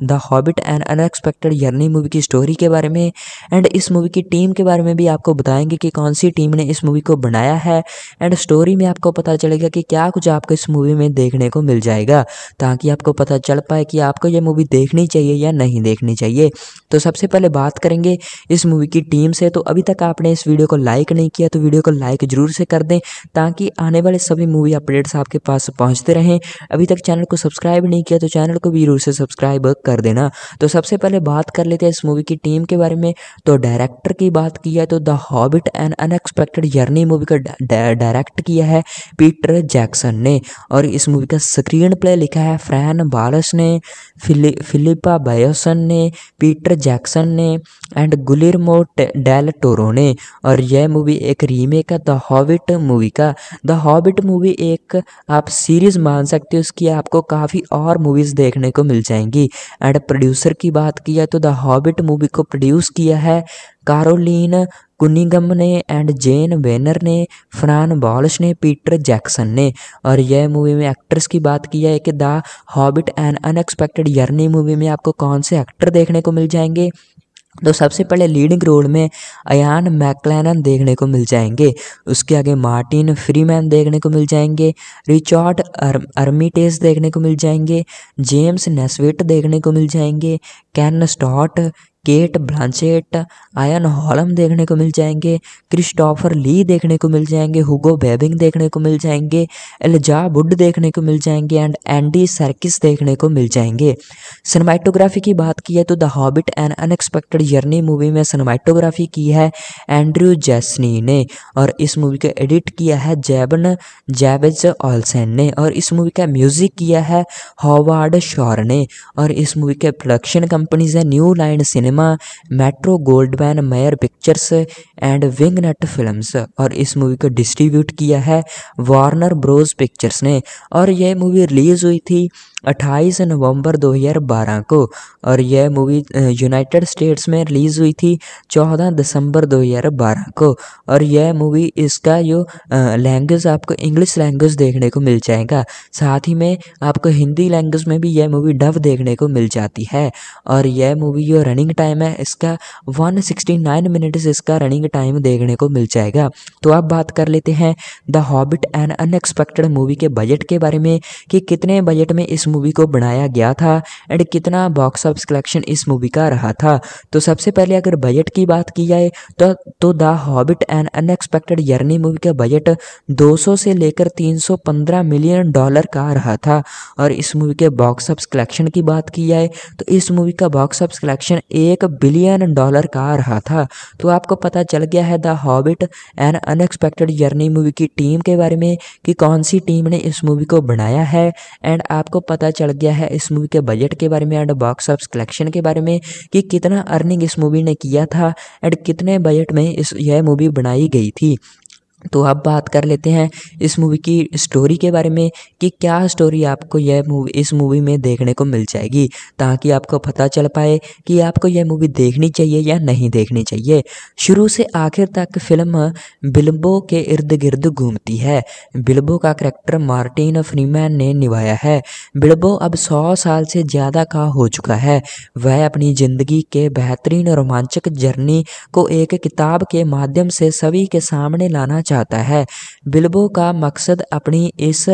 S1: the Hobbit and unexpected यर्नी movie की स्टोरी के बारे में एंड इस मूवी की टीम के बारे में भी आपको बताएंगे कि कौन सी टीम ने इस मूवी को बनाया है एंड स्टोरी में आपको पता चलेगा कि क्या कुछ आपको इस मूवी में देखने को मिल जाएगा ताकि आपको पता चल पाए कि आपको यह मूवी देखनी चाहिए या नहीं देखनी चाहिए तो सबसे पहले बात करेंगे इस मूवी की टीम से तो अभी तक आपने इस वीडियो को लाइक नहीं किया तो वीडियो को लाइक ज़रूर से कर दें ताकि आने वाले सभी मूवी अपडेट्स आपके पास पहुंचते रहें अभी तक चैनल को सब्सक्राइब नहीं किया तो चैनल को भी जरूर से सब्सक्राइब कर देना तो सबसे पहले बात कर लेते हैं इस मूवी की टीम के बारे में तो डायरेक्टर की बात की है तो the Hobbit and unexpected journey movie का डायरेक्ट किया है पीटर जैक्सन ने और इस मूवी का स्क्रीन प्ले लिखा है फ्रैन बालस ने फिलिपा बायोसन ने पीटर जैक्सन ने एंड गुलिरमो डेल टोरो ने और यह मूवी एक रीमेक है द हॉबिट मूवी का द हॉबिट मूवी एक आप सीरीज मान सकते हो उसकी आपको काफ़ी और मूवी मूवीज़ देखने को मिल जाएंगी एंड प्रोड्यूसर की बात की जाए तो द हॉबिट मूवी को प्रोड्यूस किया है कारोलिन कुनिगम ने एंड जेन वेनर ने फ्रान बॉल्स ने पीटर जैक्सन ने और यह मूवी में एक्ट्रेस की बात की जाए कि the Hobbit and unexpected यर्नी movie में आपको कौन से एक्टर देखने को मिल जाएंगे तो सबसे पहले लीडिंग रोल में अयान मैकलैनन देखने को मिल जाएंगे उसके आगे मार्टिन फ्रीमैन देखने को मिल जाएंगे रिचार्ड अर, अर्मिटेस देखने को मिल जाएंगे जेम्स नेस्विट देखने को मिल जाएंगे Ken Stott Cate Blanchett Ian Holm देखने को मिल जाएंगे क्रिस्टोफर ली देखने को मिल जाएंगे हुगो बेबिंग देखने को मिल जाएंगे एलजा वुड देखने को मिल जाएंगे एंड एंडी सर्किस देखने को मिल जाएंगे सिनेमाटोग्राफी की बात की है तो the Hobbit and unexpected journey movie में सिनेमाटोग्राफी की है एंड्रयू जैसनी ने और इस मूवी का एडिट किया है जैबन जैवेज ऑलसेन ने और इस मूवी का म्यूजिक किया है हॉवार्ड शॉर ने और इस मूवी के प्रोडक्शन कंपनीज है New Line Cinema cinema Metro Goldman Mayer Pictures and विंगनट Films और इस मूवी को डिस्ट्रीब्यूट किया है वार्नर ब्रोज पिक्चर्स ने और यह मूवी रिलीज़ हुई थी अट्ठाईस नवंबर 2012 को और यह मूवी यूनाइटेड स्टेट्स में रिलीज़ हुई थी 14 दिसंबर 2012 को और यह मूवी इसका जो लैंग्वेज आपको इंग्लिश लैंग्वेज देखने को मिल जाएगा साथ ही में आपको हिंदी लैंग्वेज में भी यह मूवी डब देखने को मिल जाती है और यह मूवी जो रनिंग टाइम है इसका 169 मिनट्स इसका रनिंग टाइम देखने को मिल जाएगा तो आप बात कर लेते हैं the Hobbit and unexpected movie के बजट के बारे में कि कितने बजट में इस मूवी को बनाया गया था एंड कितना बॉक्स ऑफिस कलेक्शन इस मूवी का रहा था तो सबसे पहले अगर बजट की बात की जाए तो तो the Hobbit and unexpected यर्नी movie का बजट 200 से लेकर 315 मिलियन डॉलर का रहा था और इस मूवी के बॉक्स ऑफिस कलेक्शन की बात की जाए तो इस मूवी का बॉक्स ऑफिस कलेक्शन एक बिलियन डॉलर का रहा था तो आपको पता चल गया है the Hobbit and unexpected journey movie की टीम के बारे में कि कौन सी टीम ने इस मूवी को बनाया है एंड आपको पता पता चल गया है इस मूवी के बजट के बारे में एंड बॉक्स ऑफ कलेक्शन के बारे में कि कितना अर्निंग इस मूवी ने किया था एंड कितने बजट में इस यह मूवी बनाई गई थी तो अब बात कर लेते हैं इस मूवी की स्टोरी के बारे में कि क्या स्टोरी आपको यह मूवी इस मूवी में देखने को मिल जाएगी ताकि आपको पता चल पाए कि आपको यह मूवी देखनी चाहिए या नहीं देखनी चाहिए शुरू से आखिर तक फिल्म बिल्बो के इर्द गिर्द घूमती है बिल्बो का करैक्टर मार्टिन फ्रीमैन ने निभाया है बिल्बो अब सौ साल से ज़्यादा का हो चुका है वह अपनी ज़िंदगी के बेहतरीन रोमांचक जर्नी को एक किताब के माध्यम से सभी के सामने लाना चाहता है बिल्बो का मकसद अपनी इस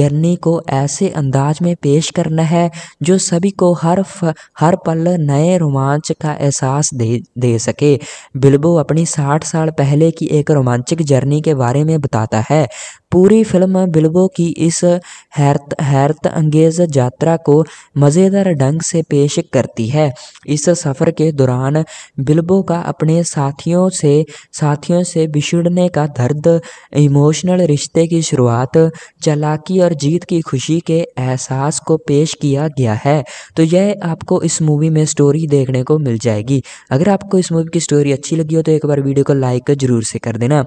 S1: जर्नी को ऐसे अंदाज में पेश करना है जो सभी को हर फ, हर पल नए रोमांच का एहसास दे दे सके बिल्बो अपनी साठ साल पहले की एक रोमांचक जर्नी के बारे में बताता है पूरी फिल्म बिल्बो की इस हैरत हैरत अंगेज यात्रा को मज़ेदार ढंग से पेश करती है इस सफ़र के दौरान बिल्बो का अपने साथियों से साथियों से बिछड़ने का दर्द इमोशनल रिश्ते की शुरुआत चालाकी और जीत की खुशी के एहसास को पेश किया गया है तो यह आपको इस मूवी में स्टोरी देखने को मिल जाएगी अगर आपको इस मूवी की स्टोरी अच्छी लगी हो तो एक बार वीडियो को लाइक जरूर से कर देना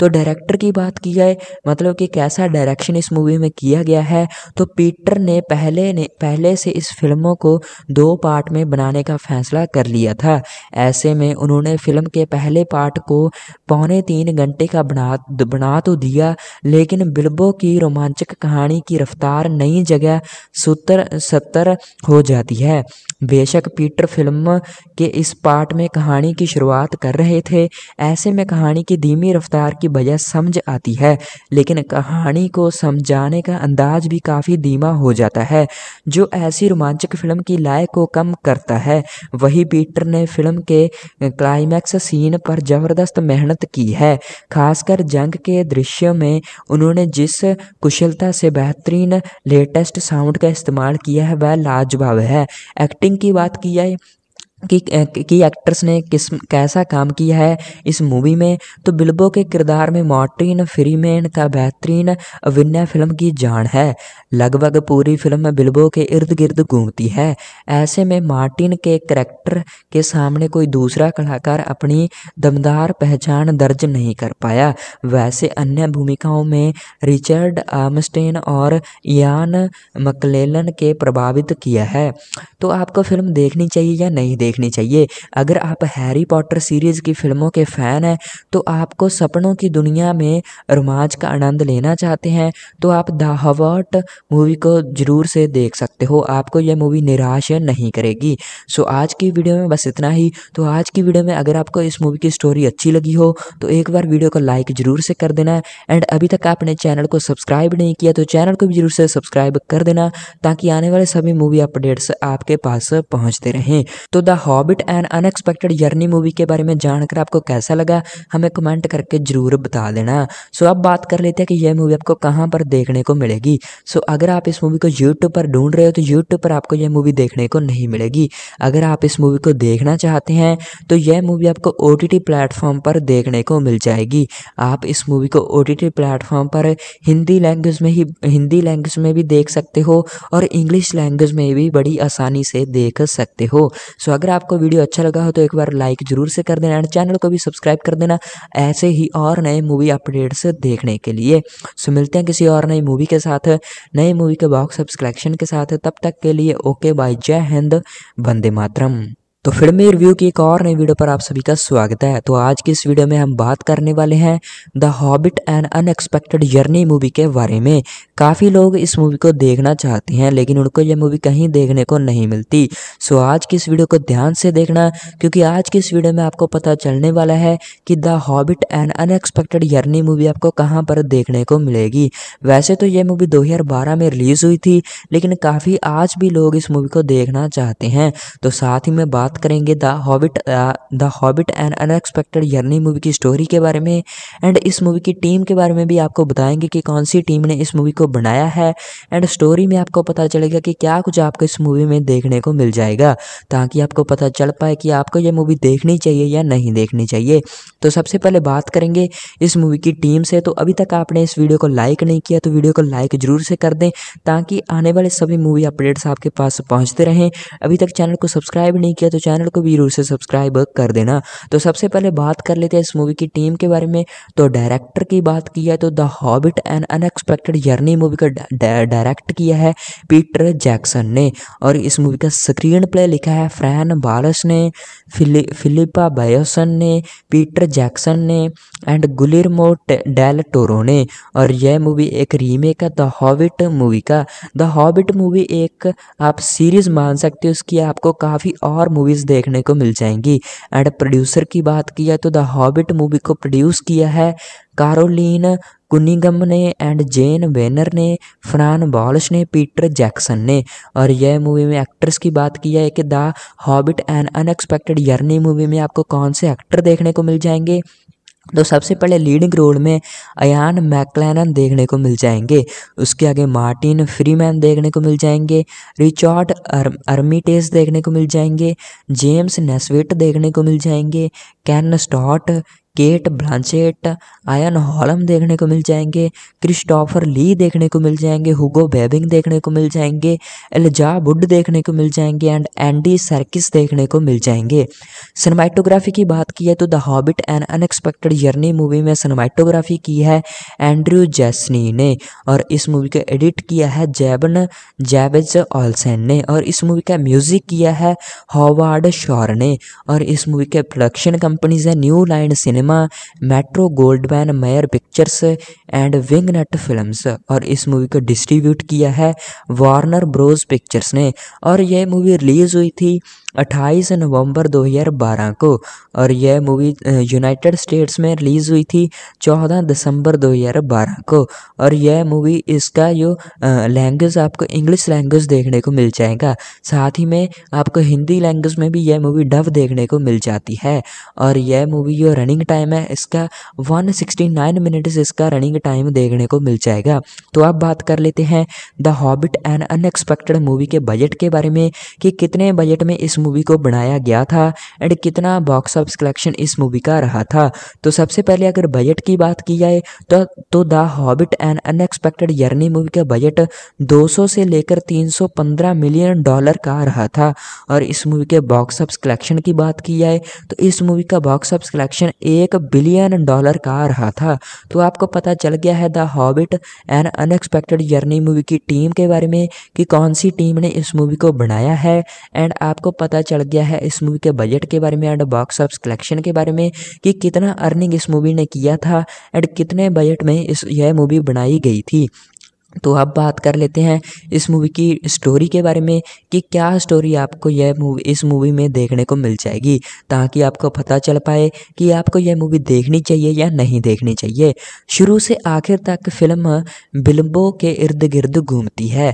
S1: तो डायरेक्टर की बात की जाए मतलब मतलब कि कैसा डायरेक्शन इस मूवी में किया गया है तो पीटर ने पहले ने पहले से इस फिल्मों को दो पार्ट में बनाने का फैसला कर लिया था ऐसे में उन्होंने फिल्म के पहले पार्ट को पौने तीन घंटे का बना बना तो दिया लेकिन बिल्बो की रोमांचक कहानी की रफ्तार नई जगह सूत्र सत्तर हो जाती है बेशक पीटर फिल्म के इस पार्ट में कहानी की शुरुआत कर रहे थे ऐसे में कहानी की धीमी रफ्तार की वजह समझ आती है लेकिन लेकिन कहानी को समझाने का अंदाज भी काफ़ी धीमा हो जाता है जो ऐसी रोमांचक फिल्म की लय को कम करता है वही पीटर ने फिल्म के क्लाइमैक्स सीन पर ज़बरदस्त मेहनत की है खासकर जंग के दृश्य में उन्होंने जिस कुशलता से बेहतरीन लेटेस्ट साउंड का इस्तेमाल किया है वह लाजवाब है एक्टिंग की बात की जाए कि कि एक्ट्रेस ने किस कैसा काम किया है इस मूवी में तो बिल्बो के किरदार में मॉर्टिन फ्रीमैन का बेहतरीन अभिनय फिल्म की जान है लगभग पूरी फिल्म बिल्बो के इर्द गिर्द घूमती है ऐसे में मार्टिन के करैक्टर के सामने कोई दूसरा कलाकार अपनी दमदार पहचान दर्ज नहीं कर पाया वैसे अन्य भूमिकाओं में रिचर्ड आर्मस्टेन और यान मकलेलन के प्रभावित किया है तो आपको फिल्म देखनी चाहिए या नहीं देख देखनी चाहिए अगर आप हैरी पॉटर सीरीज़ की फिल्मों के फ़ैन हैं तो आपको सपनों की दुनिया में रोमांच का आनंद लेना चाहते हैं तो आप द हवर्ट मूवी को ज़रूर से देख सकते हो आपको यह मूवी निराश नहीं करेगी सो आज की वीडियो में बस इतना ही तो आज की वीडियो में अगर आपको इस मूवी की स्टोरी अच्छी लगी हो तो एक बार वीडियो को लाइक ज़रूर से कर देना एंड अभी तक आपने चैनल को सब्सक्राइब नहीं किया तो चैनल को भी ज़रूर से सब्सक्राइब कर देना ताकि आने वाले सभी मूवी अपडेट्स आपके पास पहुँचते रहें तो the Hobbit and unexpected journey movie के बारे में जानकर आपको कैसा लगा हमें कमेंट करके ज़रूर बता देना सो अब बात कर लेते हैं कि यह मूवी आपको कहाँ पर देखने को मिलेगी सो अगर आप इस मूवी को यूट्यूब पर ढूंढ रहे हो तो यूट्यूब पर आपको यह मूवी देखने को नहीं मिलेगी अगर आप इस मूवी को देखना चाहते हैं तो यह मूवी आपको ओ प्लेटफॉर्म पर देखने को मिल जाएगी आप इस मूवी को ओ टी प्लेटफॉर्म पर हिंदी लैंग्वेज में ही हिंदी लैंग्वेज में भी देख सकते हो और इंग्लिश लैंग्वेज में भी बड़ी आसानी से देख सकते हो सो अगर आपको वीडियो अच्छा लगा हो तो एक बार लाइक जरूर से कर देना एंड चैनल को भी सब्सक्राइब कर देना ऐसे ही और नए मूवी अपडेट्स देखने के लिए सो मिलते हैं किसी और नई मूवी के साथ नई मूवी के बॉक्स सब्सक्रैक्शन के साथ तब तक के लिए ओके बाय जय हिंद वंदे मातरम तो फिल्मी रिव्यू की एक और नई वीडियो पर आप सभी का स्वागत है तो आज की इस वीडियो में हम बात करने वाले हैं the Hobbit and unexpected journey movie के बारे में काफ़ी लोग इस मूवी को देखना चाहते हैं लेकिन उनको यह मूवी कहीं देखने को नहीं मिलती सो आज की इस वीडियो को ध्यान से देखना क्योंकि आज की इस वीडियो में आपको पता चलने वाला है कि the Hobbit and unexpected journey movie आपको कहाँ पर देखने को मिलेगी वैसे तो यह मूवी दो में रिलीज़ हुई थी लेकिन काफ़ी आज भी लोग इस मूवी को देखना चाहते हैं तो साथ ही में बात बात करेंगे the Hobbit the Hobbit and unexpected यर्नी movie की स्टोरी के बारे में एंड इस मूवी की टीम के बारे में भी आपको बताएंगे कि कौन सी टीम ने इस मूवी को बनाया है एंड स्टोरी में आपको पता चलेगा कि क्या कुछ आपको इस मूवी में देखने को मिल जाएगा ताकि आपको पता चल पाए कि आपको यह मूवी देखनी चाहिए या नहीं देखनी चाहिए तो सबसे पहले बात करेंगे इस मूवी की टीम से तो अभी तक आपने इस वीडियो को लाइक नहीं किया तो वीडियो को लाइक ज़रूर से कर दें ताकि आने वाले सभी मूवी अपडेट्स आपके पास पहुंचते रहें अभी तक चैनल को सब्सक्राइब नहीं किया तो चैनल को भी जरूर से सब्सक्राइब कर देना तो सबसे पहले बात कर लेते हैं इस मूवी की टीम के बारे में तो डायरेक्टर की बात की है तो the Hobbit and unexpected journey movie का डायरेक्ट किया है पीटर जैक्सन ने और इस मूवी का स्क्रीन प्ले लिखा है फ्रैन बालस ने फिलिपा बायोसन ने पीटर जैक्सन ने एंड गुलिरमो डेल टोरो ने और यह मूवी एक रीमेक है द हॉबिट मूवी का द हॉबिट मूवी एक आप सीरीज मान सकते हो उसकी आपको काफ़ी और मूवी मूवीज़ देखने को मिल जाएंगी एंड प्रोड्यूसर की बात की जाए तो द हॉबिट मूवी को प्रोड्यूस किया है कारोलिन कुनिगम ने एंड जेन वेनर ने फ्रान बॉल्स ने पीटर जैक्सन ने और यह मूवी में एक्ट्रेस की बात की है कि the Hobbit and unexpected यर्नी movie में आपको कौन से एक्टर देखने को मिल जाएंगे तो सबसे पहले लीडिंग रोल में अयान मैकलैनन देखने को मिल जाएंगे उसके आगे मार्टिन फ्रीमैन देखने को मिल जाएंगे रिचार्ड अर, अर्मिटेस देखने को मिल जाएंगे जेम्स नेस्विट देखने को मिल जाएंगे Ken Stott Cate Blanchett Ian Holm देखने को मिल जाएंगे क्रिस्टोफर ली देखने को मिल जाएंगे हुगो बेबिंग देखने को मिल जाएंगे एलजा वुड देखने को मिल जाएंगे एंड एंडी सर्किस देखने को मिल जाएंगे सिनेमाइटोग्राफी की बात की है तो the Hobbit and unexpected journey movie में सिनेमाटोग्राफी की है एंड्रू जैसनी ने और इस मूवी को एडिट किया है जैबन जैवेज ऑलसेन ने और इस मूवी का म्यूजिक किया है हॉवार्ड शॉर ने और इस मूवी के प्रोडक्शन कंपनीज है New Line Cinema cinema Metro Goldman Mayer Pictures and Net Films और इस मूवी को डिस्ट्रीब्यूट किया है वार्नर ब्रोज पिक्चर्स ने और यह मूवी रिलीज़ हुई थी अट्ठाईस नवंबर 2012 को और यह मूवी यूनाइटेड स्टेट्स में रिलीज़ हुई थी 14 दिसंबर 2012 को और यह मूवी इसका जो लैंग्वेज आपको इंग्लिश लैंग्वेज देखने को मिल जाएगा साथ ही में आपको हिंदी लैंग्वेज में भी यह मूवी डब देखने को मिल जाती है और यह मूवी जो रनिंग टाइम है इसका 169 मिनट्स इसका रनिंग टाइम देखने को मिल जाएगा तो आप बात कर लेते हैं the Hobbit and unexpected movie के बजट के बारे में कि कितने बजट में इस मूवी को बनाया गया था एंड कितना बॉक्स ऑफिस कलेक्शन इस मूवी का रहा था तो सबसे पहले अगर बजट की बात की जाए तो तो the Hobbit and unexpected यर्नी movie का बजट 200 से लेकर 315 मिलियन डॉलर का रहा था और इस मूवी के बॉक्स ऑफिस कलेक्शन की बात की जाए तो इस मूवी का बॉक्स ऑफिस कलेक्शन एक बिलियन डॉलर का रहा था तो आपको पता चल गया है the Hobbit and unexpected journey movie की टीम के बारे में कि कौन सी टीम ने इस मूवी को बनाया है एंड आपको पता पता चल गया है इस मूवी के बजट के बारे में एंड बॉक्स ऑफिस कलेक्शन के बारे में कि कितना अर्निंग इस मूवी ने किया था एंड कितने बजट में इस यह मूवी बनाई गई थी तो अब बात कर लेते हैं इस मूवी की स्टोरी के बारे में कि क्या स्टोरी आपको यह मूवी इस मूवी में देखने को मिल जाएगी ताकि आपको पता चल पाए कि आपको यह मूवी देखनी चाहिए या नहीं देखनी चाहिए शुरू से आखिर तक फिल्म बिल्बो के इर्द गिर्द घूमती है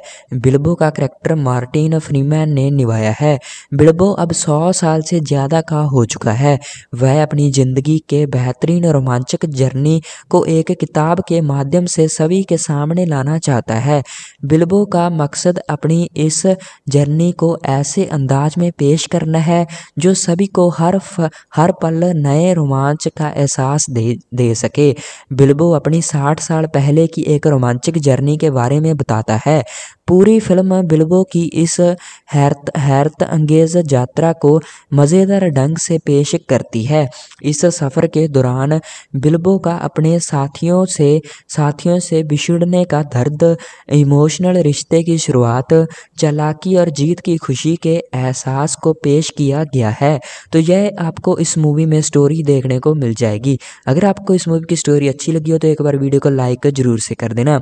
S1: बिल्बो का करैक्टर मार्टिन फ्रीमैन ने निभाया है बिल्बो अब सौ साल से ज़्यादा का हो चुका है वह अपनी ज़िंदगी के बेहतरीन रोमांचक जर्नी को एक किताब के माध्यम से सभी के सामने लाना चाहता है बिल्बो का मकसद अपनी इस जर्नी को ऐसे अंदाज में पेश करना है जो सभी को हर फ, हर पल नए रोमांच का एहसास दे दे सके बिल्बो अपनी साठ साल पहले की एक रोमांचक जर्नी के बारे में बताता है पूरी फिल्म बिल्बो की इस हैरत हैरत अंगेज यात्रा को मज़ेदार ढंग से पेश करती है इस सफ़र के दौरान बिल्बो का अपने साथियों से साथियों से बिछड़ने का दर्द इमोशनल रिश्ते की शुरुआत चालाकी और जीत की खुशी के एहसास को पेश किया गया है तो यह आपको इस मूवी में स्टोरी देखने को मिल जाएगी अगर आपको इस मूवी की स्टोरी अच्छी लगी हो तो एक बार वीडियो को लाइक जरूर से कर देना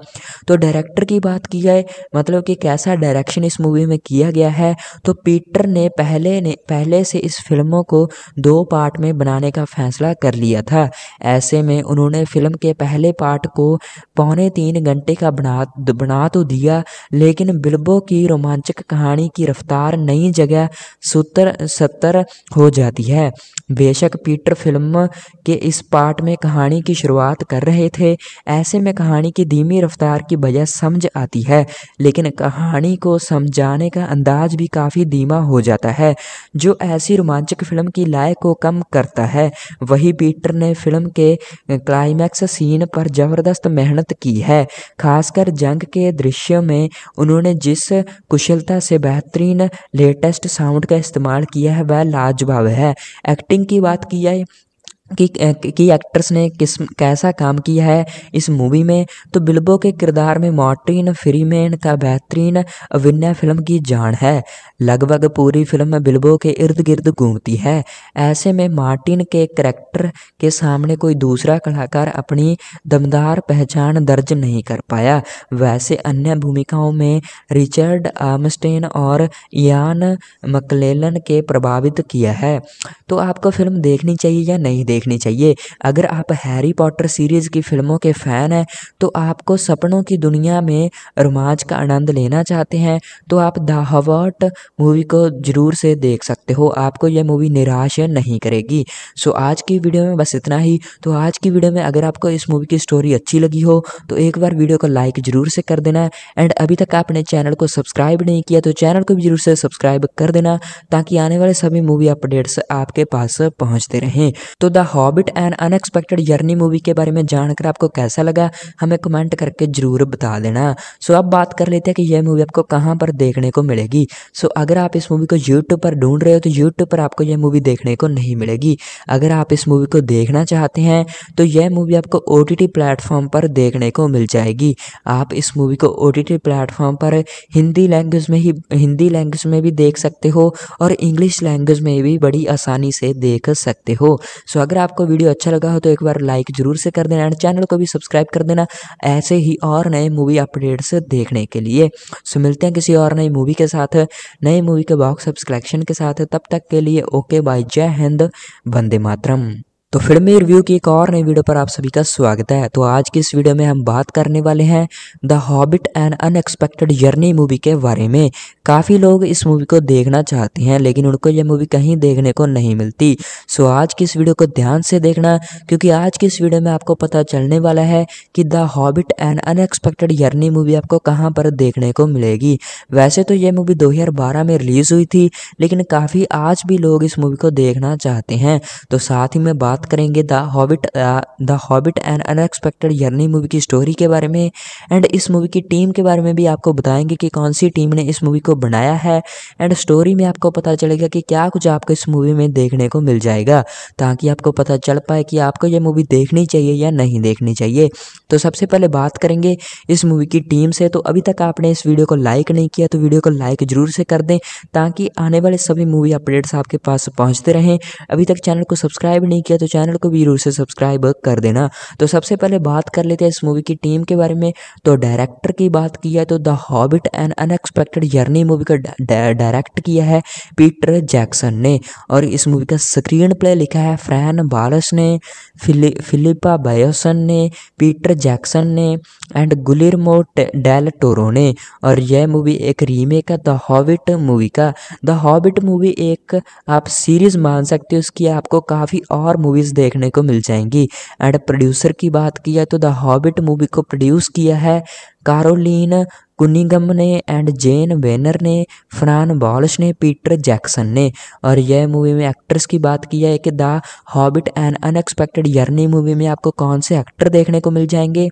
S1: तो डायरेक्टर की बात की जाए मतलब चलो कि कैसा डायरेक्शन इस मूवी में किया गया है तो पीटर ने पहले ने पहले से इस फिल्मों को दो पार्ट में बनाने का फैसला कर लिया था ऐसे में उन्होंने फिल्म के पहले पार्ट को पौने तीन घंटे का बना बना तो दिया लेकिन बिल्बो की रोमांचक कहानी की रफ्तार नई जगह सूत्र सत्तर हो जाती है बेशक पीटर फिल्म के इस पार्ट में कहानी की शुरुआत कर रहे थे ऐसे में कहानी की धीमी रफ्तार की वजह समझ आती है लेकिन लेकिन कहानी को समझाने का अंदाज भी काफ़ी धीमा हो जाता है जो ऐसी रोमांचक फिल्म की लय को कम करता है वही पीटर ने फिल्म के क्लाइमैक्स सीन पर ज़बरदस्त मेहनत की है खासकर जंग के दृश्य में उन्होंने जिस कुशलता से बेहतरीन लेटेस्ट साउंड का इस्तेमाल किया है वह लाजवाब है एक्टिंग की बात की जाए कि कि एक्ट्रेस ने किस कैसा काम किया है इस मूवी में तो बिल्बो के किरदार में मॉर्टिन फ्रीमैन का बेहतरीन अभिनय फिल्म की जान है लगभग पूरी फिल्म बिल्बो के इर्द गिर्द घूमती है ऐसे में मार्टिन के करैक्टर के सामने कोई दूसरा कलाकार अपनी दमदार पहचान दर्ज नहीं कर पाया वैसे अन्य भूमिकाओं में रिचर्ड आमस्टेन और यान मकलेलन के प्रभावित किया है तो आपको फिल्म देखनी चाहिए या नहीं देख देखनी चाहिए अगर आप हैरी पॉटर सीरीज़ की फिल्मों के फ़ैन हैं तो आपको सपनों की दुनिया में रोमांच का आनंद लेना चाहते हैं तो आप द हवर्ट मूवी को ज़रूर से देख सकते हो आपको यह मूवी निराश नहीं करेगी सो आज की वीडियो में बस इतना ही तो आज की वीडियो में अगर आपको इस मूवी की स्टोरी अच्छी लगी हो तो एक बार वीडियो को लाइक ज़रूर से कर देना एंड अभी तक आपने चैनल को सब्सक्राइब नहीं किया तो चैनल को भी ज़रूर से सब्सक्राइब कर देना ताकि आने वाले सभी मूवी अपडेट्स आपके पास पहुँचते रहें तो the Hobbit and unexpected journey movie के बारे में जानकर आपको कैसा लगा हमें कमेंट करके ज़रूर बता देना सो अब बात कर लेते हैं कि यह मूवी आपको कहाँ पर देखने को मिलेगी सो अगर आप इस मूवी को यूट्यूब पर ढूंढ रहे हो तो यूट्यूब पर आपको यह मूवी देखने को नहीं मिलेगी अगर आप इस मूवी को देखना चाहते हैं तो यह मूवी आपको ओ टी प्लेटफॉर्म पर देखने को मिल जाएगी आप इस मूवी को ओ टी प्लेटफॉर्म पर हिंदी लैंग्वेज में ही हिंदी लैंग्वेज में भी देख सकते हो और इंग्लिश लैंग्वेज में भी बड़ी आसानी से देख सकते हो सो अगर अगर आपको वीडियो अच्छा लगा हो तो एक बार लाइक ज़रूर से कर देना एंड चैनल को भी सब्सक्राइब कर देना ऐसे ही और नए मूवी अपडेट्स देखने के लिए सो मिलते हैं किसी और नई मूवी के साथ नई मूवी के बॉक्स सब्सक्रैक्शन के साथ तब तक के लिए ओके बाय जय हिंद वंदे मातरम तो फिल्मी रिव्यू की एक और नई वीडियो पर आप सभी का स्वागत है तो आज की इस वीडियो में हम बात करने वाले हैं the Hobbit and unexpected journey movie के बारे में काफ़ी लोग इस मूवी को देखना चाहते हैं लेकिन उनको यह मूवी कहीं देखने को नहीं मिलती सो आज की इस वीडियो को ध्यान से देखना क्योंकि आज की इस वीडियो में आपको पता चलने वाला है कि the Hobbit and unexpected journey movie आपको कहाँ पर देखने को मिलेगी वैसे तो यह मूवी दो में रिलीज़ हुई थी लेकिन काफ़ी आज भी लोग इस मूवी को देखना चाहते हैं तो साथ ही में बात बात करेंगे the Hobbit the Hobbit and unexpected यर्नी movie की स्टोरी के बारे में एंड इस मूवी की टीम के बारे में भी आपको बताएंगे कि कौन सी टीम ने इस मूवी को बनाया है एंड स्टोरी में आपको पता चलेगा कि क्या कुछ आपको इस मूवी में देखने को मिल जाएगा ताकि आपको पता चल पाए कि आपको यह मूवी देखनी चाहिए या नहीं देखनी चाहिए तो सबसे पहले बात करेंगे इस मूवी की टीम से तो अभी तक आपने इस वीडियो को लाइक नहीं किया तो वीडियो को लाइक जरूर से कर दें ताकि आने वाले सभी मूवी अपडेट्स आपके पास पहुँचते रहें अभी तक चैनल को सब्सक्राइब नहीं किया तो तो चैनल को भी जरूर से सब्सक्राइब कर देना तो सबसे पहले बात कर लेते हैं इस मूवी की टीम के बारे में तो डायरेक्टर की बात की है तो the Hobbit and unexpected journey movie का डायरेक्ट किया है पीटर जैक्सन ने और इस मूवी का स्क्रीन प्ले लिखा है फ्रैन बालस ने फिलि, फिलिपा बायोसन ने पीटर जैक्सन ने एंड गुलिरमो डेल टोरो ने और यह मूवी एक रीमेक है द हॉबिट मूवी का द हॉबिट मूवी एक आप सीरीज मान सकते हो उसकी आपको काफ़ी और मूवी मूवीज़ देखने को मिल जाएंगी एंड प्रोड्यूसर की बात की जाए तो द हॉबिट मूवी को प्रोड्यूस किया है कारोलिन कुनिगम ने एंड जेन वेनर ने फ्रान बॉलश ने पीटर जैक्सन ने और यह मूवी में एक्ट्रेस की बात की है कि the Hobbit and unexpected यर्नी movie में आपको कौन से एक्टर देखने को मिल जाएंगे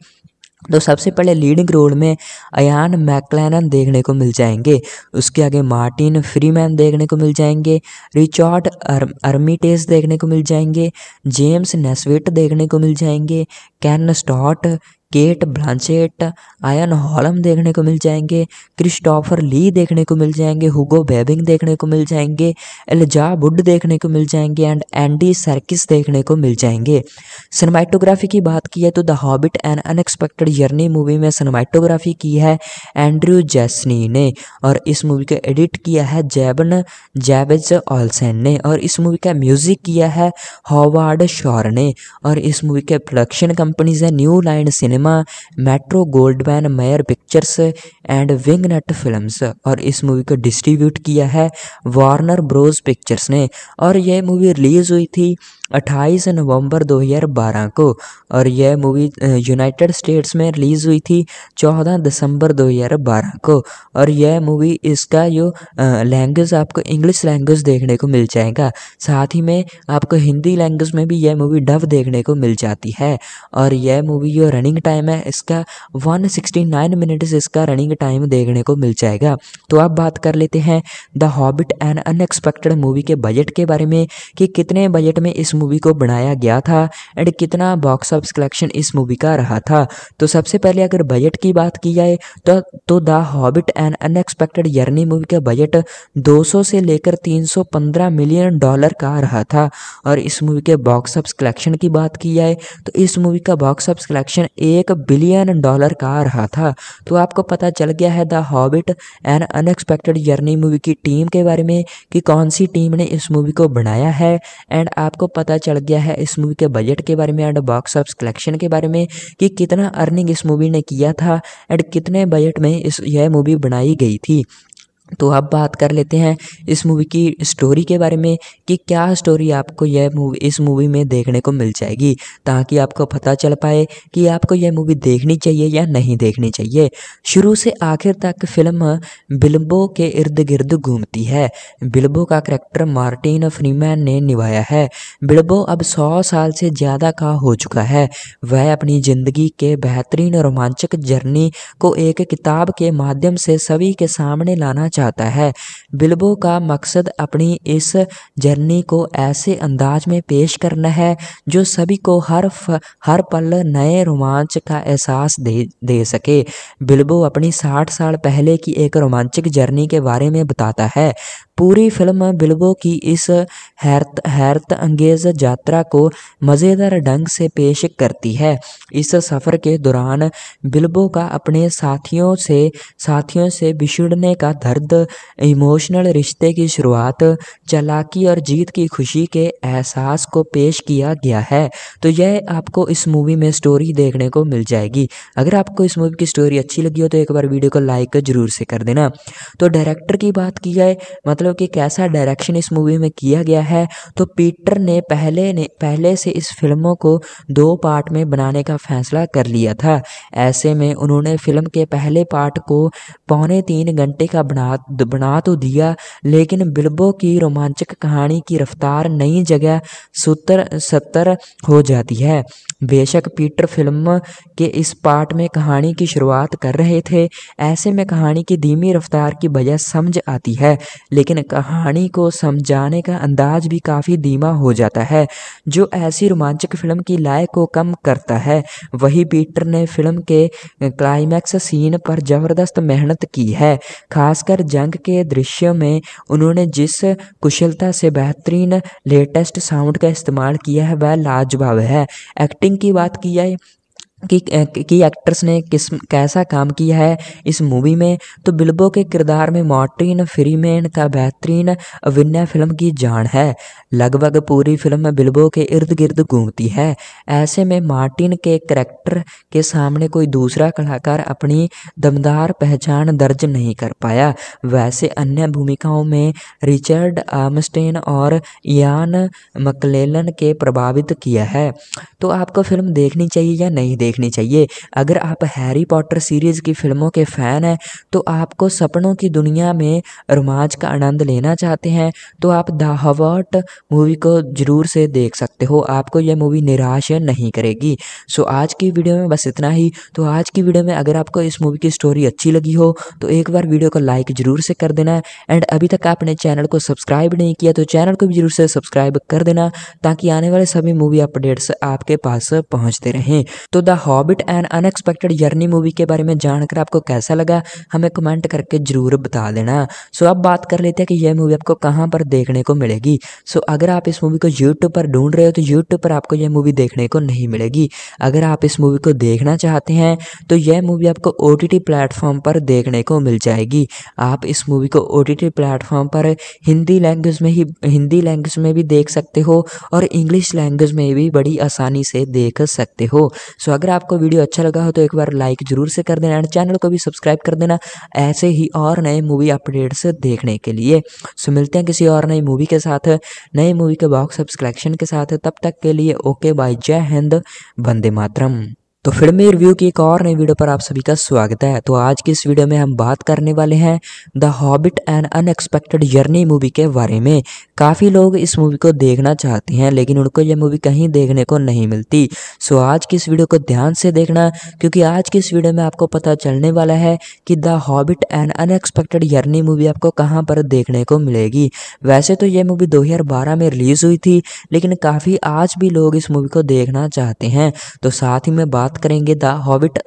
S1: तो सबसे पहले लीडिंग रोल में अयान मैकलैनन देखने को मिल जाएंगे उसके आगे मार्टिन फ्रीमैन देखने को मिल जाएंगे रिचर्ड अर, अर्मिटेज देखने को मिल जाएंगे जेम्स नेस्विट देखने को मिल जाएंगे Ken Stott Cate Blanchett Ian Holm देखने को मिल जाएंगे क्रिस्टोफर ली देखने को मिल जाएंगे हुगो बेबिंग देखने को मिल जाएंगे एलजा वुड देखने को मिल जाएंगे एंड एंडी सर्किस देखने को मिल जाएंगे सिनेमाइटोग्राफी की बात की है तो the Hobbit and unexpected journey movie में सिनेमाइटोग्राफी की है एंड्रू जैसनी ने और इस मूवी को एडिट किया है जैबन जैवेज ऑलसेन ने और इस मूवी का म्यूजिक किया है हॉवार्ड शॉर ने और इस मूवी के प्रोडक्शन कंपनीज है New Line Cinema cinema Metro Goldman Mayer Pictures and wing nut Films और इस मूवी को डिस्ट्रीब्यूट किया है वार्नर ब्रोज पिक्चर्स ने और यह मूवी रिलीज़ हुई थी अट्ठाईस नवंबर 2012 को और यह मूवी यूनाइटेड स्टेट्स में रिलीज़ हुई थी 14 दिसंबर 2012 को और यह मूवी इसका जो लैंग्वेज आपको इंग्लिश लैंग्वेज देखने को मिल जाएगा साथ ही में आपको हिंदी लैंग्वेज में भी यह मूवी डब देखने को मिल जाती है और यह मूवी जो रनिंग टाइम है इसका 169 मिनट्स इसका रनिंग टाइम देखने को मिल जाएगा तो आप बात कर लेते हैं the Hobbit and unexpected movie के बजट के बारे में कि कितने बजट में इस मूवी को बनाया गया था एंड कितना बॉक्स ऑफिस कलेक्शन इस मूवी का रहा था तो सबसे पहले अगर बजट की बात की जाए तो तो the Hobbit and unexpected यर्नी movie का बजट 200 से लेकर 315 मिलियन डॉलर का रहा था और इस मूवी के बॉक्स ऑफिस कलेक्शन की बात की जाए तो इस मूवी का बॉक्स ऑफिस कलेक्शन एक बिलियन डॉलर का रहा था तो आपको पता चल गया है the Hobbit and unexpected यर्नी movie की टीम के बारे में कि कौन सी टीम ने इस मूवी को बनाया है एंड आपको पता पता चल गया है इस मूवी के बजट के बारे में एंड बॉक्स ऑफ कलेक्शन के बारे में कि कितना अर्निंग इस मूवी ने किया था एंड कितने बजट में इस यह मूवी बनाई गई थी तो अब बात कर लेते हैं इस मूवी की स्टोरी के बारे में कि क्या स्टोरी आपको यह मूवी इस मूवी में देखने को मिल जाएगी ताकि आपको पता चल पाए कि आपको यह मूवी देखनी चाहिए या नहीं देखनी चाहिए शुरू से आखिर तक फिल्म बिल्बो के इर्द गिर्द घूमती है बिल्बो का करैक्टर मार्टिन फ्रीमैन ने निभाया है बिल्बो अब सौ साल से ज़्यादा का हो चुका है वह अपनी ज़िंदगी के बेहतरीन रोमांचक जर्नी को एक किताब के माध्यम से सभी के सामने लाना चाह चाहता है बिल्बो का मकसद अपनी इस जर्नी को ऐसे अंदाज में पेश करना है जो सभी को हर फ, हर पल नए रोमांच का एहसास दे दे सके बिल्बो अपनी साठ साल पहले की एक रोमांचक जर्नी के बारे में बताता है पूरी फिल्म बिल्बो की इस हैरत हैरत अंगेज यात्रा को मज़ेदार ढंग से पेश करती है इस सफ़र के दौरान बिल्बो का अपने साथियों से साथियों से बिछड़ने का दर्द इमोशनल रिश्ते की शुरुआत चालाकी और जीत की खुशी के एहसास को पेश किया गया है तो यह आपको इस मूवी में स्टोरी देखने को मिल जाएगी अगर आपको इस मूवी की स्टोरी अच्छी लगी हो तो एक बार वीडियो को लाइक ज़रूर से कर देना तो डायरेक्टर की बात की जाए मतलब मतलब कि कैसा डायरेक्शन इस मूवी में किया गया है तो पीटर ने पहले ने पहले से इस फिल्मों को दो पार्ट में बनाने का फैसला कर लिया था ऐसे में उन्होंने फिल्म के पहले पार्ट को पौने तीन घंटे का बना बना तो दिया लेकिन बिल्बो की रोमांचक कहानी की रफ्तार नई जगह सूत्र सत्तर हो जाती है बेशक पीटर फिल्म के इस पार्ट में कहानी की शुरुआत कर रहे थे ऐसे में कहानी की धीमी रफ्तार की वजह समझ आती है लेकिन लेकिन कहानी को समझाने का अंदाज भी काफ़ी धीमा हो जाता है जो ऐसी रोमांचक फिल्म की लय को कम करता है वही पीटर ने फिल्म के क्लाइमैक्स सीन पर ज़बरदस्त मेहनत की है खासकर जंग के दृश्य में उन्होंने जिस कुशलता से बेहतरीन लेटेस्ट साउंड का इस्तेमाल किया है वह लाजवाब है एक्टिंग की बात की जाए कि की एक्ट्रेस ने किस कैसा काम किया है इस मूवी में तो बिल्बो के किरदार में मॉर्टिन फ्रीमैन का बेहतरीन अभिनय फिल्म की जान है लगभग पूरी फिल्म बिल्बो के इर्द गिर्द घूमती है ऐसे में मार्टिन के करेक्टर के सामने कोई दूसरा कलाकार अपनी दमदार पहचान दर्ज नहीं कर पाया वैसे अन्य भूमिकाओं में रिचर्ड आमस्टेन और यान मकलेलन के प्रभावित किया है तो आपको फिल्म देखनी चाहिए या नहीं देख देखनी चाहिए अगर आप हैरी पॉटर सीरीज़ की फिल्मों के फ़ैन हैं तो आपको सपनों की दुनिया में रोमांच का आनंद लेना चाहते हैं तो आप द हवर्ट मूवी को ज़रूर से देख सकते हो आपको यह मूवी निराश नहीं करेगी सो आज की वीडियो में बस इतना ही तो आज की वीडियो में अगर आपको इस मूवी की स्टोरी अच्छी लगी हो तो एक बार वीडियो को लाइक ज़रूर से कर देना एंड अभी तक आपने चैनल को सब्सक्राइब नहीं किया तो चैनल को भी ज़रूर से सब्सक्राइब कर देना ताकि आने वाले सभी मूवी अपडेट्स आपके पास पहुँचते रहें तो the Hobbit and unexpected journey movie के बारे में जानकर आपको कैसा लगा हमें कमेंट करके ज़रूर बता देना सो अब बात कर लेते हैं कि यह मूवी आपको कहाँ पर देखने को मिलेगी सो अगर आप इस मूवी को यूट्यूब पर ढूंढ रहे हो तो यूट्यूब पर आपको यह मूवी देखने को नहीं मिलेगी अगर आप इस मूवी को देखना चाहते हैं तो यह मूवी आपको ओ टी प्लेटफॉर्म पर देखने को मिल जाएगी आप इस मूवी को ओ टी प्लेटफॉर्म पर हिंदी लैंग्वेज में ही हिंदी लैंग्वेज में भी देख सकते हो और इंग्लिश लैंग्वेज में भी बड़ी आसानी से देख सकते हो सो अगर अगर आपको वीडियो अच्छा लगा हो तो एक बार लाइक ज़रूर से कर देना एंड चैनल को भी सब्सक्राइब कर देना ऐसे ही और नए मूवी अपडेट्स देखने के लिए सो मिलते हैं किसी और नई मूवी के साथ नए मूवी के बॉक्स सब्सक्रैक्शन के साथ तब तक के लिए ओके बाय जय हिंद वंदे मातरम तो फिल्मी रिव्यू की एक और नई वीडियो पर आप सभी का स्वागत है तो आज की इस वीडियो में हम बात करने वाले हैं the Hobbit and unexpected journey movie के बारे में काफ़ी लोग इस मूवी को देखना चाहते हैं लेकिन उनको यह मूवी कहीं देखने को नहीं मिलती सो आज की इस वीडियो को ध्यान से देखना क्योंकि आज की इस वीडियो में आपको पता चलने वाला है कि the Hobbit and unexpected journey movie आपको कहाँ पर देखने को मिलेगी वैसे तो यह मूवी दो में रिलीज़ हुई थी लेकिन काफ़ी आज भी लोग इस मूवी को देखना चाहते हैं तो साथ ही में बात बात करेंगे the Hobbit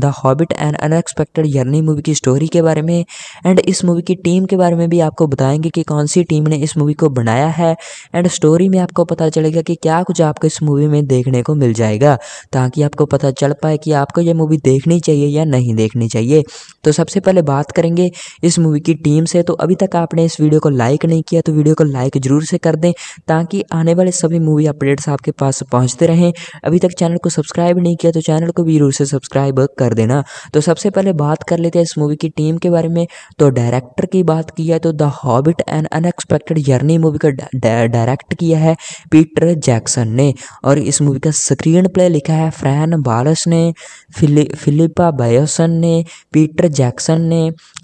S1: the Hobbit and unexpected यर्नी movie की स्टोरी के बारे में एंड इस मूवी की टीम के बारे में भी आपको बताएंगे कि कौन सी टीम ने इस मूवी को बनाया है एंड स्टोरी में आपको पता चलेगा कि क्या कुछ आपको इस मूवी में देखने को मिल जाएगा ताकि आपको पता चल पाए कि आपको यह मूवी देखनी चाहिए या नहीं देखनी चाहिए तो सबसे पहले बात करेंगे इस मूवी की टीम से तो अभी तक आपने इस वीडियो को लाइक नहीं किया तो वीडियो को लाइक ज़रूर से कर दें ताकि आने वाले सभी मूवी अपडेट्स आपके पास पहुँचते रहें अभी तक चैनल को सब्सक्राइब नहीं किया तो चैनल को भी जरूर से सब्सक्राइब कर देना तो सबसे पहले बात कर लेते हैं इस मूवी की टीम के बारे में तो डायरेक्टर की बात की है तो the Hobbit and unexpected journey movie का डायरेक्ट किया है पीटर जैक्सन ने और इस मूवी का स्क्रीन प्ले लिखा है फ्रैन बालस ने फिलि, फिलिपा बायोसन ने पीटर जैक्सन ने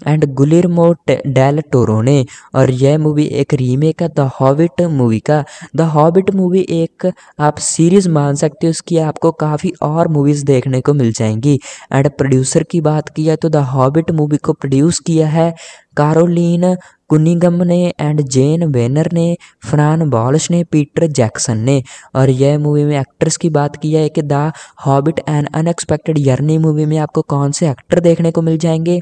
S1: एंड गुलिरमो डेल टोरो ने और यह मूवी एक रीमेक है द हॉबिट मूवी का द हॉबिट मूवी एक आप सीरीज मान सकते हो उसकी आपको काफ़ी और मूवी मूवीज़ देखने को मिल जाएंगी एंड प्रोड्यूसर की बात की जाए तो द हॉबिट मूवी को प्रोड्यूस किया है कारोलिन कुनिगम ने एंड जेन वेनर ने फ्रान बॉलश ने पीटर जैक्सन ने और यह मूवी में एक्ट्रेस की बात की है कि the Hobbit and unexpected यर्नी movie में आपको कौन से एक्टर देखने को मिल जाएंगे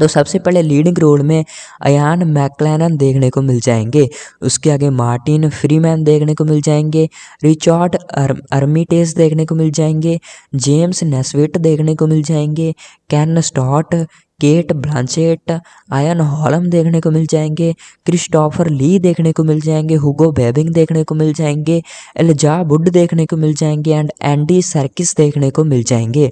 S1: तो सबसे पहले लीडिंग रोल में अयान मैकलैनन देखने को मिल जाएंगे उसके आगे मार्टिन फ्रीमैन देखने को मिल जाएंगे रिचार्ड अर, अर्मिटेस देखने को मिल जाएंगे जेम्स नेस्विट देखने को मिल जाएंगे Ken Stott Cate Blanchett Ian Holm देखने को मिल जाएंगे क्रिस्टोफर ली देखने को मिल जाएंगे हुगो बेबिंग देखने को मिल जाएंगे एलजा वुड देखने को मिल जाएंगे एंड एंडी सर्किस देखने को मिल जाएंगे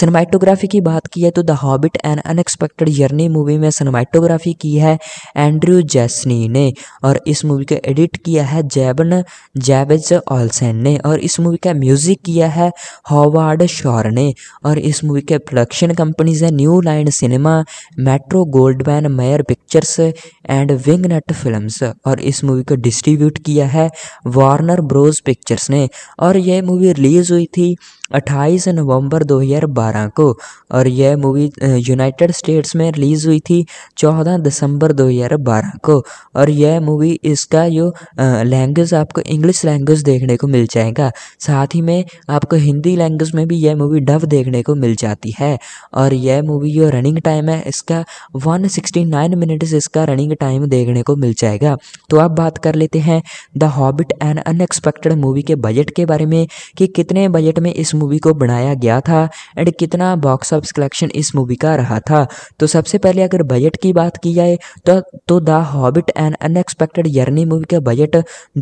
S1: सिनेमाटोग्राफी की बात की है तो the Hobbit and unexpected journey movie में सिनेमाटोग्राफी की है एंड्रू जैसनी ने और इस मूवी को एडिट किया है जैबन जैवेज ऑलसेन ने और इस मूवी का म्यूजिक किया है हॉवार्ड शॉर ने और इस मूवी के प्रोडक्शन कंपनीज है New Line Cinema cinema Metro Goldman Mayer Pictures and विंगनट Films और इस मूवी को डिस्ट्रीब्यूट किया है वार्नर ब्रोज पिक्चर्स ने और यह मूवी रिलीज़ हुई थी अट्ठाईस नवंबर 2012 को और यह मूवी यूनाइटेड स्टेट्स में रिलीज़ हुई थी 14 दिसंबर 2012 को और यह मूवी इसका जो लैंग्वेज आपको इंग्लिश लैंग्वेज देखने को मिल जाएगा साथ ही में आपको हिंदी लैंग्वेज में भी यह मूवी डब देखने को मिल जाती है और यह मूवी जो रनिंग टाइम है इसका 169 मिनट्स इसका रनिंग टाइम देखने को मिल जाएगा तो आप बात कर लेते हैं the Hobbit and unexpected movie के बजट के बारे में कि कितने बजट में इस मूवी को बनाया गया था एंड कितना बॉक्स ऑफिस कलेक्शन इस मूवी का रहा था तो सबसे पहले अगर बजट की बात की जाए तो तो the Hobbit and unexpected यर्नी movie का बजट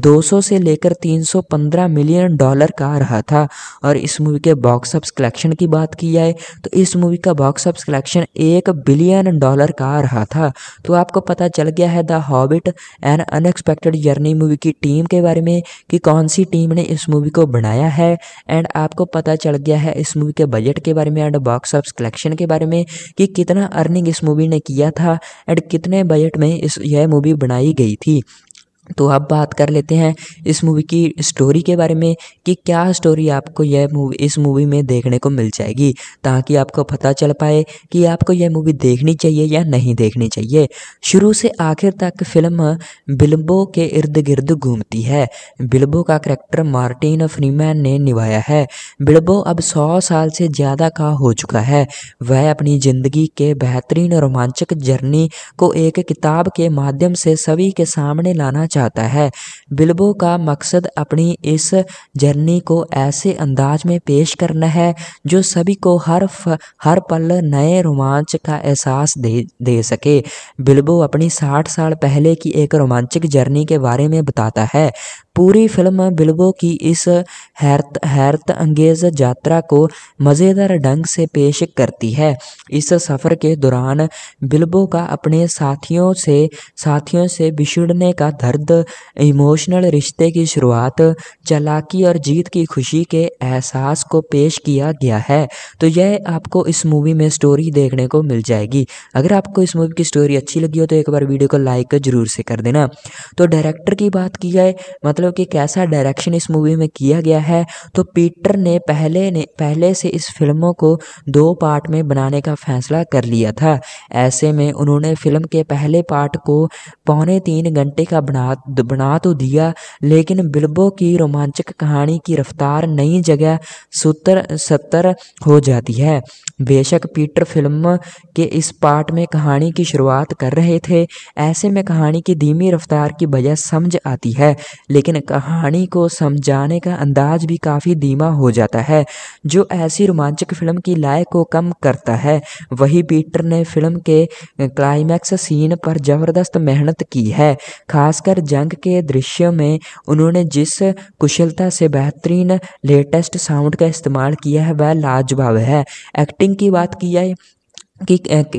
S1: 200 से लेकर 315 मिलियन डॉलर का रहा था और इस मूवी के बॉक्स ऑफिस कलेक्शन की बात की जाए तो इस मूवी का बॉक्स ऑफिस कलेक्शन एक बिलियन डॉलर का रहा था तो आपको पता चल गया है the Hobbit and unexpected यर्नी movie की टीम के बारे में कि कौन सी टीम ने इस मूवी को बनाया है एंड आपको पता पता चल गया है इस मूवी के बजट के बारे में एंड बॉक्स ऑफिस कलेक्शन के बारे में कि कितना अर्निंग इस मूवी ने किया था एंड कितने बजट में इस यह मूवी बनाई गई थी तो अब बात कर लेते हैं इस मूवी की स्टोरी के बारे में कि क्या स्टोरी आपको यह मूवी इस मूवी में देखने को मिल जाएगी ताकि आपको पता चल पाए कि आपको यह मूवी देखनी चाहिए या नहीं देखनी चाहिए शुरू से आखिर तक फिल्म बिल्बो के इर्द गिर्द घूमती है बिल्बो का करेक्टर मार्टिन फ्रीमैन ने निभाया है बिल्बो अब सौ साल से ज़्यादा का हो चुका है वह अपनी ज़िंदगी के बेहतरीन रोमांचक जर्नी को एक किताब के माध्यम से सभी के सामने लाना चाहता है बिल्बो का मकसद अपनी इस जर्नी को ऐसे अंदाज में पेश करना है जो सभी को हर फ, हर पल नए रोमांच का एहसास दे दे सके बिल्बो अपनी साठ साल पहले की एक रोमांचक जर्नी के बारे में बताता है पूरी फिल्म बिल्बो की इस हैरत हैरत अंगेज यात्रा को मज़ेदार ढंग से पेश करती है इस सफ़र के दौरान बिल्बो का अपने साथियों से साथियों से बिछड़ने का दर्द इमोशनल रिश्ते की शुरुआत चालाकी और जीत की खुशी के एहसास को पेश किया गया है तो यह आपको इस मूवी में स्टोरी देखने को मिल जाएगी अगर आपको इस मूवी की स्टोरी अच्छी लगी हो तो एक बार वीडियो को लाइक जरूर से कर देना तो डायरेक्टर की बात की जाए मतलब लो कि कैसा डायरेक्शन इस मूवी में किया गया है तो पीटर ने पहले ने पहले से इस फिल्मों को दो पार्ट में बनाने का फैसला कर लिया था ऐसे में उन्होंने फिल्म के पहले पार्ट को पौने तीन घंटे का बना बना तो दिया लेकिन बिल्बो की रोमांचक कहानी की रफ्तार नई जगह सूत्र सत्तर हो जाती है बेशक पीटर फिल्म के इस पार्ट में कहानी की शुरुआत कर रहे थे ऐसे में कहानी की धीमी रफ्तार की वजह समझ आती है लेकिन कहानी को समझाने का अंदाज भी काफ़ी धीमा हो जाता है जो ऐसी रोमांचक फिल्म की लय को कम करता है वही पीटर ने फिल्म के क्लाइमैक्स सीन पर ज़बरदस्त मेहनत की है खासकर जंग के दृश्य में उन्होंने जिस कुशलता से बेहतरीन लेटेस्ट साउंड का इस्तेमाल किया है वह लाजवाब है एक्टिंग की बात की जाए कि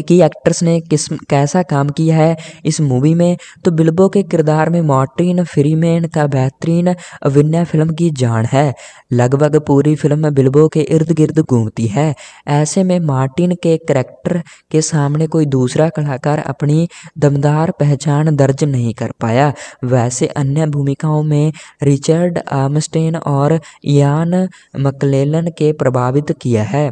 S1: कि एक्ट्रेस ने किस कैसा काम किया है इस मूवी में तो बिल्बो के किरदार में मॉर्टिन फ्रीमैन का बेहतरीन अभिनय फिल्म की जान है लगभग पूरी फिल्म बिल्बो के इर्द गिर्द घूमती है ऐसे में मार्टिन के करेक्टर के सामने कोई दूसरा कलाकार अपनी दमदार पहचान दर्ज नहीं कर पाया वैसे अन्य भूमिकाओं में रिचर्ड आमस्टेन और यान मकलेलन के प्रभावित किया है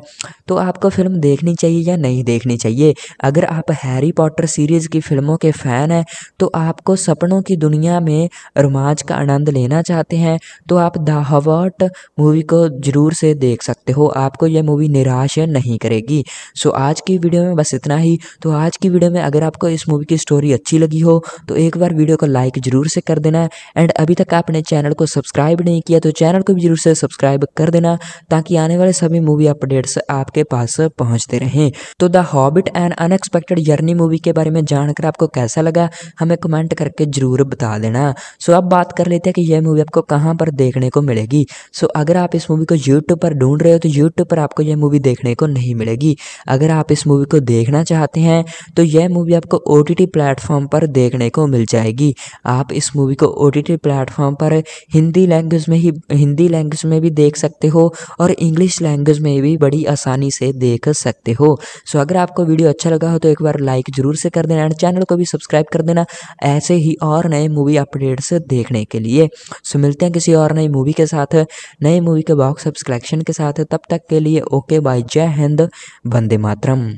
S1: तो आपको फिल्म देखनी चाहिए या नहीं देख देखनी चाहिए अगर आप हैरी पॉटर सीरीज़ की फिल्मों के फ़ैन हैं तो आपको सपनों की दुनिया में रोमांच का आनंद लेना चाहते हैं तो आप द हवर्ट मूवी को ज़रूर से देख सकते हो आपको यह मूवी निराश नहीं करेगी सो आज की वीडियो में बस इतना ही तो आज की वीडियो में अगर आपको इस मूवी की स्टोरी अच्छी लगी हो तो एक बार वीडियो को लाइक ज़रूर से कर देना एंड अभी तक आपने चैनल को सब्सक्राइब नहीं किया तो चैनल को भी ज़रूर से सब्सक्राइब कर देना ताकि आने वाले सभी मूवी अपडेट्स आपके पास पहुँचते रहें तो the Hobbit and unexpected journey movie के बारे में जानकर आपको कैसा लगा हमें कमेंट करके ज़रूर बता देना सो अब बात कर लेते हैं कि यह मूवी आपको कहाँ पर देखने को मिलेगी सो अगर आप इस मूवी को यूट्यूब पर ढूंढ रहे हो तो यूट्यूब पर आपको यह मूवी देखने को नहीं मिलेगी अगर आप इस मूवी को देखना चाहते हैं तो यह मूवी आपको ओ टी प्लेटफॉर्म पर देखने को मिल जाएगी आप इस मूवी को ओ टी टी प्लेटफॉर्म पर हिंदी लैंग्वेज में ही हिंदी लैंग्वेज में भी देख सकते हो और इंग्लिश लैंग्वेज में भी बड़ी आसानी से देख सकते हो सो अगर अगर आपको वीडियो अच्छा लगा हो तो एक बार लाइक जरूर से कर देना एंड चैनल को भी सब्सक्राइब कर देना ऐसे ही और नए मूवी अपडेट्स देखने के लिए सो मिलते हैं किसी और नई मूवी के साथ नई मूवी के बॉक्स सब्सक्रैक्शन के साथ तब तक के लिए ओके बाय जय हिंद वंदे मातरम